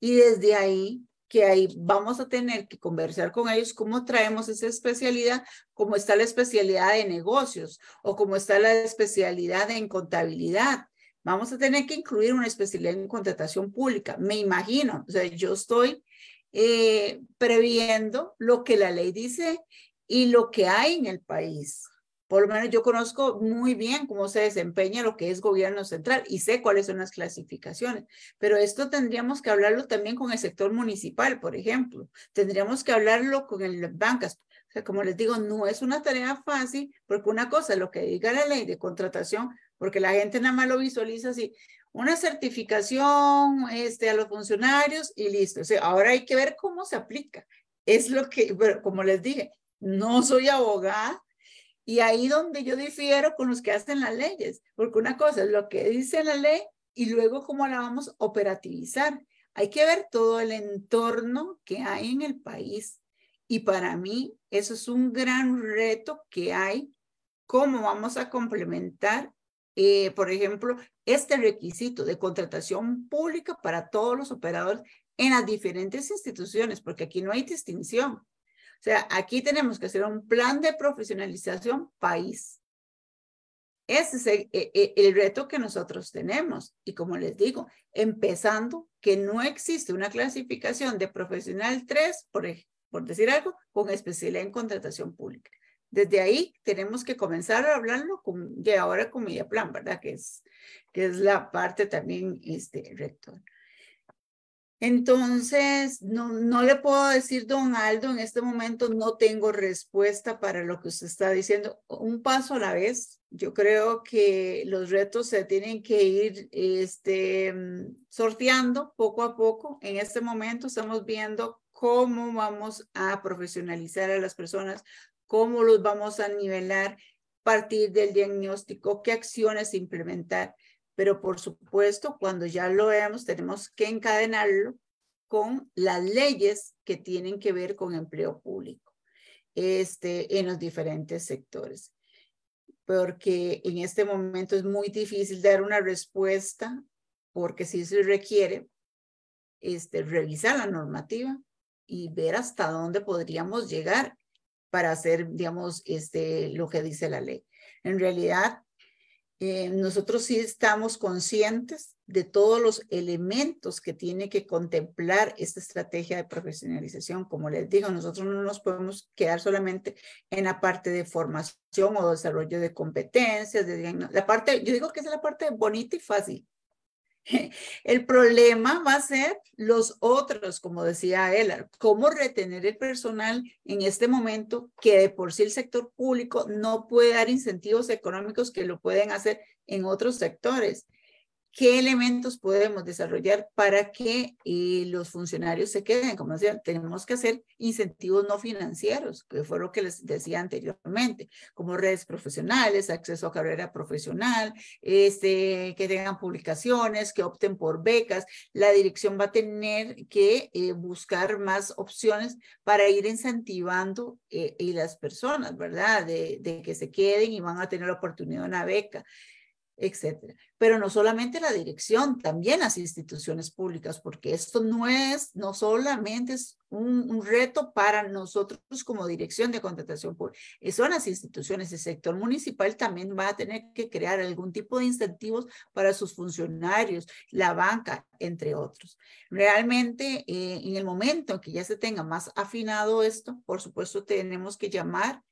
Y desde ahí que ahí vamos a tener que conversar con ellos cómo traemos esa especialidad, cómo está la especialidad de negocios o cómo está la especialidad en contabilidad Vamos a tener que incluir una especialidad en contratación pública, me imagino. O sea, yo estoy eh, previendo lo que la ley dice y lo que hay en el país. Por lo menos yo conozco muy bien cómo se desempeña lo que es gobierno central y sé cuáles son las clasificaciones, pero esto tendríamos que hablarlo también con el sector municipal, por ejemplo. Tendríamos que hablarlo con el bancas. O sea, como les digo, no es una tarea fácil porque una cosa lo que diga la ley de contratación porque la gente nada más lo visualiza así, una certificación este, a los funcionarios y listo. ahora hay que ver cómo se aplica. Es lo que, como les dije, no soy abogada y ahí donde yo difiero con los que hacen las leyes, porque una cosa es lo que dice la ley y luego cómo la vamos a operativizar. Hay que ver todo el entorno que hay en el país y para mí eso es un gran reto que hay, cómo vamos a complementar eh, por ejemplo, este requisito de contratación pública para todos los operadores en las diferentes instituciones, porque aquí no hay distinción. O sea, aquí tenemos que hacer un plan de profesionalización país. Ese es el, e, e, reto que nosotros tenemos. Y como les digo, empezando que no existe una clasificación de profesional 3, por decir algo, con especialidad en contratación pública. Desde ahí tenemos que comenzar a hablarlo con, de ahora con Media Plan, ¿verdad? Que es, que es la parte también este, rector. Entonces, no, no le puedo decir, don Aldo, en este momento no tengo respuesta para lo que usted está diciendo. Un paso a la vez. Yo creo que los retos se tienen que ir este, mm, sorteando poco a poco. En este momento estamos viendo cómo vamos a profesionalizar a las personas, cómo los vamos a nivelar, a partir del diagnóstico, qué acciones implementar. Pero por supuesto, cuando ya lo veamos, tenemos que encadenarlo con las leyes que tienen que ver con empleo público este, en los diferentes sectores. Porque en este momento es muy difícil dar una respuesta porque sí se requiere este, revisar la normativa y ver hasta dónde podríamos llegar para hacer, digamos, este, lo que dice la ley. En realidad, eh, nosotros sí estamos conscientes de todos los elementos que tiene que contemplar esta estrategia de profesionalización. Como les digo, nosotros no nos podemos quedar solamente en la parte de formación o desarrollo de competencias, la parte, yo digo que es la parte bonita y fácil, <laughs> El problema va a ser los otros, como decía él, cómo retener el personal en este momento que de por sí el sector público no puede dar incentivos económicos que lo pueden hacer en otros sectores qué elementos podemos desarrollar para que eh, los funcionarios se queden. Como decía, tenemos que hacer incentivos no financieros, que fue lo que les decía anteriormente, como redes profesionales, acceso a carrera profesional, este, que tengan publicaciones, que opten por becas. La dirección va a tener que eh, buscar más opciones para ir incentivando eh, y las personas, ¿verdad? De, de que se queden y van a tener la oportunidad de una beca etcétera. Pero no solamente la dirección, también las instituciones públicas, porque esto no es, no solamente es un, reto para nosotros como dirección de contratación pública, son las instituciones, el sector municipal también va a tener que crear algún tipo de incentivos para sus funcionarios, la banca, entre otros. Realmente, eh, en el momento que ya se tenga más afinado esto, por supuesto, tenemos que llamar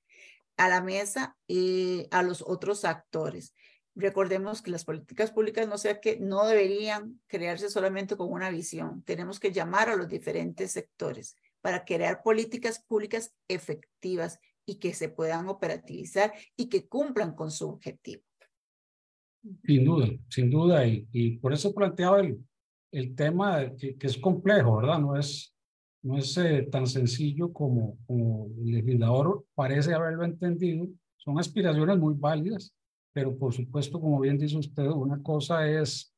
a la mesa y eh, a los otros actores recordemos que las políticas públicas no, sea que, no deberían crearse solamente con una visión. Tenemos que llamar a los diferentes sectores para crear políticas públicas efectivas y que se puedan operativizar y que cumplan con su objetivo. Sin duda, sin duda. Y, por eso planteaba el, el tema que, es complejo, ¿verdad? No es, no es eh, tan sencillo como el legislador parece haberlo entendido. Son aspiraciones muy válidas pero por supuesto, como bien dice usted, una cosa es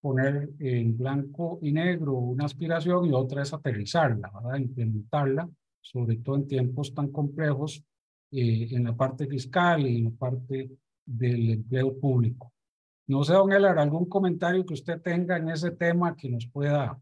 poner en blanco y negro una aspiración y otra es aterrizarla, ¿verdad? implementarla, sobre todo en tiempos tan complejos eh, en la parte fiscal y en la parte del empleo público. No sé, don Elar, algún comentario que usted tenga en ese tema que nos pueda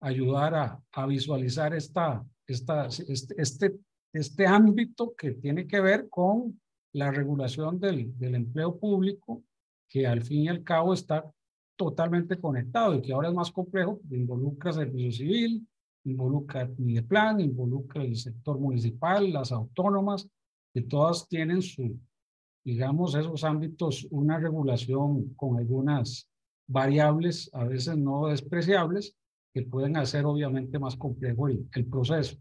ayudar a, a visualizar esta, esta, este, este, este ámbito que tiene que ver con la regulación del, del empleo público, que al fin y al cabo está totalmente conectado y que ahora es más complejo, involucra servicio civil, involucra el plan, involucra el sector municipal, las autónomas, que todas tienen su, digamos, esos ámbitos, una regulación con algunas variables, a veces no despreciables, que pueden hacer obviamente más complejo el proceso.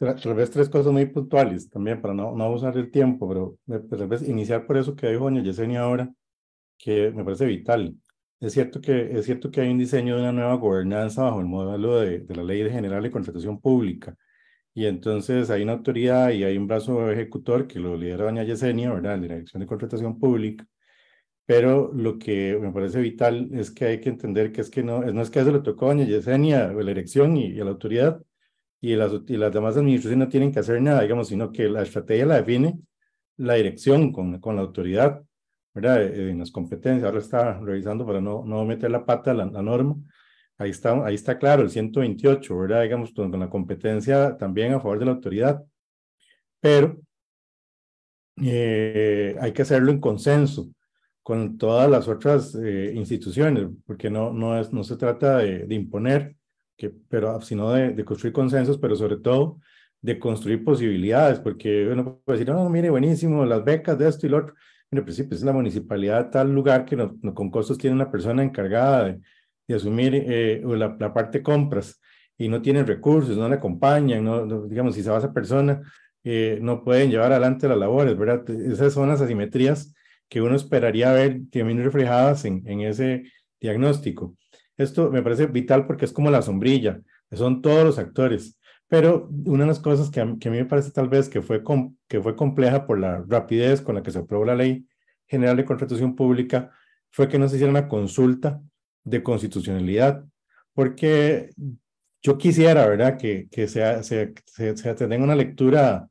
Tal vez tres cosas muy puntuales también para no, no abusar del tiempo, pero eh, tal vez iniciar por eso que dijo doña Yesenia ahora, que me parece vital. Es cierto que, es cierto que hay un diseño de una nueva gobernanza bajo el modelo de, de la Ley General de Contratación Pública. Y entonces hay una autoridad y hay un brazo ejecutor que lo lidera doña Yesenia, ¿verdad? La Dirección de Contratación Pública. Pero lo que me parece vital es que hay que entender que es que no, no es que eso le tocó a doña Yesenia, la dirección y a la autoridad, y las, las demás administraciones no tienen que hacer nada, digamos, sino que la estrategia la define la dirección con, con la autoridad, ¿verdad? Eh, en las competencias, ahora está revisando para no, no meter la pata la, la norma, ahí está, ahí está claro, el 128, ¿verdad? Digamos, con, la competencia también a favor de la autoridad, pero eh, hay que hacerlo en consenso con todas las otras eh, instituciones, porque no, no, es, no se trata de, de imponer, pero ah, sino de, de, construir consensos, pero sobre todo de construir posibilidades, porque uno puede decir, no, mire, buenísimo, las becas de esto y lo otro. Mire, pues sí, pues es la municipalidad tal lugar que no, con costos tiene una persona encargada de, asumir eh, la, parte de compras y no tienen recursos, no le acompañan, no, digamos, si se va esa persona, eh, no pueden llevar adelante las labores, ¿verdad? Esas son las asimetrías que uno esperaría ver también reflejadas en, en ese diagnóstico. Esto me parece vital porque es como la sombrilla, son todos los actores. Pero una de las cosas que a, mí me parece tal vez que fue, que fue compleja por la rapidez con la que se aprobó la Ley General de Contratación Pública fue que no se hiciera una consulta de constitucionalidad, porque yo quisiera, ¿verdad?, que, que se, se, se, tenga una lectura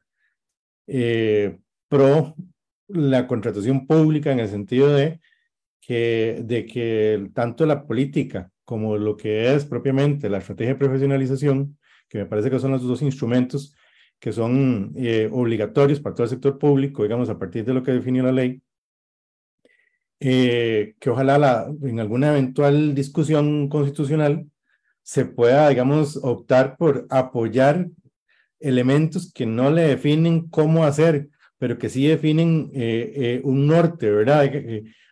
eh, pro la contratación pública en el sentido de que, de que tanto la política como lo que es propiamente la estrategia de profesionalización, que me parece que son los dos instrumentos que son eh, obligatorios para todo el sector público, digamos, a partir de lo que definió la ley, eh, que ojalá en alguna eventual discusión constitucional se pueda, digamos, optar por apoyar elementos que no le definen cómo hacer, pero que sí definen eh, un norte, ¿verdad?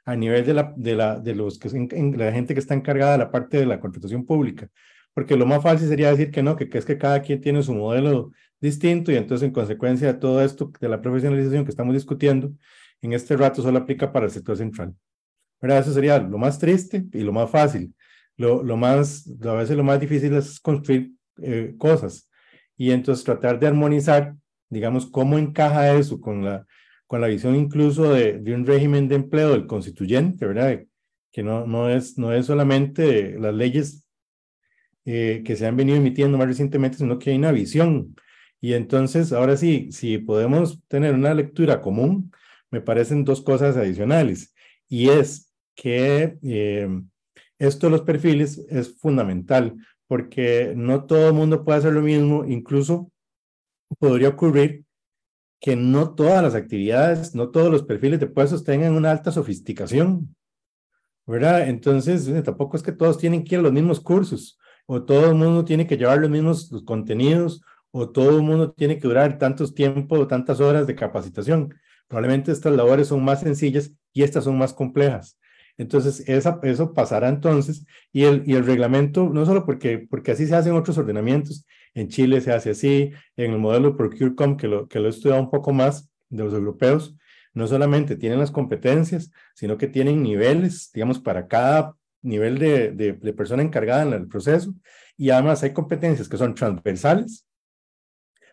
a nivel de la, de la, de los la gente que está encargada de la parte de la contratación pública. Porque lo más fácil sería decir que no, que, es que cada quien tiene su modelo distinto y entonces en consecuencia de todo esto de la profesionalización que estamos discutiendo, en este rato solo aplica para el sector central. Pero Eso sería lo más triste y lo más fácil. Lo, lo más, a veces lo más difícil es construir eh, cosas y entonces tratar de armonizar, digamos, cómo encaja eso con la, con la visión incluso de, un régimen de empleo del constituyente, ¿verdad? Que no, no, es, no es solamente las leyes eh, que se han venido emitiendo más recientemente, sino que hay una visión. Y entonces, ahora sí, si podemos tener una lectura común, me parecen dos cosas adicionales. Y es que eh, esto de los perfiles es fundamental, porque no todo el mundo puede hacer lo mismo, incluso podría ocurrir que no todas las actividades, no todos los perfiles de puestos tengan una alta sofisticación, ¿verdad? Entonces, eh, tampoco es que todos tienen que ir a los mismos cursos, o todo el mundo tiene que llevar los mismos contenidos, o todo el mundo tiene que durar tantos tiempos o tantas horas de capacitación. Probablemente estas labores son más sencillas y estas son más complejas. Entonces, eso pasará entonces, y el, el reglamento, no solo porque, porque así se hacen otros ordenamientos, en Chile se hace así, en el modelo Procurecom, que lo, que lo he estudiado un poco más de los europeos, no solamente tienen las competencias, sino que tienen niveles, digamos, para cada nivel de, de persona encargada en el proceso, y además hay competencias que son transversales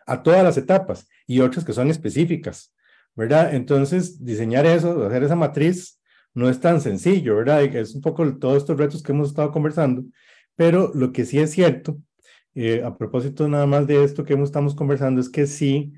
a todas las etapas y otras que son específicas, ¿verdad? Entonces, diseñar eso, hacer esa matriz, no es tan sencillo, ¿verdad? Es un poco todos estos retos que hemos estado conversando, pero lo que sí es cierto eh, a propósito nada más de esto que estamos conversando, es que sí,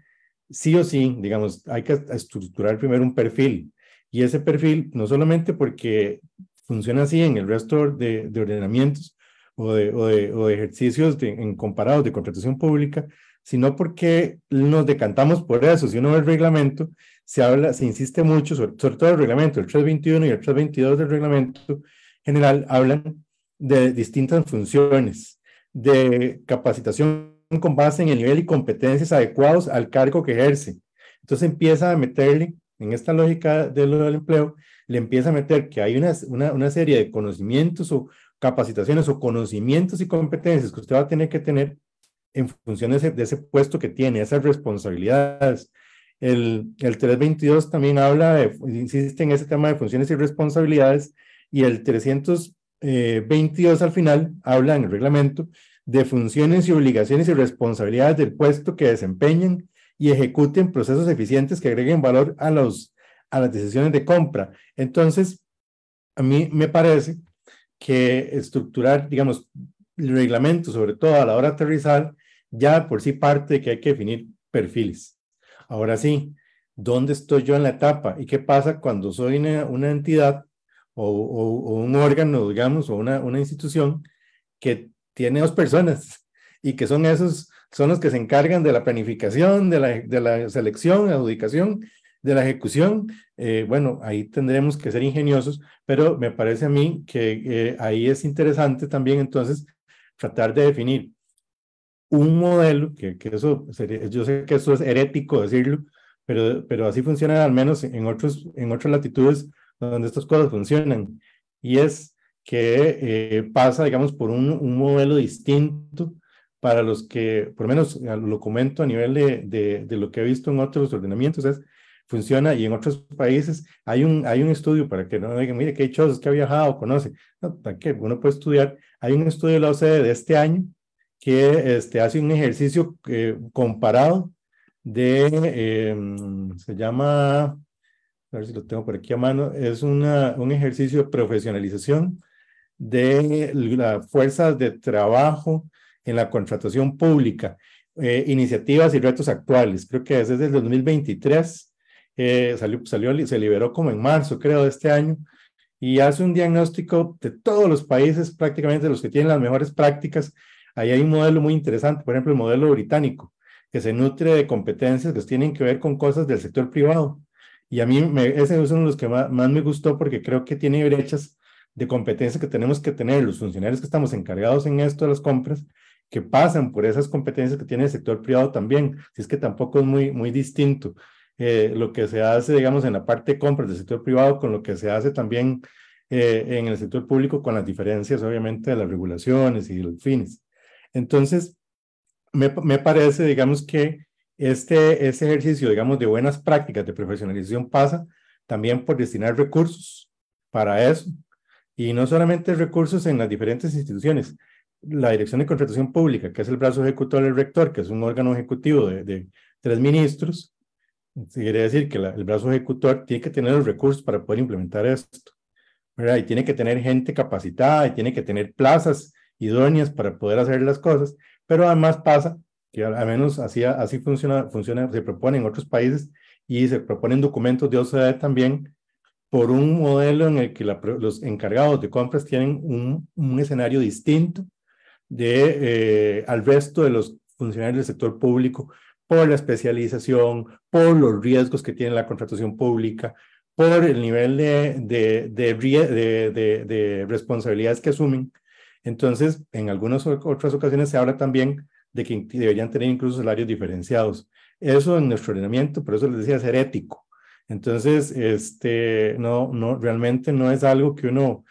sí o sí, digamos, hay que estructurar primero un perfil. Y ese perfil, no solamente porque funciona así en el resto de, ordenamientos o de, o de, ejercicios en comparados de contratación pública, sino porque nos decantamos por eso. Si uno ve el reglamento, se habla, se insiste mucho, sobre, sobre todo el reglamento, el 321 y el 322 del reglamento general, hablan de distintas funciones de capacitación con base en el nivel y competencias adecuados al cargo que ejerce. Entonces empieza a meterle, en esta lógica de del empleo, le empieza a meter que hay una, una, serie de conocimientos o capacitaciones o conocimientos y competencias que usted va a tener que tener en función de ese, puesto que tiene, esas responsabilidades. El, el 322 también habla, de, insiste en ese tema de funciones y responsabilidades, y el 300 22 eh, al final habla en el reglamento de funciones y obligaciones y responsabilidades del puesto que desempeñen y ejecuten procesos eficientes que agreguen valor a, los, a las decisiones de compra. Entonces, a mí me parece que estructurar, digamos, el reglamento, sobre todo a la hora de aterrizar, ya por sí parte que hay que definir perfiles. Ahora sí, ¿dónde estoy yo en la etapa? ¿Y qué pasa cuando soy una entidad o, un órgano, digamos, o una, una institución que tiene dos personas <laughs> y que son esos, son los que se encargan de la planificación, de la, de la selección, adjudicación, de la ejecución. Eh, bueno, ahí tendremos que ser ingeniosos, pero me parece a mí que eh, ahí es interesante también entonces tratar de definir un modelo, que, que eso sería, yo sé que eso es herético decirlo, pero, pero así funciona al menos en, otros, en otras latitudes donde estas cosas funcionan. Y es que eh, pasa, digamos, por un, un, modelo distinto para los que, por lo menos lo comento a nivel de, de, lo que he visto en otros ordenamientos, es funciona y en otros países hay un, hay un estudio para que no digan, mire, qué hecho que ha viajado, conoce. No, ¿para que Uno puede estudiar. Hay un estudio de la OCDE de este año que este, hace un ejercicio eh, comparado de, em, se llama a ver si lo tengo por aquí a mano, es una, un ejercicio de profesionalización de las fuerzas de trabajo en la contratación pública, eh, iniciativas y retos actuales. Creo que es desde el 2023, eh, salió, salió, se liberó como en marzo, creo, de este año, y hace un diagnóstico de todos los países, prácticamente los que tienen las mejores prácticas. Ahí hay un modelo muy interesante, por ejemplo, el modelo británico, que se nutre de competencias que tienen que ver con cosas del sector privado y a mí me, ese es uno de los que más, me gustó porque creo que tiene brechas de competencia que tenemos que tener los funcionarios que estamos encargados en esto de las compras, que pasan por esas competencias que tiene el sector privado también. Si es que tampoco es muy, muy distinto eh, lo que se hace, digamos, en la parte de compras del sector privado con lo que se hace también eh, en el sector público, con las diferencias, obviamente, de las regulaciones y los fines. Entonces, me parece, digamos, que este, este, ejercicio, digamos, de buenas prácticas de profesionalización pasa también por destinar recursos para eso, y no solamente recursos en las diferentes instituciones. La Dirección de Contratación Pública, que es el brazo ejecutor del rector, que es un órgano ejecutivo de, tres ministros, quiere decir que el brazo ejecutor tiene que tener los recursos para poder implementar esto. ¿verdad? Y tiene que tener gente capacitada y tiene que tener plazas idóneas para poder hacer las cosas, pero además pasa que al menos así, así funciona, funciona, se propone en otros países y se proponen documentos de OCDE también por un modelo en el que los encargados de compras tienen un, escenario distinto de, eh, al resto de los funcionarios del sector público por la especialización, por los riesgos que tiene la contratación pública, por el nivel de, de, de responsabilidades que asumen. Entonces, en algunas otras ocasiones se habla también de que deberían tener incluso salarios diferenciados. Eso en nuestro ordenamiento, por eso les decía, ser ético. Entonces, este, no, no, realmente no es algo que uno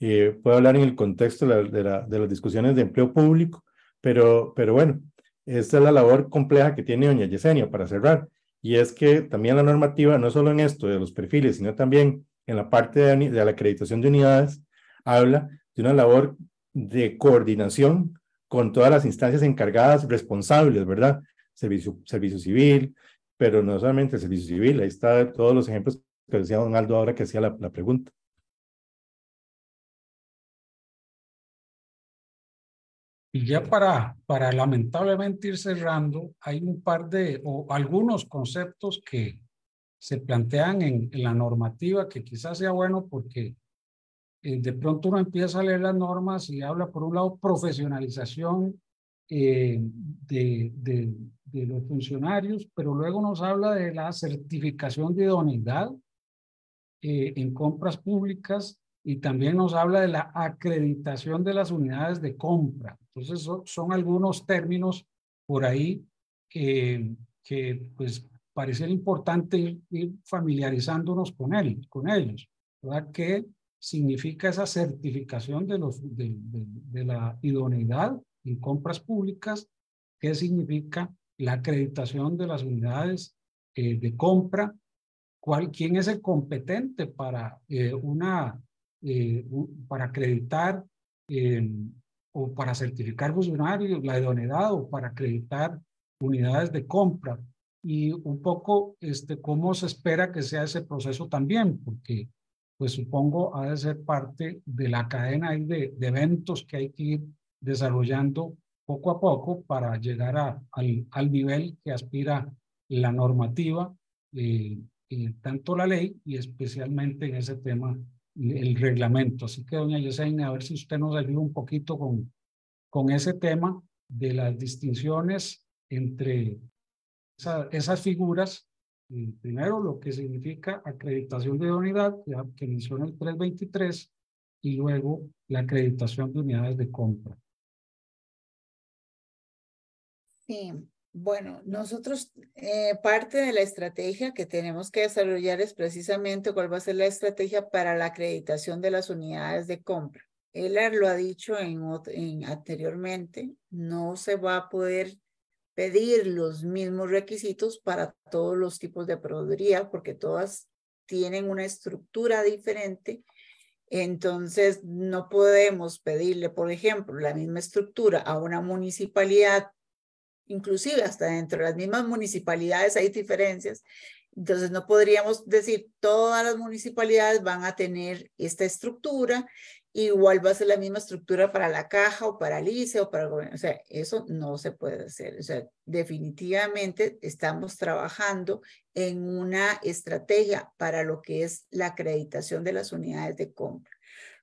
eh, pueda hablar en el contexto de, la, de, las discusiones de empleo público, pero, pero bueno, esta es la labor compleja que tiene doña Yesenia para cerrar, y es que también la normativa, no solo en esto de los perfiles, sino también en la parte de, de la acreditación de unidades, habla de una labor de coordinación con todas las instancias encargadas responsables, ¿verdad? Servicio, civil, pero no solamente servicio civil, ahí está todos los ejemplos que decía Don Aldo ahora que hacía la, pregunta. Y ya para, para lamentablemente ir cerrando, hay un par de o algunos conceptos que se plantean en la normativa que quizás sea bueno porque eh, de pronto uno empieza a leer las normas y habla, por un lado, profesionalización eh, de, de, los funcionarios, pero luego nos habla de la certificación de idoneidad eh, en compras públicas y también nos habla de la acreditación de las unidades de compra. Entonces, son algunos términos por ahí que, que pues, parece importante ir, familiarizándonos con, él, con ellos, ¿verdad? Que significa esa certificación de, la idoneidad en compras públicas, qué significa la acreditación de las unidades eh, de compra, cuál, quién es el competente para, eh, una, eh, para acreditar em, o para certificar funcionarios, la idoneidad o para acreditar unidades de compra y un poco este, cómo se espera que sea ese proceso también, porque pues supongo ha de ser parte de la cadena de, eventos que hay que ir desarrollando poco a poco para llegar a, al, al, nivel que aspira la normativa, eh, eh, tanto la ley y especialmente en ese tema el reglamento. Así que, doña Yesenia, a ver si usted nos ayuda un poquito con, con ese tema de las distinciones entre esas figuras Mm, primero, lo que significa acreditación de unidad ya que menciona el 323, y luego la acreditación de unidades de compra. Sí, bueno, nosotros eh, parte de la estrategia que tenemos que desarrollar es precisamente cuál va a ser la estrategia para la acreditación de las unidades de compra. Él lo ha dicho en, anteriormente, no se va a poder pedir los mismos requisitos para todos los tipos de proveeduría, porque todas tienen una estructura diferente. Entonces, no podemos pedirle, por ejemplo, la misma estructura a una municipalidad, inclusive hasta dentro de las mismas municipalidades hay diferencias. Entonces, no podríamos decir todas las municipalidades van a tener esta estructura igual va a ser la misma estructura para la caja o para el ICE o para el gobierno. O sea, eso no se puede hacer. O sea, definitivamente estamos trabajando en una estrategia para lo que es la acreditación de las unidades de compra.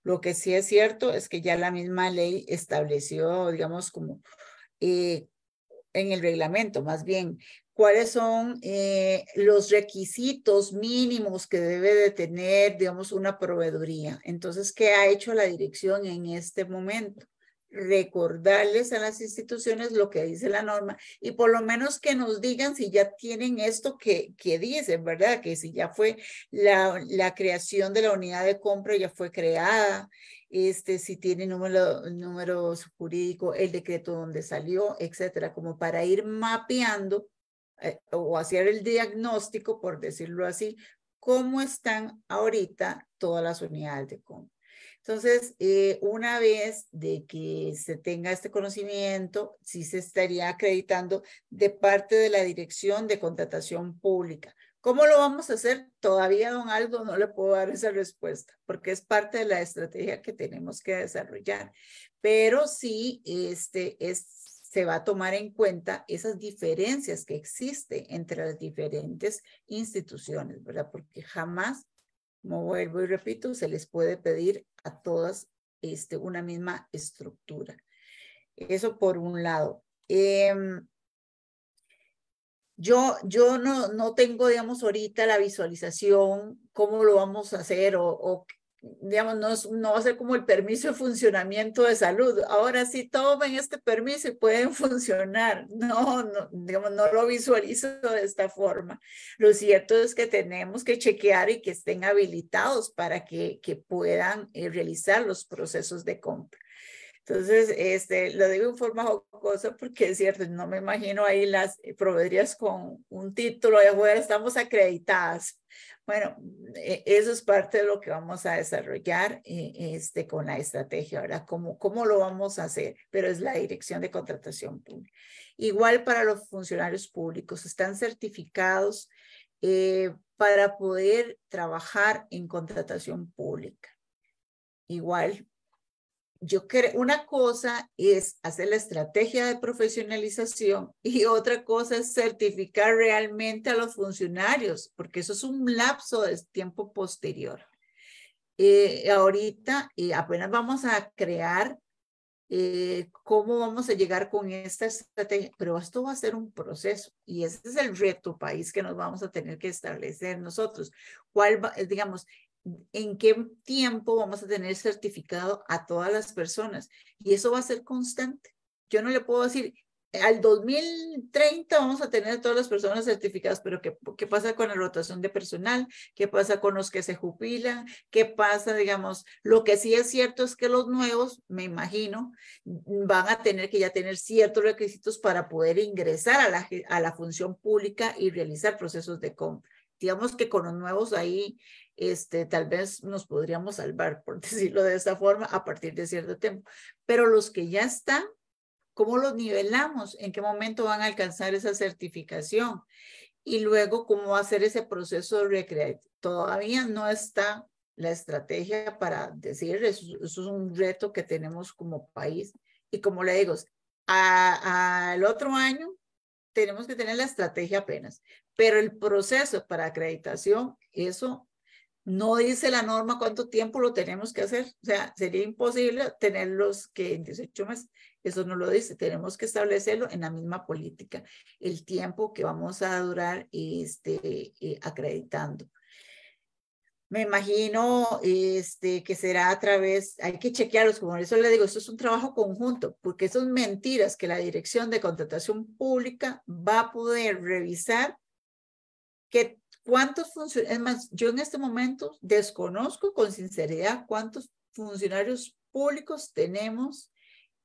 Lo que sí es cierto es que ya la misma ley estableció, digamos, como eh, en el reglamento, más bien, cuáles son eh, los requisitos mínimos que debe de tener, digamos, una proveeduría. Entonces, ¿qué ha hecho la dirección en este momento? recordarles a las instituciones lo que dice la norma y por lo menos que nos digan si ya tienen esto que, que dicen, ¿verdad? Que si ya fue la, la, creación de la unidad de compra, ya fue creada, este, si tiene número, número jurídico, el decreto donde salió, etcétera, como para ir mapeando eh, o hacer el diagnóstico, por decirlo así, cómo están ahorita todas las unidades de CON. Entonces, eh, una vez de que se tenga este conocimiento, sí se estaría acreditando de parte de la Dirección de Contratación Pública. ¿Cómo lo vamos a hacer? Todavía, don Aldo, no le puedo dar esa respuesta, porque es parte de la estrategia que tenemos que desarrollar. Pero sí, este, es, se va a tomar en cuenta esas diferencias que existen entre las diferentes instituciones, ¿verdad? Porque jamás, como vuelvo y repito, se les puede pedir a todas este, una misma estructura. Eso por un lado. Em, yo, yo no, no, tengo, digamos, ahorita la visualización, cómo lo vamos a hacer o, qué digamos, no, no, va a ser como el permiso de funcionamiento de salud. Ahora sí tomen este permiso y pueden <laughs> funcionar. No, no, digamos, no lo visualizo de esta forma. Lo cierto es que tenemos que chequear y que estén habilitados para que, que puedan eh, realizar los procesos de compra. Entonces, este, lo digo en forma jocosa porque es cierto, no me imagino ahí las eh, proveedorías con un título de afuera, estamos acreditadas. Bueno, eh, eso es parte de lo que vamos a desarrollar eh, este, con la estrategia, ahora ¿Cómo, ¿Cómo lo vamos a hacer? Pero es la dirección de contratación pública. Igual para los funcionarios públicos, están certificados para poder trabajar en contratación pública. Igual yo creo, una cosa es hacer la estrategia de profesionalización <laughs> y otra cosa es certificar realmente a los funcionarios, porque eso es un lapso de tiempo posterior. Eh, ahorita eh, apenas vamos a crear eh, cómo vamos a llegar con esta estrategia, pero esto va a ser un proceso y ese es el reto país que nos vamos a tener que establecer nosotros. ¿Cuál, va, digamos, en qué tiempo vamos a tener certificado a todas las personas. Y eso va a ser constante. Yo no le puedo decir, al 2030 vamos a tener a todas las personas certificadas, pero ¿qué, pasa con la rotación de personal? ¿Qué pasa con los que se jubilan? ¿Qué pasa, digamos? Lo que sí es cierto es que los nuevos, me imagino, van a tener que ya tener ciertos requisitos para poder ingresar a la, a la función pública y realizar procesos de compra. Digamos que con los nuevos ahí este, tal vez nos podríamos salvar, por <laughs> decirlo de esta forma, a partir de cierto tiempo. Pero los que ya están, ¿cómo los nivelamos? ¿En qué momento van a alcanzar esa certificación? Y luego, ¿cómo va a ser ese proceso de recreate? Todavía no está la estrategia para decir, eso, es un reto que tenemos como país. Y como le digo, al otro año tenemos que tener la estrategia apenas, pero el proceso para acreditación, eso no dice la norma cuánto tiempo lo tenemos que hacer. O sea, sería imposible tenerlos que en 18 meses. Eso no lo dice. Tenemos que establecerlo en la misma política, el tiempo que vamos a durar este, eh, acreditando. Me imagino este, que será a través, hay que chequearlos, como eso le digo, esto es un trabajo conjunto, porque son mentiras que la Dirección de Contratación Pública va a poder revisar que ¿Cuántos funcionarios? Es más, yo en este momento desconozco con sinceridad cuántos funcionarios públicos tenemos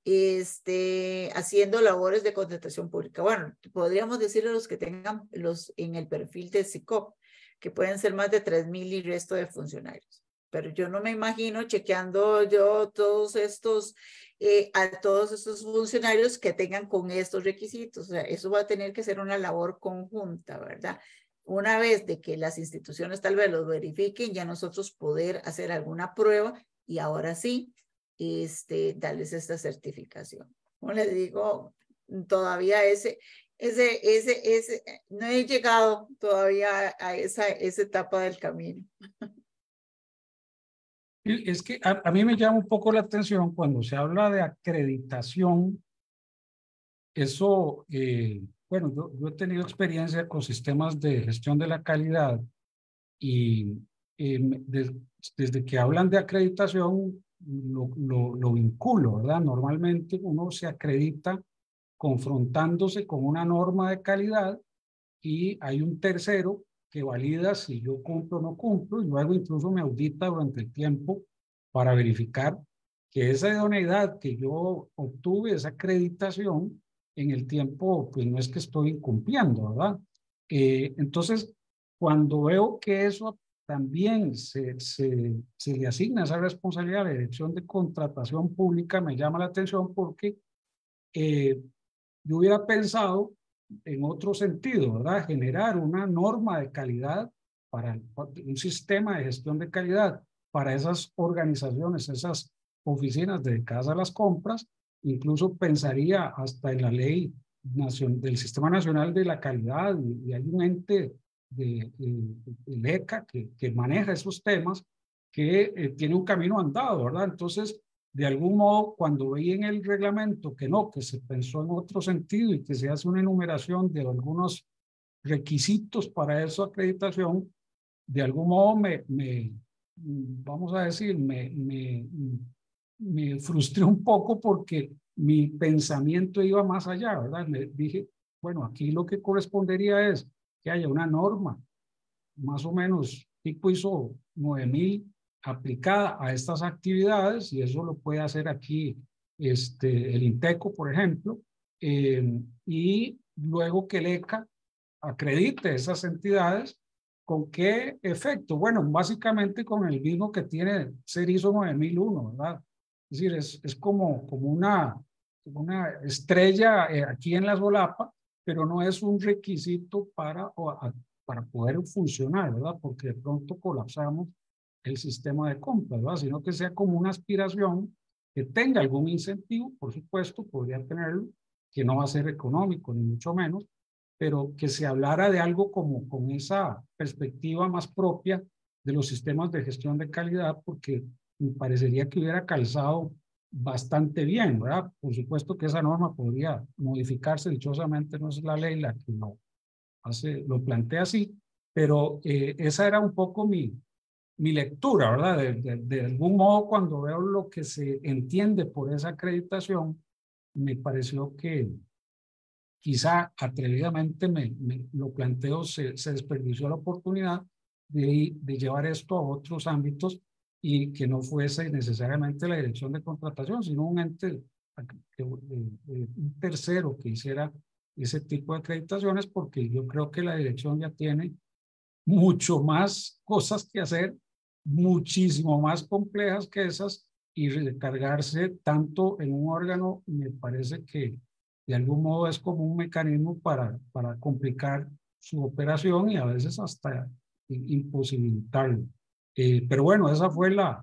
este, haciendo labores de contratación pública. Bueno, podríamos decirle a los que tengan los en el perfil de SICOP, que pueden ser más de 3.000 y resto de funcionarios. Pero yo no me imagino chequeando yo todos estos, eh, a todos estos funcionarios que tengan con estos requisitos. O sea, eso va a tener que ser una labor conjunta, ¿verdad? una vez de que las instituciones tal vez los verifiquen, ya nosotros poder hacer alguna prueba y ahora sí, este, darles esta certificación. Como les digo, todavía ese, ese, ese, ese, no he llegado todavía a esa, esa etapa del camino. Es que a, mí me llama un poco la atención cuando se habla de acreditación, eso... Eh, bueno, yo, he tenido experiencia con sistemas de gestión de la calidad y, eh, desde que hablan de acreditación lo, lo, lo, vinculo, ¿verdad? Normalmente uno se acredita confrontándose con una norma de calidad y hay un tercero que valida si yo cumplo o no cumplo y luego incluso me audita durante el tiempo para verificar que esa idoneidad que yo obtuve, esa acreditación, en el tiempo, pues no es que estoy incumpliendo, ¿verdad? Eh, entonces, cuando veo que eso también se, se, se, le asigna esa responsabilidad a la dirección de contratación pública, me llama la atención porque eh, yo hubiera pensado en otro sentido, ¿verdad? Generar una norma de calidad para, un sistema de gestión de calidad para esas organizaciones, esas oficinas dedicadas a las compras, incluso pensaría hasta en la ley del Sistema Nacional de la Calidad y, hay un ente de, ECA e que, maneja esos temas que eh, tiene un camino andado, ¿verdad? Entonces, de algún modo, cuando en el reglamento que no, que se pensó en otro sentido y que se hace una enumeración de algunos requisitos para esa acreditación, de algún modo me, mm, vamos a decir, me me frustré un poco porque mi pensamiento iba más allá, ¿verdad? Me dije, bueno, aquí lo que correspondería es que haya una norma, más o menos tipo ISO 9000 aplicada a estas actividades y eso lo puede hacer aquí este, el INTECO, por ejemplo, eh, y luego que el ECA acredite esas entidades. ¿Con qué efecto? Bueno, básicamente con el mismo que tiene ser ISO 9001, ¿verdad? Es decir, es, como, como una, una estrella eh, aquí en la solapa, pero no es un requisito para, para poder funcionar, ¿verdad? Porque de pronto colapsamos el sistema de compra, ¿verdad? Sino que sea como una aspiración que tenga algún incentivo, por supuesto, podrían tenerlo, que no va a ser económico, ni mucho menos, pero que se hablara de algo como con esa perspectiva más propia de los sistemas de gestión de calidad, porque me parecería que hubiera calzado bastante bien, ¿verdad? Por supuesto que esa norma podría modificarse, dichosamente no es la ley la que lo, hace, lo plantea así, pero eh, esa era un poco mi, mi lectura, ¿verdad? De, de, algún modo, cuando veo lo que se entiende por esa acreditación, me pareció que quizá atrevidamente me, me lo planteo, se, se, desperdició la oportunidad de, de llevar esto a otros ámbitos y que no fuese necesariamente la dirección de contratación, sino un ente, eh, eh, un tercero que hiciera ese tipo de acreditaciones, porque yo creo que la dirección ya tiene mucho más cosas que hacer, muchísimo más complejas que esas, y recargarse tanto en un órgano, me parece que de algún modo es como un mecanismo para, para complicar su operación y a veces hasta imposibilitarlo. Eh, pero bueno, esa fue la,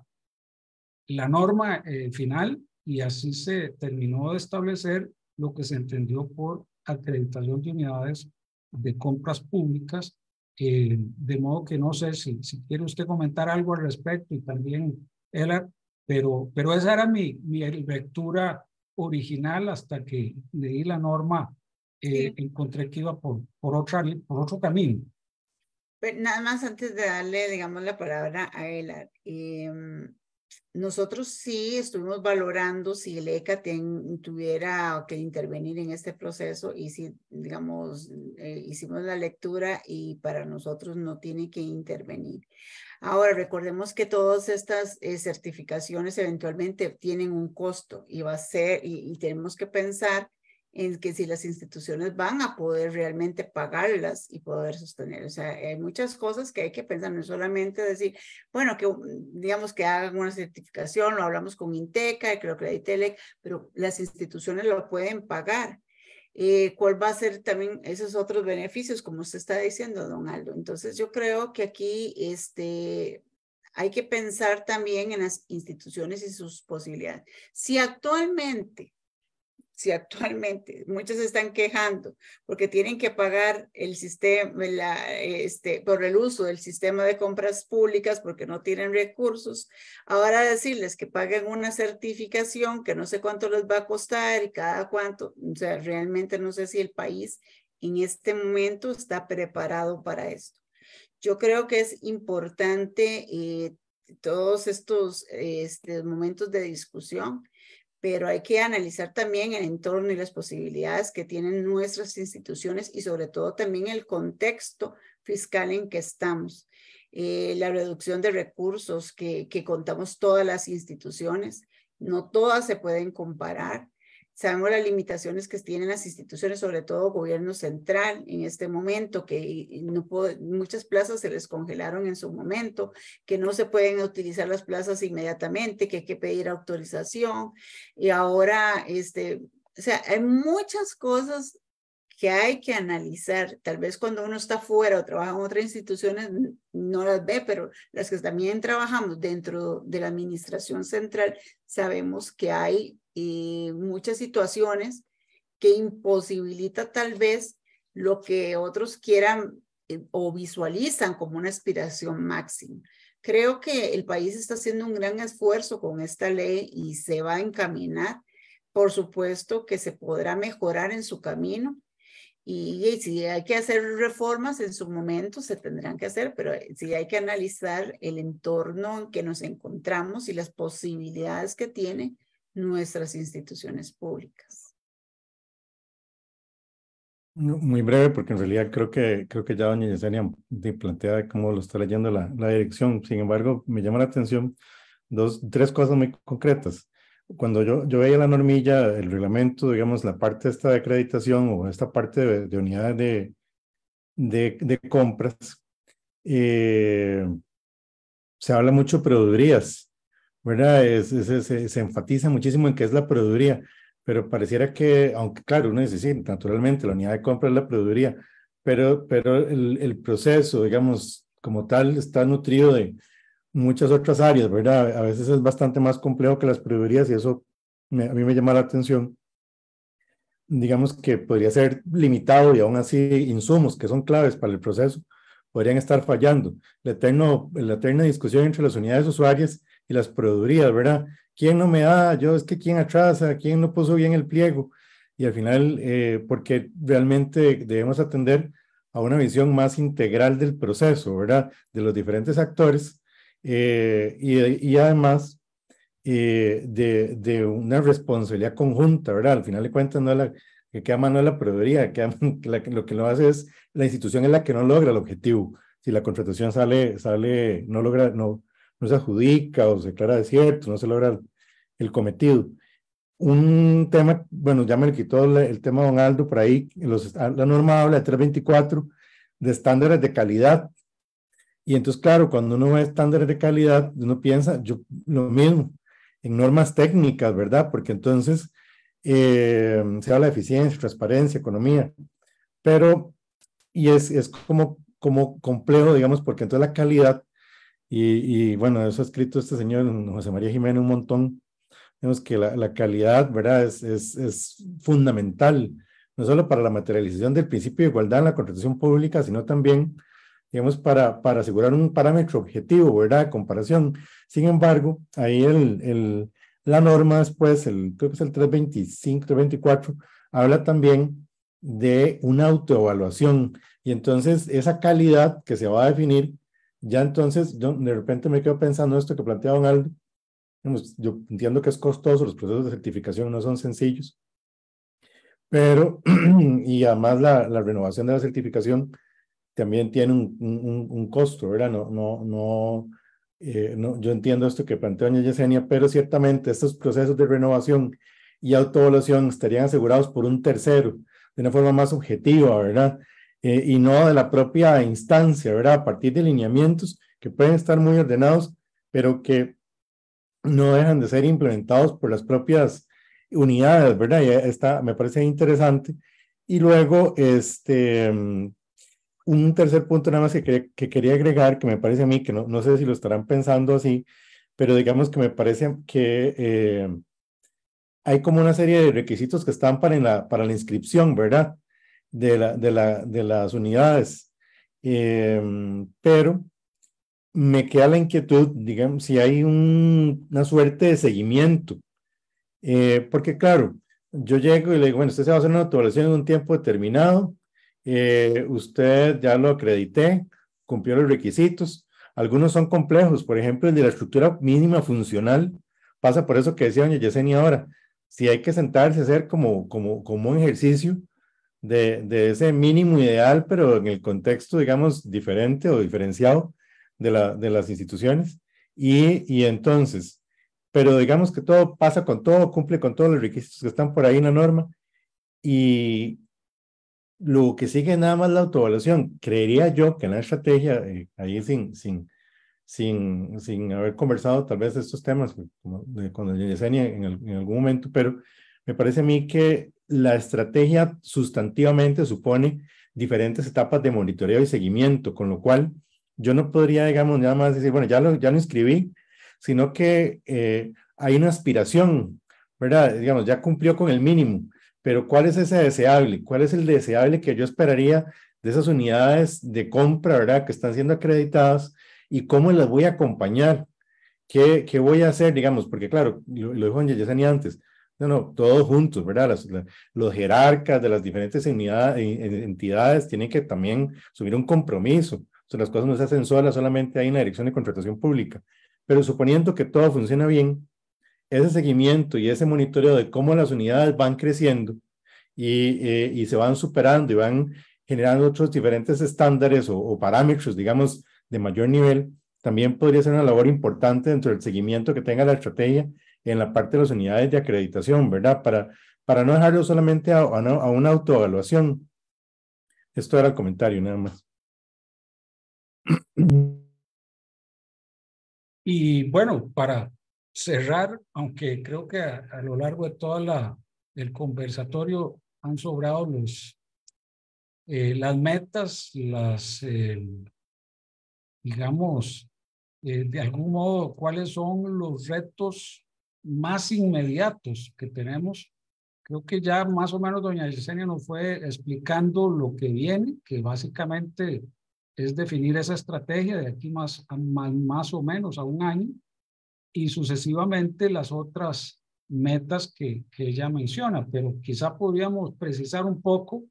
la norma eh, final y así se terminó de establecer lo que se entendió por acreditación de unidades de compras públicas. Eh, de modo que no sé si, si quiere usted comentar algo al respecto y también, él, pero, pero esa era mi, mi lectura original hasta que leí la norma, eh, encontré que iba por, por, otra, por otro camino nada más antes de darle, digamos, la palabra a Elar. Em, nosotros sí estuvimos valorando si el ECA tuviera que intervenir en este proceso y si, digamos, eh, hicimos la lectura y para nosotros no tiene que intervenir. Ahora, recordemos que todas estas eh, certificaciones eventualmente tienen un costo y va a ser, y tenemos que pensar en que si las instituciones van a poder realmente pagarlas y poder sostener. O sea, hay muchas cosas que hay que pensar, no solamente decir, bueno, que mm, digamos que hagan una certificación, lo hablamos con Inteca, creo que la ITELEC, pero las instituciones lo pueden pagar. Eh, ¿Cuál va a ser también esos otros beneficios, como usted está diciendo, don Aldo? Entonces, yo creo que aquí este, hay que pensar también en las instituciones y sus posibilidades. Si actualmente si actualmente <laughs> muchos están quejando porque tienen que pagar el sistema, la, este, por el uso del sistema de compras públicas porque no tienen recursos, ahora decirles que paguen una certificación que no sé cuánto les va a costar y cada cuánto, o sea, realmente no sé si el país en este momento está preparado para esto. Yo creo que es importante eh, todos estos este, momentos de discusión pero hay que analizar también el entorno y las posibilidades que tienen nuestras instituciones y sobre todo también el contexto fiscal en que estamos. Eh, la reducción de recursos que contamos todas las instituciones, no todas se pueden comparar. Sabemos las limitaciones que tienen las instituciones, sobre todo gobierno central en este momento, que no muchas plazas se les congelaron en su momento, que no se pueden utilizar las plazas inmediatamente, que hay que pedir autorización. Y ahora, este, o sea, hay muchas cosas que hay que analizar. Tal vez cuando uno está fuera o trabaja en otras instituciones no las ve, pero las que también trabajamos dentro de la administración central sabemos que hay y muchas situaciones que imposibilita tal vez lo que otros quieran eh, o visualizan como una aspiración máxima. Creo que el país está haciendo un gran esfuerzo con esta ley y se va a encaminar. Por supuesto que se podrá mejorar en su camino, y, si hay que hacer reformas en su momento, se tendrán que hacer, pero eh, si hay que analizar el entorno en que nos encontramos y las posibilidades que tiene nuestras instituciones públicas. Muy breve, porque en realidad creo que, creo que ya doña Yesenia plantea cómo lo está leyendo la, la dirección. Sin embargo, me llama la atención dos, tres cosas muy concretas. Cuando yo, yo veía la normilla, el reglamento, digamos, la parte esta de acreditación o esta parte de, unidad de, de, compras, eh, se habla mucho de ¿verdad? Es, se enfatiza muchísimo en que es la proveeduría, pero pareciera que, aunque claro, uno dice, sí, naturalmente, la unidad de compra es la proveeduría, pero, pero el, el proceso, digamos, como tal, está nutrido de muchas otras áreas, ¿verdad? A veces es bastante más complejo que las proveedurías y eso a mí me llama la atención. Digamos que podría ser limitado y aún así insumos que son claves para el proceso podrían estar fallando. La, eterno, la eterna discusión entre las unidades usuarias y las proveedurías, ¿verdad? ¿Quién no me da? Yo es que quién atrasa, quién no puso bien el pliego. Y al final, eh, porque realmente debemos atender a una visión más integral del proceso, ¿verdad? De los diferentes actores eh, y, además eh, de, una responsabilidad conjunta, ¿verdad? Al final de cuentas, no es la que queda mano <laughs> la que lo que lo hace es la institución es la que no logra el objetivo. Si la contratación sale, sale, no logra, no, se adjudica o se declara desierto, no se logra el cometido. Un tema, bueno, ya me quitó el tema de Don Aldo por ahí, los, la norma habla de 324 de estándares de calidad. Y entonces, claro, cuando uno ve estándares de calidad, uno piensa, yo lo mismo, en normas técnicas, ¿verdad? Porque entonces eh, se habla de eficiencia, transparencia, economía, pero, y es, es como, como complejo, digamos, porque entonces la calidad y, bueno, eso ha escrito este señor José María Jiménez un montón. Vemos que la, calidad, ¿verdad? Es, es, fundamental, no solo para la materialización del principio de igualdad en la contratación pública, sino también, digamos, para, para asegurar un parámetro objetivo, ¿verdad? Comparación. Sin embargo, ahí el, el la norma después, el, creo que es el 325, 324, habla también de una autoevaluación. Y entonces esa calidad que se va a definir ya entonces yo de repente me quedo pensando esto que planteaba don Yo entiendo que es costoso, los procesos de certificación no son sencillos, pero, <clears throat> y además la, la renovación de la certificación también tiene un, un, costo, ¿verdad? No, no, no, eh, no, yo entiendo esto que planteó doña Yesenia, pero ciertamente estos procesos de renovación y autoevaluación estarían asegurados por un tercero, de una forma más objetiva, ¿verdad? Eh, y no de la propia instancia, ¿verdad? A partir de lineamientos que pueden estar muy ordenados, pero que no dejan de ser implementados por las propias unidades, ¿verdad? Y esta me parece interesante. Y luego, este, mm, un tercer punto nada más que, quería, que quería agregar, que me parece a mí, que no, no, sé si lo estarán pensando así, pero digamos que me parece que eh, hay como una serie de requisitos que están para la, para la inscripción, ¿verdad? de, la, de, la, de las unidades. Em, pero me queda la inquietud, digamos, si hay una suerte de seguimiento. Eh, porque claro, yo llego y le digo, bueno, usted se va a hacer una autoevaluación en un tiempo determinado, eh, usted ya lo acredité, cumplió los requisitos, algunos son complejos, por ejemplo, el de la estructura mínima funcional, pasa por eso que decía doña Yesenia ahora, si hay que sentarse a hacer como, como, como un ejercicio, de, ese mínimo ideal, pero en el contexto, digamos, diferente o diferenciado de, la, de las instituciones. Y, y entonces, pero digamos que todo pasa con todo, cumple con todos los requisitos que están por ahí en la norma. Y lo que sigue nada más la autoevaluación. Creería yo que en la estrategia, eh, ahí sin, sin, sin, sin haber conversado tal vez estos temas como con Yesenia en, en, algún momento, pero me parece a mí que la estrategia sustantivamente supone diferentes etapas de monitoreo y seguimiento, con lo cual yo no podría, digamos, nada más decir, bueno, ya lo, ya lo inscribí, sino que eh, hay una aspiración, ¿verdad? Digamos, ya cumplió con el mínimo, pero ¿cuál es ese deseable? ¿Cuál es el deseable que yo esperaría de esas unidades de compra, ¿verdad? Que están siendo acreditadas y cómo las voy a acompañar. ¿Qué, voy a hacer, digamos? Porque claro, lo, dijo Yesenia antes, no, no, todos juntos, ¿verdad? Los, jerarcas de las diferentes entidades tienen que también subir un compromiso. O las cosas no se hacen solas, solamente hay una dirección de contratación pública. Pero suponiendo que todo funciona bien, ese seguimiento y ese monitoreo de cómo las unidades van creciendo y, eh, se van superando y van generando otros diferentes estándares o parámetros, digamos, de mayor nivel, también podría ser una labor importante dentro del seguimiento que tenga la estrategia en la parte de las unidades de acreditación, ¿verdad? Para, para no dejarlo solamente a, a, una autoevaluación. Esto era el comentario, nada más. Y bueno, para cerrar, aunque creo que a, lo largo de toda la conversatorio han sobrado los eh, las metas, las eh, digamos eh, de algún modo cuáles son los retos más inmediatos que tenemos. Creo que ya más o menos doña Yesenia nos fue explicando lo que viene, que básicamente es definir esa estrategia de aquí más, más, más o menos a un año y sucesivamente las otras metas que, que ella menciona, pero quizá podríamos precisar un poco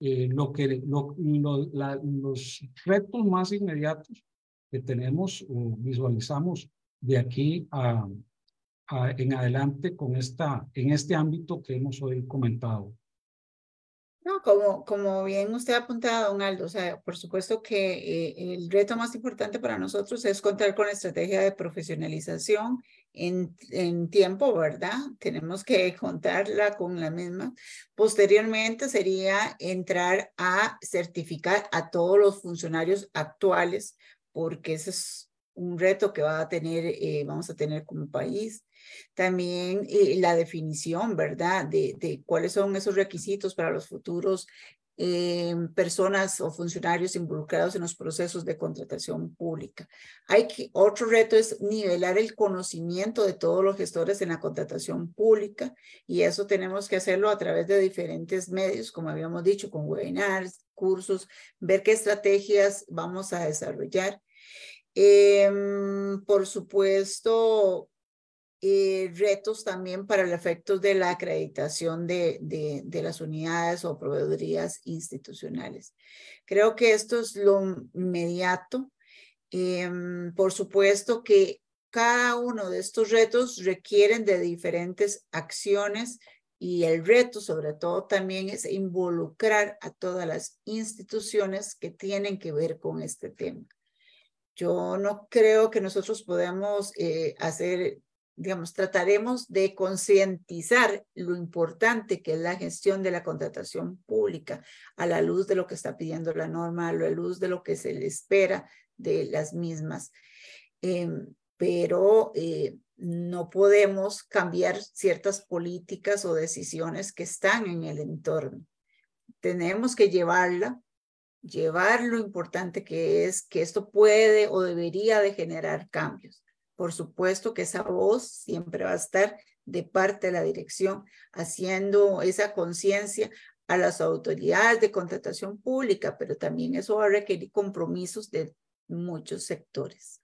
eh, lo que, los retos más inmediatos que tenemos o visualizamos de aquí a, en adelante con esta, en este ámbito que hemos hoy comentado? No, como, como bien usted ha apuntado, don Aldo, o sea, por supuesto que eh, el reto más importante para nosotros es contar con la estrategia de profesionalización en, en tiempo, ¿verdad? Tenemos que contarla con la misma. Posteriormente sería entrar a certificar a todos los funcionarios actuales, porque ese es un reto que va a tener, eh, vamos a tener como país. También eh, la definición, ¿verdad? De, cuáles son esos requisitos para los futuros eh, personas o funcionarios involucrados en los procesos de contratación pública. Hay que, otro reto es nivelar el conocimiento de todos los gestores en la contratación pública y eso tenemos que hacerlo a través de diferentes medios, como habíamos dicho, con webinars, cursos, ver qué estrategias vamos a desarrollar. Em, por supuesto, eh, retos también para el efecto de la acreditación de, de, las unidades o proveedorías institucionales. Creo que esto es lo inmediato. Em, por supuesto que cada uno de estos retos requieren de diferentes acciones y el reto sobre todo también es involucrar a todas las instituciones que tienen que ver con este tema. Yo no creo que nosotros podamos eh, hacer digamos, trataremos de concientizar lo importante que es la gestión de la contratación pública a la luz de lo que está pidiendo la norma, a la luz de lo que se le espera de las mismas. Em, pero eh, no podemos cambiar ciertas políticas o decisiones que están en el entorno. Tenemos que llevarla, llevar lo importante que es, que esto puede o debería de generar cambios por supuesto que esa voz siempre va a estar de parte de la dirección, haciendo esa conciencia a las autoridades de contratación pública, pero también eso va a requerir compromisos de muchos sectores.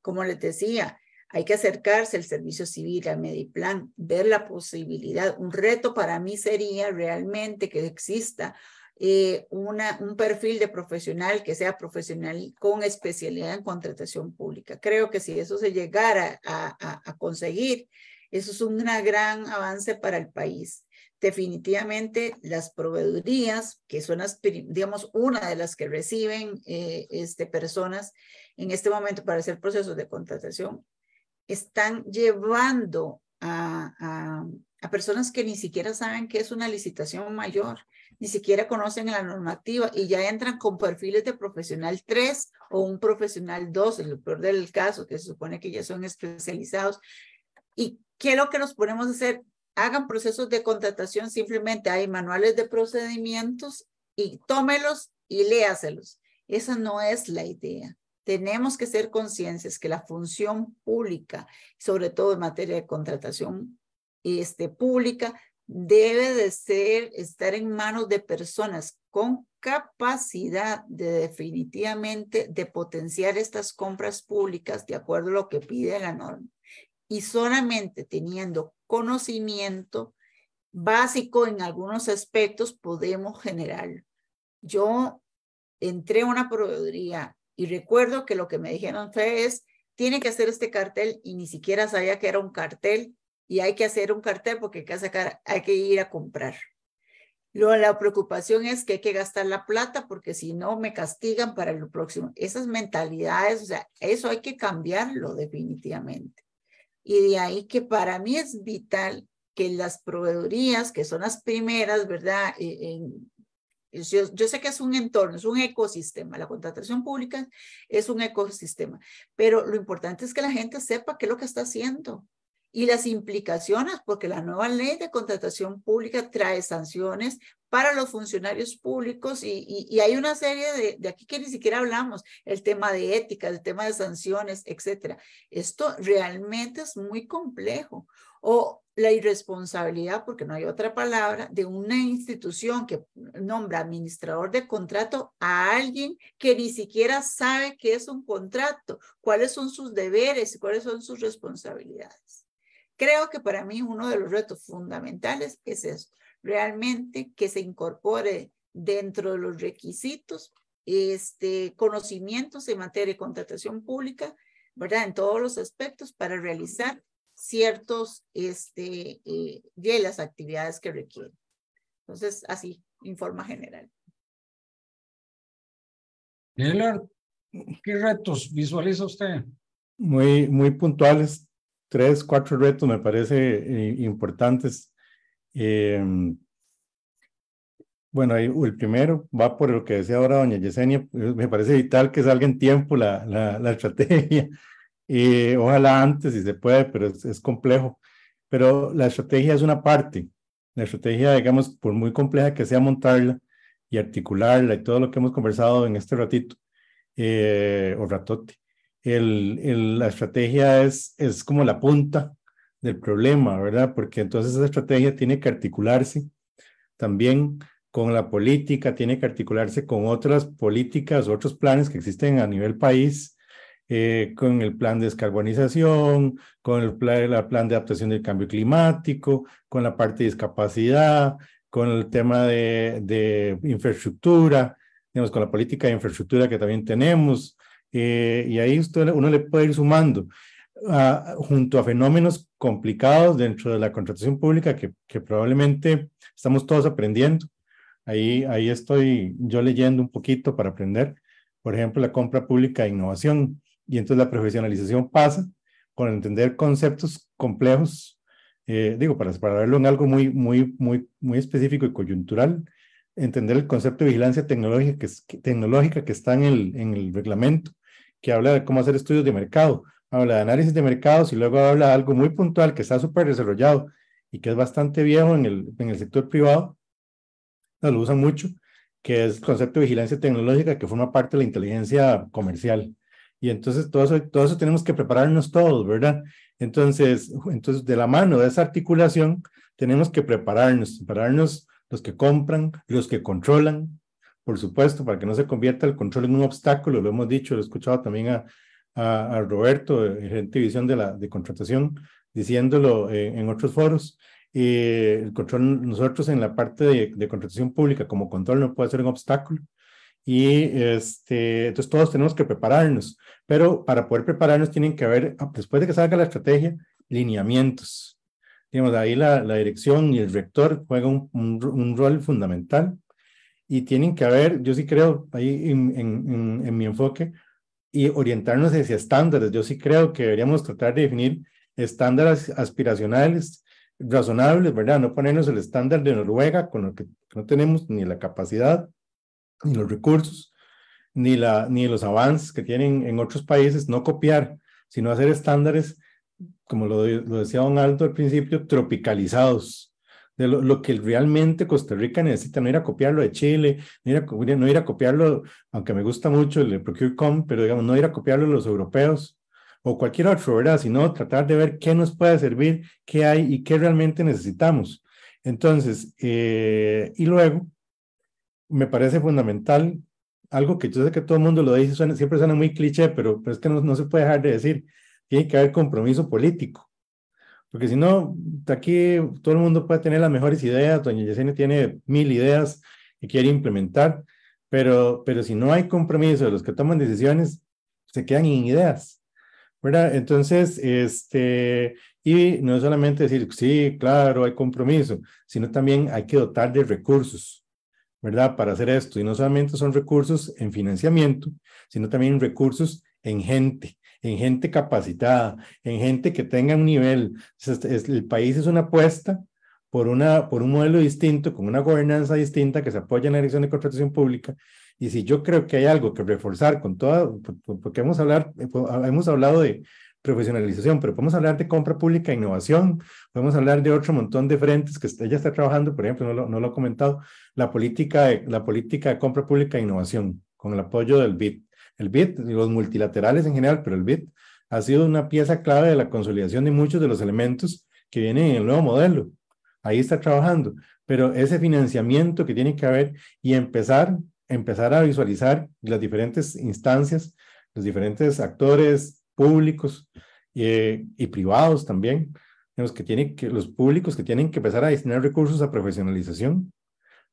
Como les decía, hay que acercarse al servicio civil, al Mediplan, ver la posibilidad. Un reto para mí sería realmente que exista eh, una, un perfil de profesional que sea profesional con especialidad en contratación pública. Creo que si eso se llegara a, conseguir, eso es un gran avance para el país. Definitivamente las proveedurías, que son digamos, una de las que reciben eh, este, personas en este momento para hacer procesos de contratación, están llevando a, a personas que ni siquiera saben qué es una licitación mayor ni siquiera conocen la normativa y ya entran con perfiles de profesional 3 o un profesional 2, en lo peor del caso, que se supone que ya son especializados. ¿Y qué lo que nos ponemos a hacer? Hagan procesos de contratación, simplemente hay manuales de procedimientos y tómelos y léaselos. Esa no es la idea. Tenemos que ser conscientes que la función pública, sobre todo en materia de contratación este, pública, debe de ser, estar en manos de personas con capacidad de definitivamente de potenciar estas compras públicas de acuerdo a lo que pide la norma. Y solamente teniendo conocimiento básico en algunos aspectos podemos generarlo. Yo entré a una proveeduría y recuerdo que lo que me dijeron fue es, tiene que hacer este cartel y ni siquiera sabía que era un cartel y hay que hacer un cartel porque hay que, sacar, hay que ir a comprar. Luego, la preocupación es que hay que gastar la plata porque si no me castigan para lo próximo. Esas mentalidades, o sea, eso hay que cambiarlo definitivamente. Y de ahí que para mí es vital que las proveedorías, que son las primeras, ¿verdad? E, en, yo sé que es un entorno, es un ecosistema. La contratación pública es un ecosistema, pero lo importante es que la gente sepa qué es lo que está haciendo y las implicaciones, porque la nueva ley de contratación pública trae sanciones para los funcionarios públicos y, hay una serie de, de, aquí que ni siquiera hablamos, el tema de ética, el tema de sanciones, etcétera. Esto realmente es muy complejo. O la irresponsabilidad, porque no hay otra palabra, de una institución que nombra administrador de contrato a alguien que ni siquiera sabe qué es un contrato, cuáles son sus deberes y cuáles son sus responsabilidades. Creo que para mí uno de los retos fundamentales es eso, realmente que se incorpore dentro de los requisitos este, conocimientos en materia de contratación pública, ¿verdad? En todos los aspectos para realizar ciertos, este, eh, de las actividades que requieren. Entonces, así, en forma general. ¿qué retos visualiza usted? Muy, muy puntuales tres, cuatro retos me parece eh, importantes. Eh, bueno, el primero va por lo que decía ahora doña Yesenia, eh, me parece vital que salga en tiempo la, la, estrategia. Eh, <laughs> ojalá antes si se puede, pero es, complejo. Pero la estrategia es una parte. La estrategia, digamos, por muy compleja que sea montarla y articularla y todo lo que hemos conversado en este ratito o ratote, el, la estrategia es, es como la punta del problema, ¿verdad? Porque entonces esa estrategia tiene que articularse también con la política, tiene que articularse con otras políticas, otros planes que existen a nivel país, eh, con el plan de descarbonización, con el plan, de adaptación del cambio climático, con la parte de discapacidad, con el tema de, de infraestructura, digamos, con la política de infraestructura que también tenemos, eh, y ahí uno le puede ir sumando. Ah, junto a fenómenos complicados dentro de la contratación pública que, probablemente estamos todos aprendiendo. Ahí, ahí estoy yo leyendo un poquito para aprender, por ejemplo, la compra pública e innovación. Y entonces la profesionalización pasa con entender conceptos complejos, eh, digo, para separarlo en algo muy, muy, muy, muy específico y coyuntural, entender el concepto de vigilancia tecnológica que, es, tecnológica que está en el, en el reglamento que habla de cómo hacer estudios de mercado, habla de análisis de mercados y luego habla de algo muy puntual que está súper desarrollado y que es bastante viejo en el, en el sector privado, no, lo usan mucho, que es el concepto de vigilancia tecnológica que forma parte de la inteligencia comercial. Y entonces todo eso, todo eso tenemos que prepararnos todos, ¿verdad? Entonces, entonces, de la mano de esa articulación, tenemos que prepararnos, prepararnos los que compran, los que controlan, por supuesto, para que no se convierta el control en un obstáculo, lo hemos dicho, lo he escuchado también a, Roberto, eh, gerente de visión de, la, de contratación, diciéndolo eh, en, otros foros. el control, nosotros en la parte de, contratación pública como control no puede ser un obstáculo. Y este, entonces todos tenemos que prepararnos, pero para poder prepararnos tienen que haber, ah, después de que salga la estrategia, lineamientos. Digamos, ahí la, dirección y el rector juegan un rol fundamental y tienen que haber, yo sí creo, ahí en, mi enfoque, y orientarnos hacia estándares. Yo sí creo que deberíamos tratar de definir estándares aspiracionales razonables, ¿verdad? No ponernos el estándar de Noruega con el que no tenemos ni la capacidad, ni los recursos, ni, la, ni los avances que tienen en otros países, no copiar, sino hacer estándares, como lo, decía Don Alto al principio, tropicalizados, de lo, que realmente Costa Rica necesita, no ir a copiarlo de Chile, no ir a, copiarlo, aunque me gusta mucho el Procure.com, pero digamos, no ir a copiarlo los europeos o cualquier otro, ¿verdad? Sino tratar de ver qué nos puede servir, qué hay y qué realmente necesitamos. Entonces, eh, y luego, me parece fundamental algo que yo sé que todo el mundo lo dice, siempre suena muy cliché, pero, pero es que no, no se puede dejar de decir, tiene que haber compromiso político. Porque si no, aquí todo el mundo puede tener las mejores ideas, doña Yesenia tiene mil ideas que quiere implementar, pero, pero si no hay compromiso de los que toman decisiones, se quedan en ideas. ¿verdad? Entonces, este, y no solamente decir, sí, claro, hay compromiso, sino también hay que dotar de recursos, ¿verdad? Para hacer esto. Y no solamente son recursos en financiamiento, sino también recursos en gente, en gente capacitada, en gente que tenga un nivel. El país es una apuesta por, una, por un modelo distinto, con una gobernanza distinta que se apoya en la elección de contratación pública. Y si yo creo que hay algo que reforzar con toda, porque hemos, hablar, eh, ah, hemos hablado de profesionalización, pero podemos hablar de compra pública, innovación, podemos hablar de otro montón de frentes que ella está trabajando, por ejemplo, no lo, no he comentado, la política, de, la política de compra pública e innovación con el apoyo del BID. El BID, los multilaterales en general, pero el BIT ha sido una pieza clave de la consolidación de muchos de los elementos que vienen en el nuevo modelo. Ahí está trabajando, pero ese financiamiento que tiene que haber y empezar, empezar a visualizar las diferentes instancias, los diferentes actores públicos eh, y privados también, los, que tienen los públicos que tienen que empezar a destinar recursos a profesionalización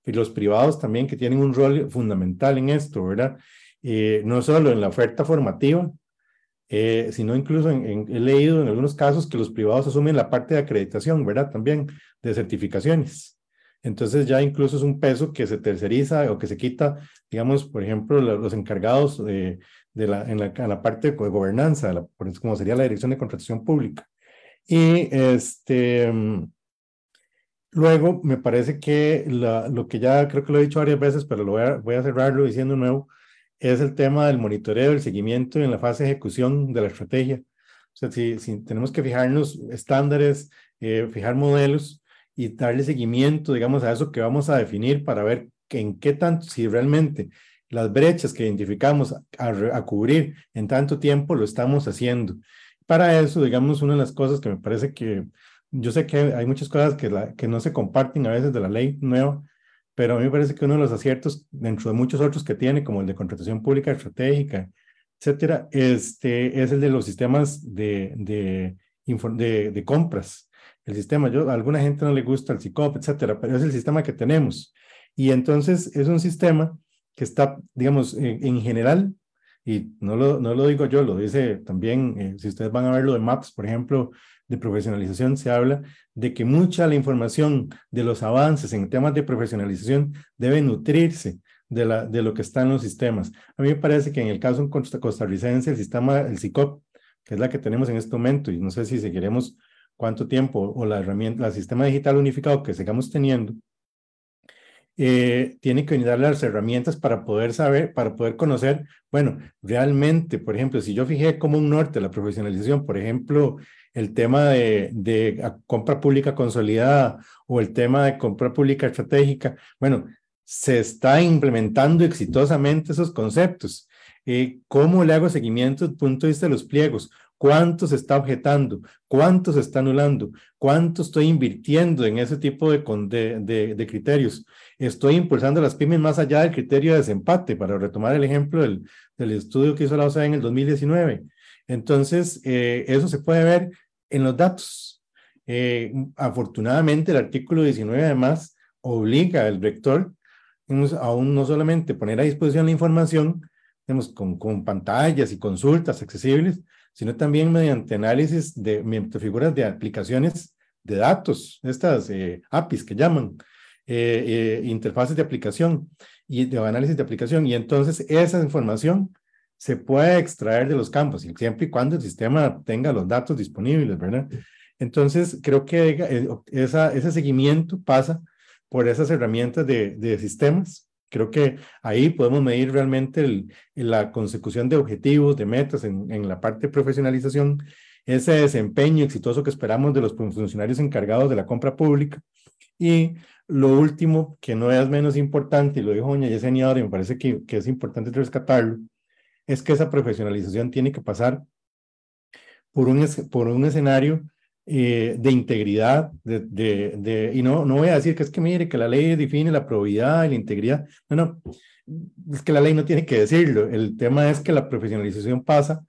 y los privados también que tienen un rol fundamental en esto, ¿verdad? Eh, no solo en la oferta formativa, eh, sino incluso he leído en algunos casos que los privados asumen la parte de acreditación, ¿verdad? También de certificaciones. Entonces ya incluso es un peso que se terceriza o que se quita, digamos, por ejemplo, los encargados de la, en, la, parte de gobernanza, como sería la Dirección de Contratación Pública. Y este, luego me parece que lo que ya creo que lo he dicho varias veces, pero lo voy a, voy a cerrarlo diciendo nuevo, es el tema del monitoreo, el seguimiento en la fase de ejecución de la estrategia. O sea, si, tenemos que fijarnos estándares, eh, fijar modelos y darle seguimiento, digamos, a eso que vamos a definir para ver en qué tanto, si realmente las brechas que identificamos a, cubrir en tanto tiempo lo estamos haciendo. Para eso, digamos, una de las cosas que me parece que yo sé que hay muchas cosas que, que no se comparten a veces de la ley nueva, pero a mí me parece que uno de los aciertos, dentro de muchos otros que tiene, como el de contratación pública estratégica, etcétera, este, es el de los sistemas de, de, compras. El sistema, yo, a alguna gente no le gusta el CICOP, etcétera, pero es el sistema que tenemos. Y entonces es un sistema que está, digamos, en, general, y no lo, no lo digo yo, lo dice también, eh, si ustedes van a ver lo de MAPS, por ejemplo, de profesionalización se habla de que mucha la información de los avances en temas de profesionalización debe nutrirse de, la, de lo que están los sistemas. A mí me parece que en el caso costarricense, el sistema, el SICOP, que es la que tenemos en este momento, y no sé si seguiremos cuánto tiempo, o la herramienta, el sistema digital unificado que sigamos teniendo, eh, tiene que unir las herramientas para poder saber, para poder conocer, bueno, realmente, por ejemplo, si yo fijé como un norte la profesionalización, por ejemplo, el tema de, compra pública consolidada o el tema de compra pública estratégica, bueno, se está implementando exitosamente esos conceptos. Eh, ¿Cómo le hago seguimiento desde el punto de vista de los pliegos? ¿Cuánto se está objetando? ¿Cuánto se está anulando? ¿Cuánto estoy invirtiendo en ese tipo de, de, criterios? Estoy impulsando las pymes más allá del criterio de desempate, para retomar el ejemplo del, del estudio que hizo la OCDE en el 2019. Entonces, eh, eso se puede ver en los datos. Eh, afortunadamente, el artículo 19 además obliga al rector a no solamente poner a disposición la información digamos, con, con, pantallas y consultas accesibles, sino también mediante análisis de figuras de aplicaciones de datos, estas eh, APIs que llaman, eh, interfaces de aplicación y de análisis de aplicación. Y entonces esa información se puede extraer de los campos, siempre y cuando el sistema tenga los datos disponibles, ¿verdad? Entonces, creo que eh, ese seguimiento pasa por esas herramientas de, sistemas. Creo que ahí podemos medir realmente la consecución de objetivos, de metas en, la parte de profesionalización, ese desempeño exitoso que esperamos de los funcionarios encargados de la compra pública y lo último, que no es menos importante, y lo dijo doña Yesenia ahora, me parece que, que es importante rescatarlo, es que esa profesionalización tiene que pasar por un, por un escenario eh, de integridad, de, y no, no voy a decir que es que mire, que la ley define la probidad y la integridad, no, no, es que la ley no tiene que decirlo, el tema es que la profesionalización pasa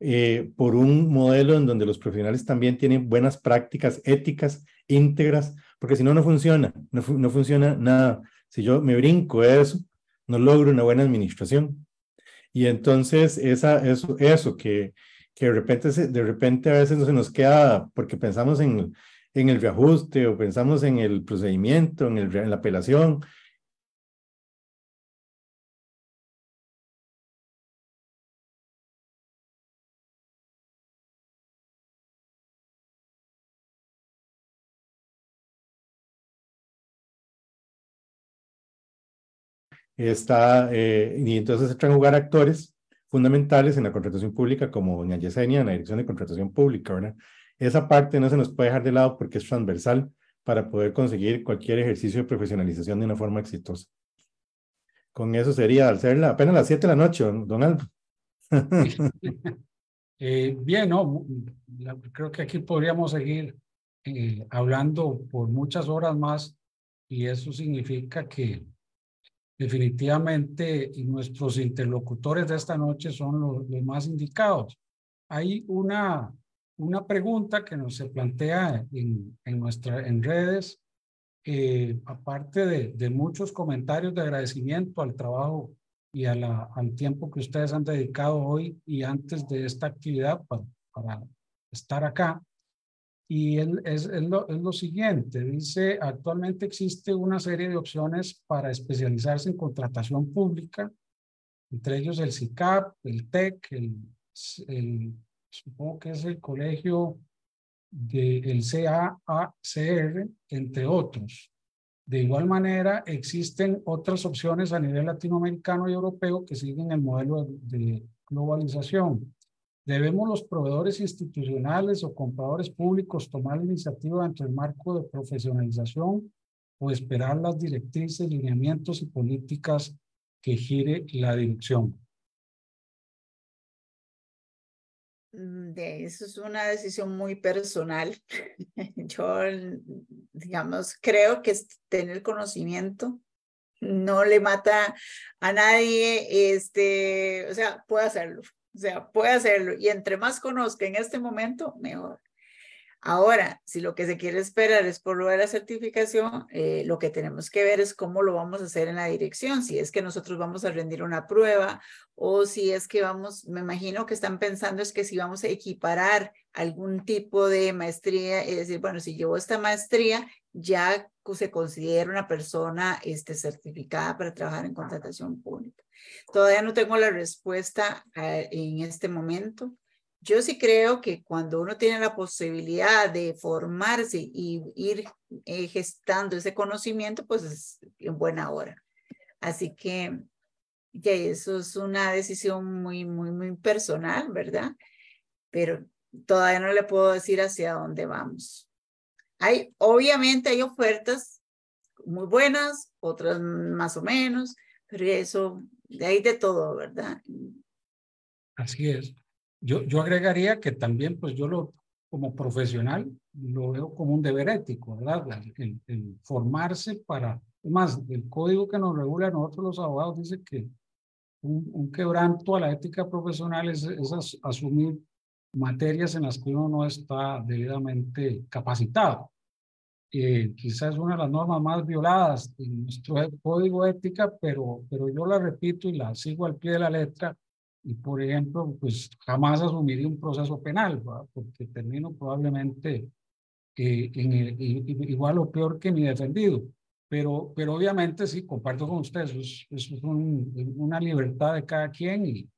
eh, por un modelo en donde los profesionales también tienen buenas prácticas éticas, íntegras, porque si no, no funciona, no, funciona nada. Si yo me brinco eso, no logro una buena administración. Y entonces esa, eso, eso que, que de, repente de repente a veces no se nos queda porque pensamos en, el reajuste o pensamos en el procedimiento, en, el, en la apelación, Está, eh, y entonces entran a jugar actores fundamentales en la contratación pública, como doña Yesenia en la Dirección de Contratación Pública, ¿verdad? Esa parte no se nos puede dejar de lado porque es transversal para poder conseguir cualquier ejercicio de profesionalización de una forma exitosa. Con eso sería al ser apenas las 7 de la noche, don <laughs> eh, bien, no, creo que aquí podríamos seguir eh, hablando por muchas horas más y eso significa que definitivamente nuestros interlocutores de esta noche son los, más indicados. Hay una, una pregunta que nos se plantea en, en, nuestra, en redes, aparte de, muchos comentarios de agradecimiento al trabajo y al tiempo que ustedes han dedicado hoy y antes de esta actividad para estar acá y es, es, lo, lo, siguiente, dice, actualmente existe una serie de opciones para especializarse en contratación pública, entre ellos el CICAP, el TEC, el, supongo que es el colegio del CAACR, entre otros. De igual manera, existen otras opciones a nivel latinoamericano y europeo que siguen el modelo de globalización. ¿Debemos los proveedores institucionales o compradores públicos tomar la iniciativa dentro del marco de profesionalización o esperar las directrices, lineamientos y políticas que gire la dirección? Mm, de eso es una decisión muy personal. <laughs> Yo, digamos, creo que tener conocimiento no le mata a nadie, este, o sea, puede hacerlo. O sea, puede hacerlo. Y entre más conozca en este momento, mejor. Ahora, si lo que se quiere esperar es por lo de la certificación, eh, lo que tenemos que ver es cómo lo vamos a hacer en la dirección, si es que nosotros vamos a rendir una prueba o si es que vamos, me imagino que están pensando es que si vamos a equiparar algún tipo de maestría, es decir, bueno, si llevo esta maestría, ya se considera una persona este, certificada para trabajar en contratación pública. Todavía no tengo la respuesta eh, en este momento. Yo sí creo que cuando uno tiene la posibilidad de formarse y ir eh, gestando ese conocimiento, pues es en buena hora. Así que ya eso es una decisión muy, muy, muy personal, ¿verdad? Pero todavía no le puedo decir hacia dónde vamos. Hay, obviamente hay ofertas muy buenas, otras más o menos, pero eso, de ahí de todo, ¿verdad? Así es. Yo, yo agregaría que también, pues yo lo, como profesional, lo veo como un deber ético, ¿verdad? El, formarse para, más, el código que nos regula a nosotros los abogados dice que un, quebranto a la ética profesional es, asumir materias en las que uno no está debidamente capacitado. Eh, quizás una de las normas más violadas en nuestro código ética, pero, pero yo la repito y la sigo al pie de la letra y por ejemplo, pues jamás asumiría un proceso penal, porque termino probablemente eh, en igual o peor que mi defendido. Pero, pero obviamente sí, comparto con ustedes, eso es, una libertad de cada quien y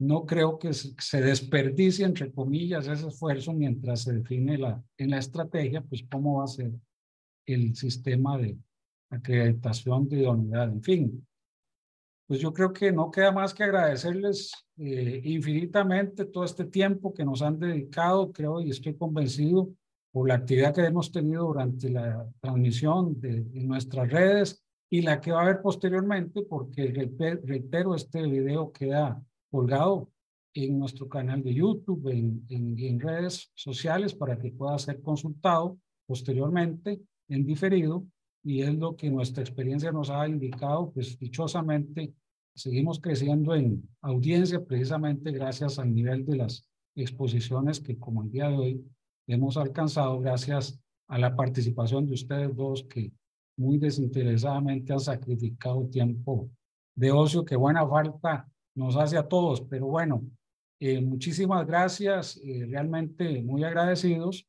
no creo que se desperdicie, entre comillas, ese esfuerzo mientras se define la, en la estrategia, pues cómo va a ser el sistema de acreditación de idoneidad, en fin pues yo creo que no queda más que agradecerles eh, infinitamente todo este tiempo que nos han dedicado, creo y estoy convencido por la actividad que hemos tenido durante la transmisión de, nuestras redes y la que va a haber posteriormente, porque reitero, este video queda colgado en nuestro canal de YouTube, en, en, en redes sociales para que pueda ser consultado posteriormente en diferido y es lo que nuestra experiencia nos ha indicado, pues dichosamente seguimos creciendo en audiencia precisamente gracias al nivel de las exposiciones que como el día de hoy hemos alcanzado gracias a la participación de ustedes dos que muy desinteresadamente han sacrificado tiempo de ocio que buena falta nos hace a todos, pero bueno, eh, muchísimas gracias, eh, realmente muy agradecidos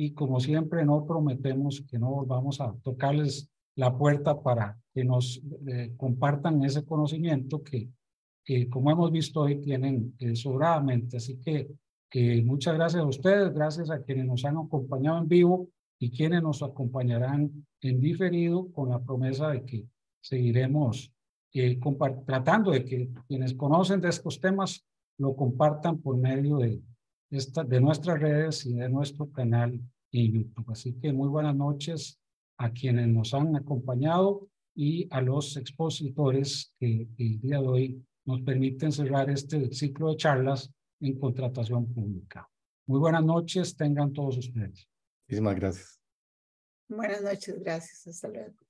y como siempre no prometemos que no volvamos a tocarles la puerta para que nos eh, compartan ese conocimiento que, que, como hemos visto hoy tienen eh, sobradamente. Así que muchas gracias a ustedes, gracias a quienes nos han acompañado en vivo y quienes nos acompañarán en diferido con la promesa de que seguiremos eh, tratando de que quienes conocen de estos temas lo compartan por medio de de nuestras redes y de nuestro canal en YouTube. Así que muy buenas noches a quienes nos han acompañado y a los expositores que el día de hoy nos permiten cerrar este ciclo de charlas en contratación pública. Muy buenas noches, tengan todos ustedes. Muchísimas gracias. Buenas noches, gracias, hasta luego.